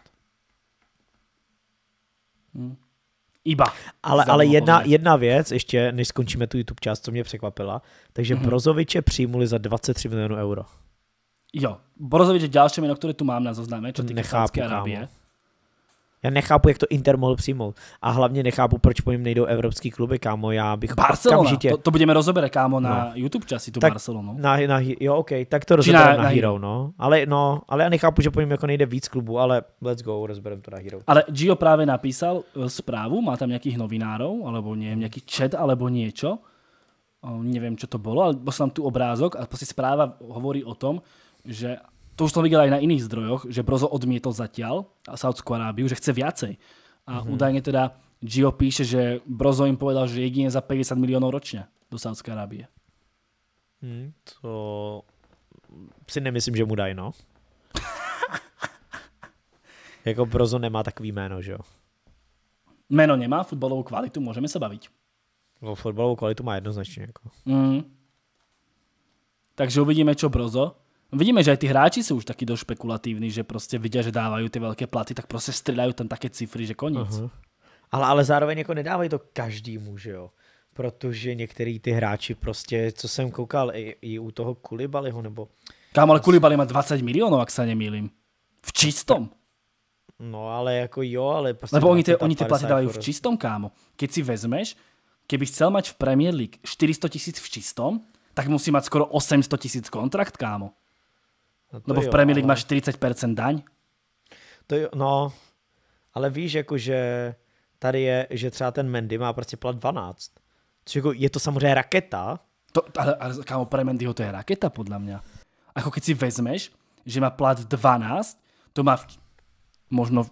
B: Hmm. Iba. Ale, ale jedna,
A: jedna věc, ještě než skončíme tu YouTube část, co mě překvapila, takže mm-hmm. Brozoviče přijmuli za 23 milionů euro. Jo, Brozoviče, další jméno, které tu mám na zozname, čo ty Arabie. Kámo. Já nechápu, jak to Inter mohl přijmout. A hlavně nechápu, proč po něm nejdou evropský kluby, kámo. Já bych Barcelona, okamžitě... to, to, budeme rozoberat, kámo, na no. YouTube časy tu tak Barcelonu. Na, na, jo, OK, tak to rozobereme na, na, Hero, no. Ale, no. ale já nechápu, že po něm jako nejde víc klubů, ale let's go, rozbereme to na Hero. Ale
B: Gio právě napísal správu, eh, má tam nějakých novinárov, alebo nevím, nějaký chat, alebo něco. Eh, nevím, co to bylo, ale byl tam tu obrázok a prostě správa hovorí o tom, že to už som videl aj na iných zdrojoch, že Brozo odmietol zatiaľ a Saudskú Arábiu, že chce viacej. A mhm. údajne teda Gio píše, že Brozo im povedal, že jedine za 50 miliónov ročne do Saudské Arábie.
A: Hmm, to si nemyslím, že mu dají, no. <laughs> jako Brozo nemá takový jméno, že jo?
B: Jméno nemá, fotbalovou kvalitu, můžeme se bavit.
A: No, fotbalovou kvalitu má jednoznačně. Jako. Mm. Takže uvidíme, čo Brozo.
B: Vidíme, že aj tí hráči sú už takí došpekulatívni, že proste vidia, že dávajú ty veľké platy, tak proste strieľajú
A: tam také cifry, že konec. Uh-huh. Mhm. Ale, ale zároveň jako nedávají to každému, že jo? Protože některý ty hráči prostě, co jsem koukal, i, i u toho Kulibaliho, nebo...
B: Kámo, ale Kulibali má 20 milionů, jak se nemýlím. V čistom.
A: No ale jako jo, ale... Prostě Lebo oni ty, oni ty platy dávají v čistom,
B: kámo. Keď si vezmeš, keby chcel mať v Premier League 400 tisíc v čistom, tak musí mať skoro 800 tisíc kontrakt, kámo.
A: No Lebo jo, v Premier League ale...
B: máš 40% daň.
A: To jo, no, ale víš, jako že tady je, že třeba ten Mendy má prostě plat 12. Což jako je to samozřejmě raketa. To, ale, ale kámo, pre Mendyho to je
B: raketa, podle mě. Ako keď si vezmeš, že má plat 12, to má v, možno v,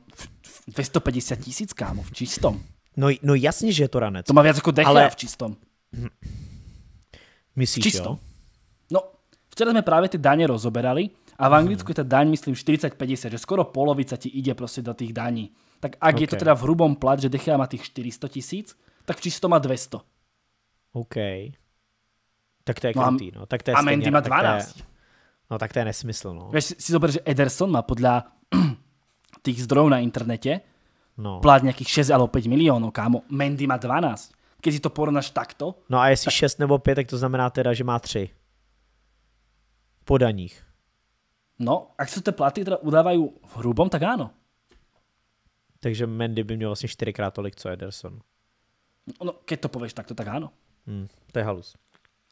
B: v
A: 250 tisíc, kámo, v čistom. No, no jasně, že je to ranec. To má víc jako dechle ale... v čistom. Myslíš, v čistom. jo?
B: No, včera jsme právě ty daně rozoberali a v Anglicku je tá daň, myslím, 40-50, že skoro polovica ti ide proste do tých daní. Tak ak okay. je to teda v hrubom plat, že Dechea má tých 400 tisíc, tak čisto má 200.
A: OK. Tak to je no krutý, no. Tak to je a Mendy má 12. je, no tak to je nesmysl, no.
B: Vieš, si zober, že Ederson má podľa <clears throat> tých zdrojov na internete no. plat nejakých 6 alebo 5 miliónov, kámo. Mendy má 12. Keď si to porovnáš takto...
A: No a jestli tak... 6 nebo 5, tak to znamená teda, že má 3. Po daních. No,
B: ak se ty platy teda udávají v hrubom,
A: tak ano. Takže Mendy by měl vlastně čtyřikrát tolik, co Ederson.
B: No, keď to povieš takto, tak ano.
A: Hmm, to je halus.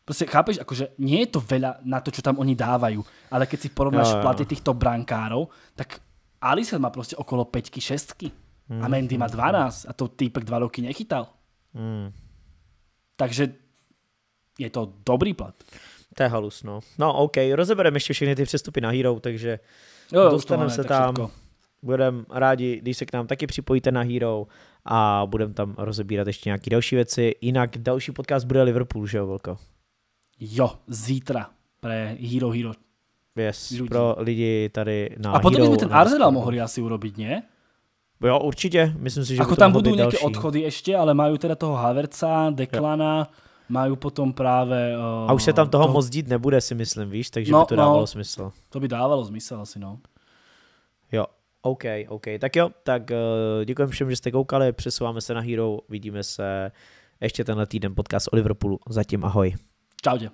B: Prostě chápeš, že nie je to veľa na to, čo tam oni dávajú, ale keď si porovnáš no, platy týchto brankárov, tak Alisson má prostě okolo 5 šestky mm, a Mendy hmm. má 12 a to týpek 2 roky nechytal. Mm. Takže je to dobrý plat. To je halus, no.
A: No, OK, rozebereme ještě všechny ty přestupy na Hero, takže jo, jo dostaneme se tam. Budeme rádi, když se k nám taky připojíte na Hero a budeme tam rozebírat ještě nějaké další věci. Jinak další podcast bude Liverpool, že jo, Volko?
B: Jo, zítra pro Hero Hero.
A: Yes, lidi. pro lidi tady na A potom Hero, by ten Arsenal mohli
B: asi urobit, ne?
A: Jo, určitě. Myslím si, že Ako tam budou nějaké odchody
B: ještě, ale mají teda toho Haverca, Deklana. Jo mají potom právě... Uh, a už se tam eh, toho to... moc
A: dít nebude, si myslím, víš, takže no, by to dávalo no, smysl.
B: To by dávalo smysl asi, no.
A: Jo, OK, OK, tak jo, tak uh, eh, děkuji všem, že jste koukali, přesouváme se na Hero, vidíme se ještě tenhle týden podcast o Liverpoolu. Zatím ahoj. čau, Čautě.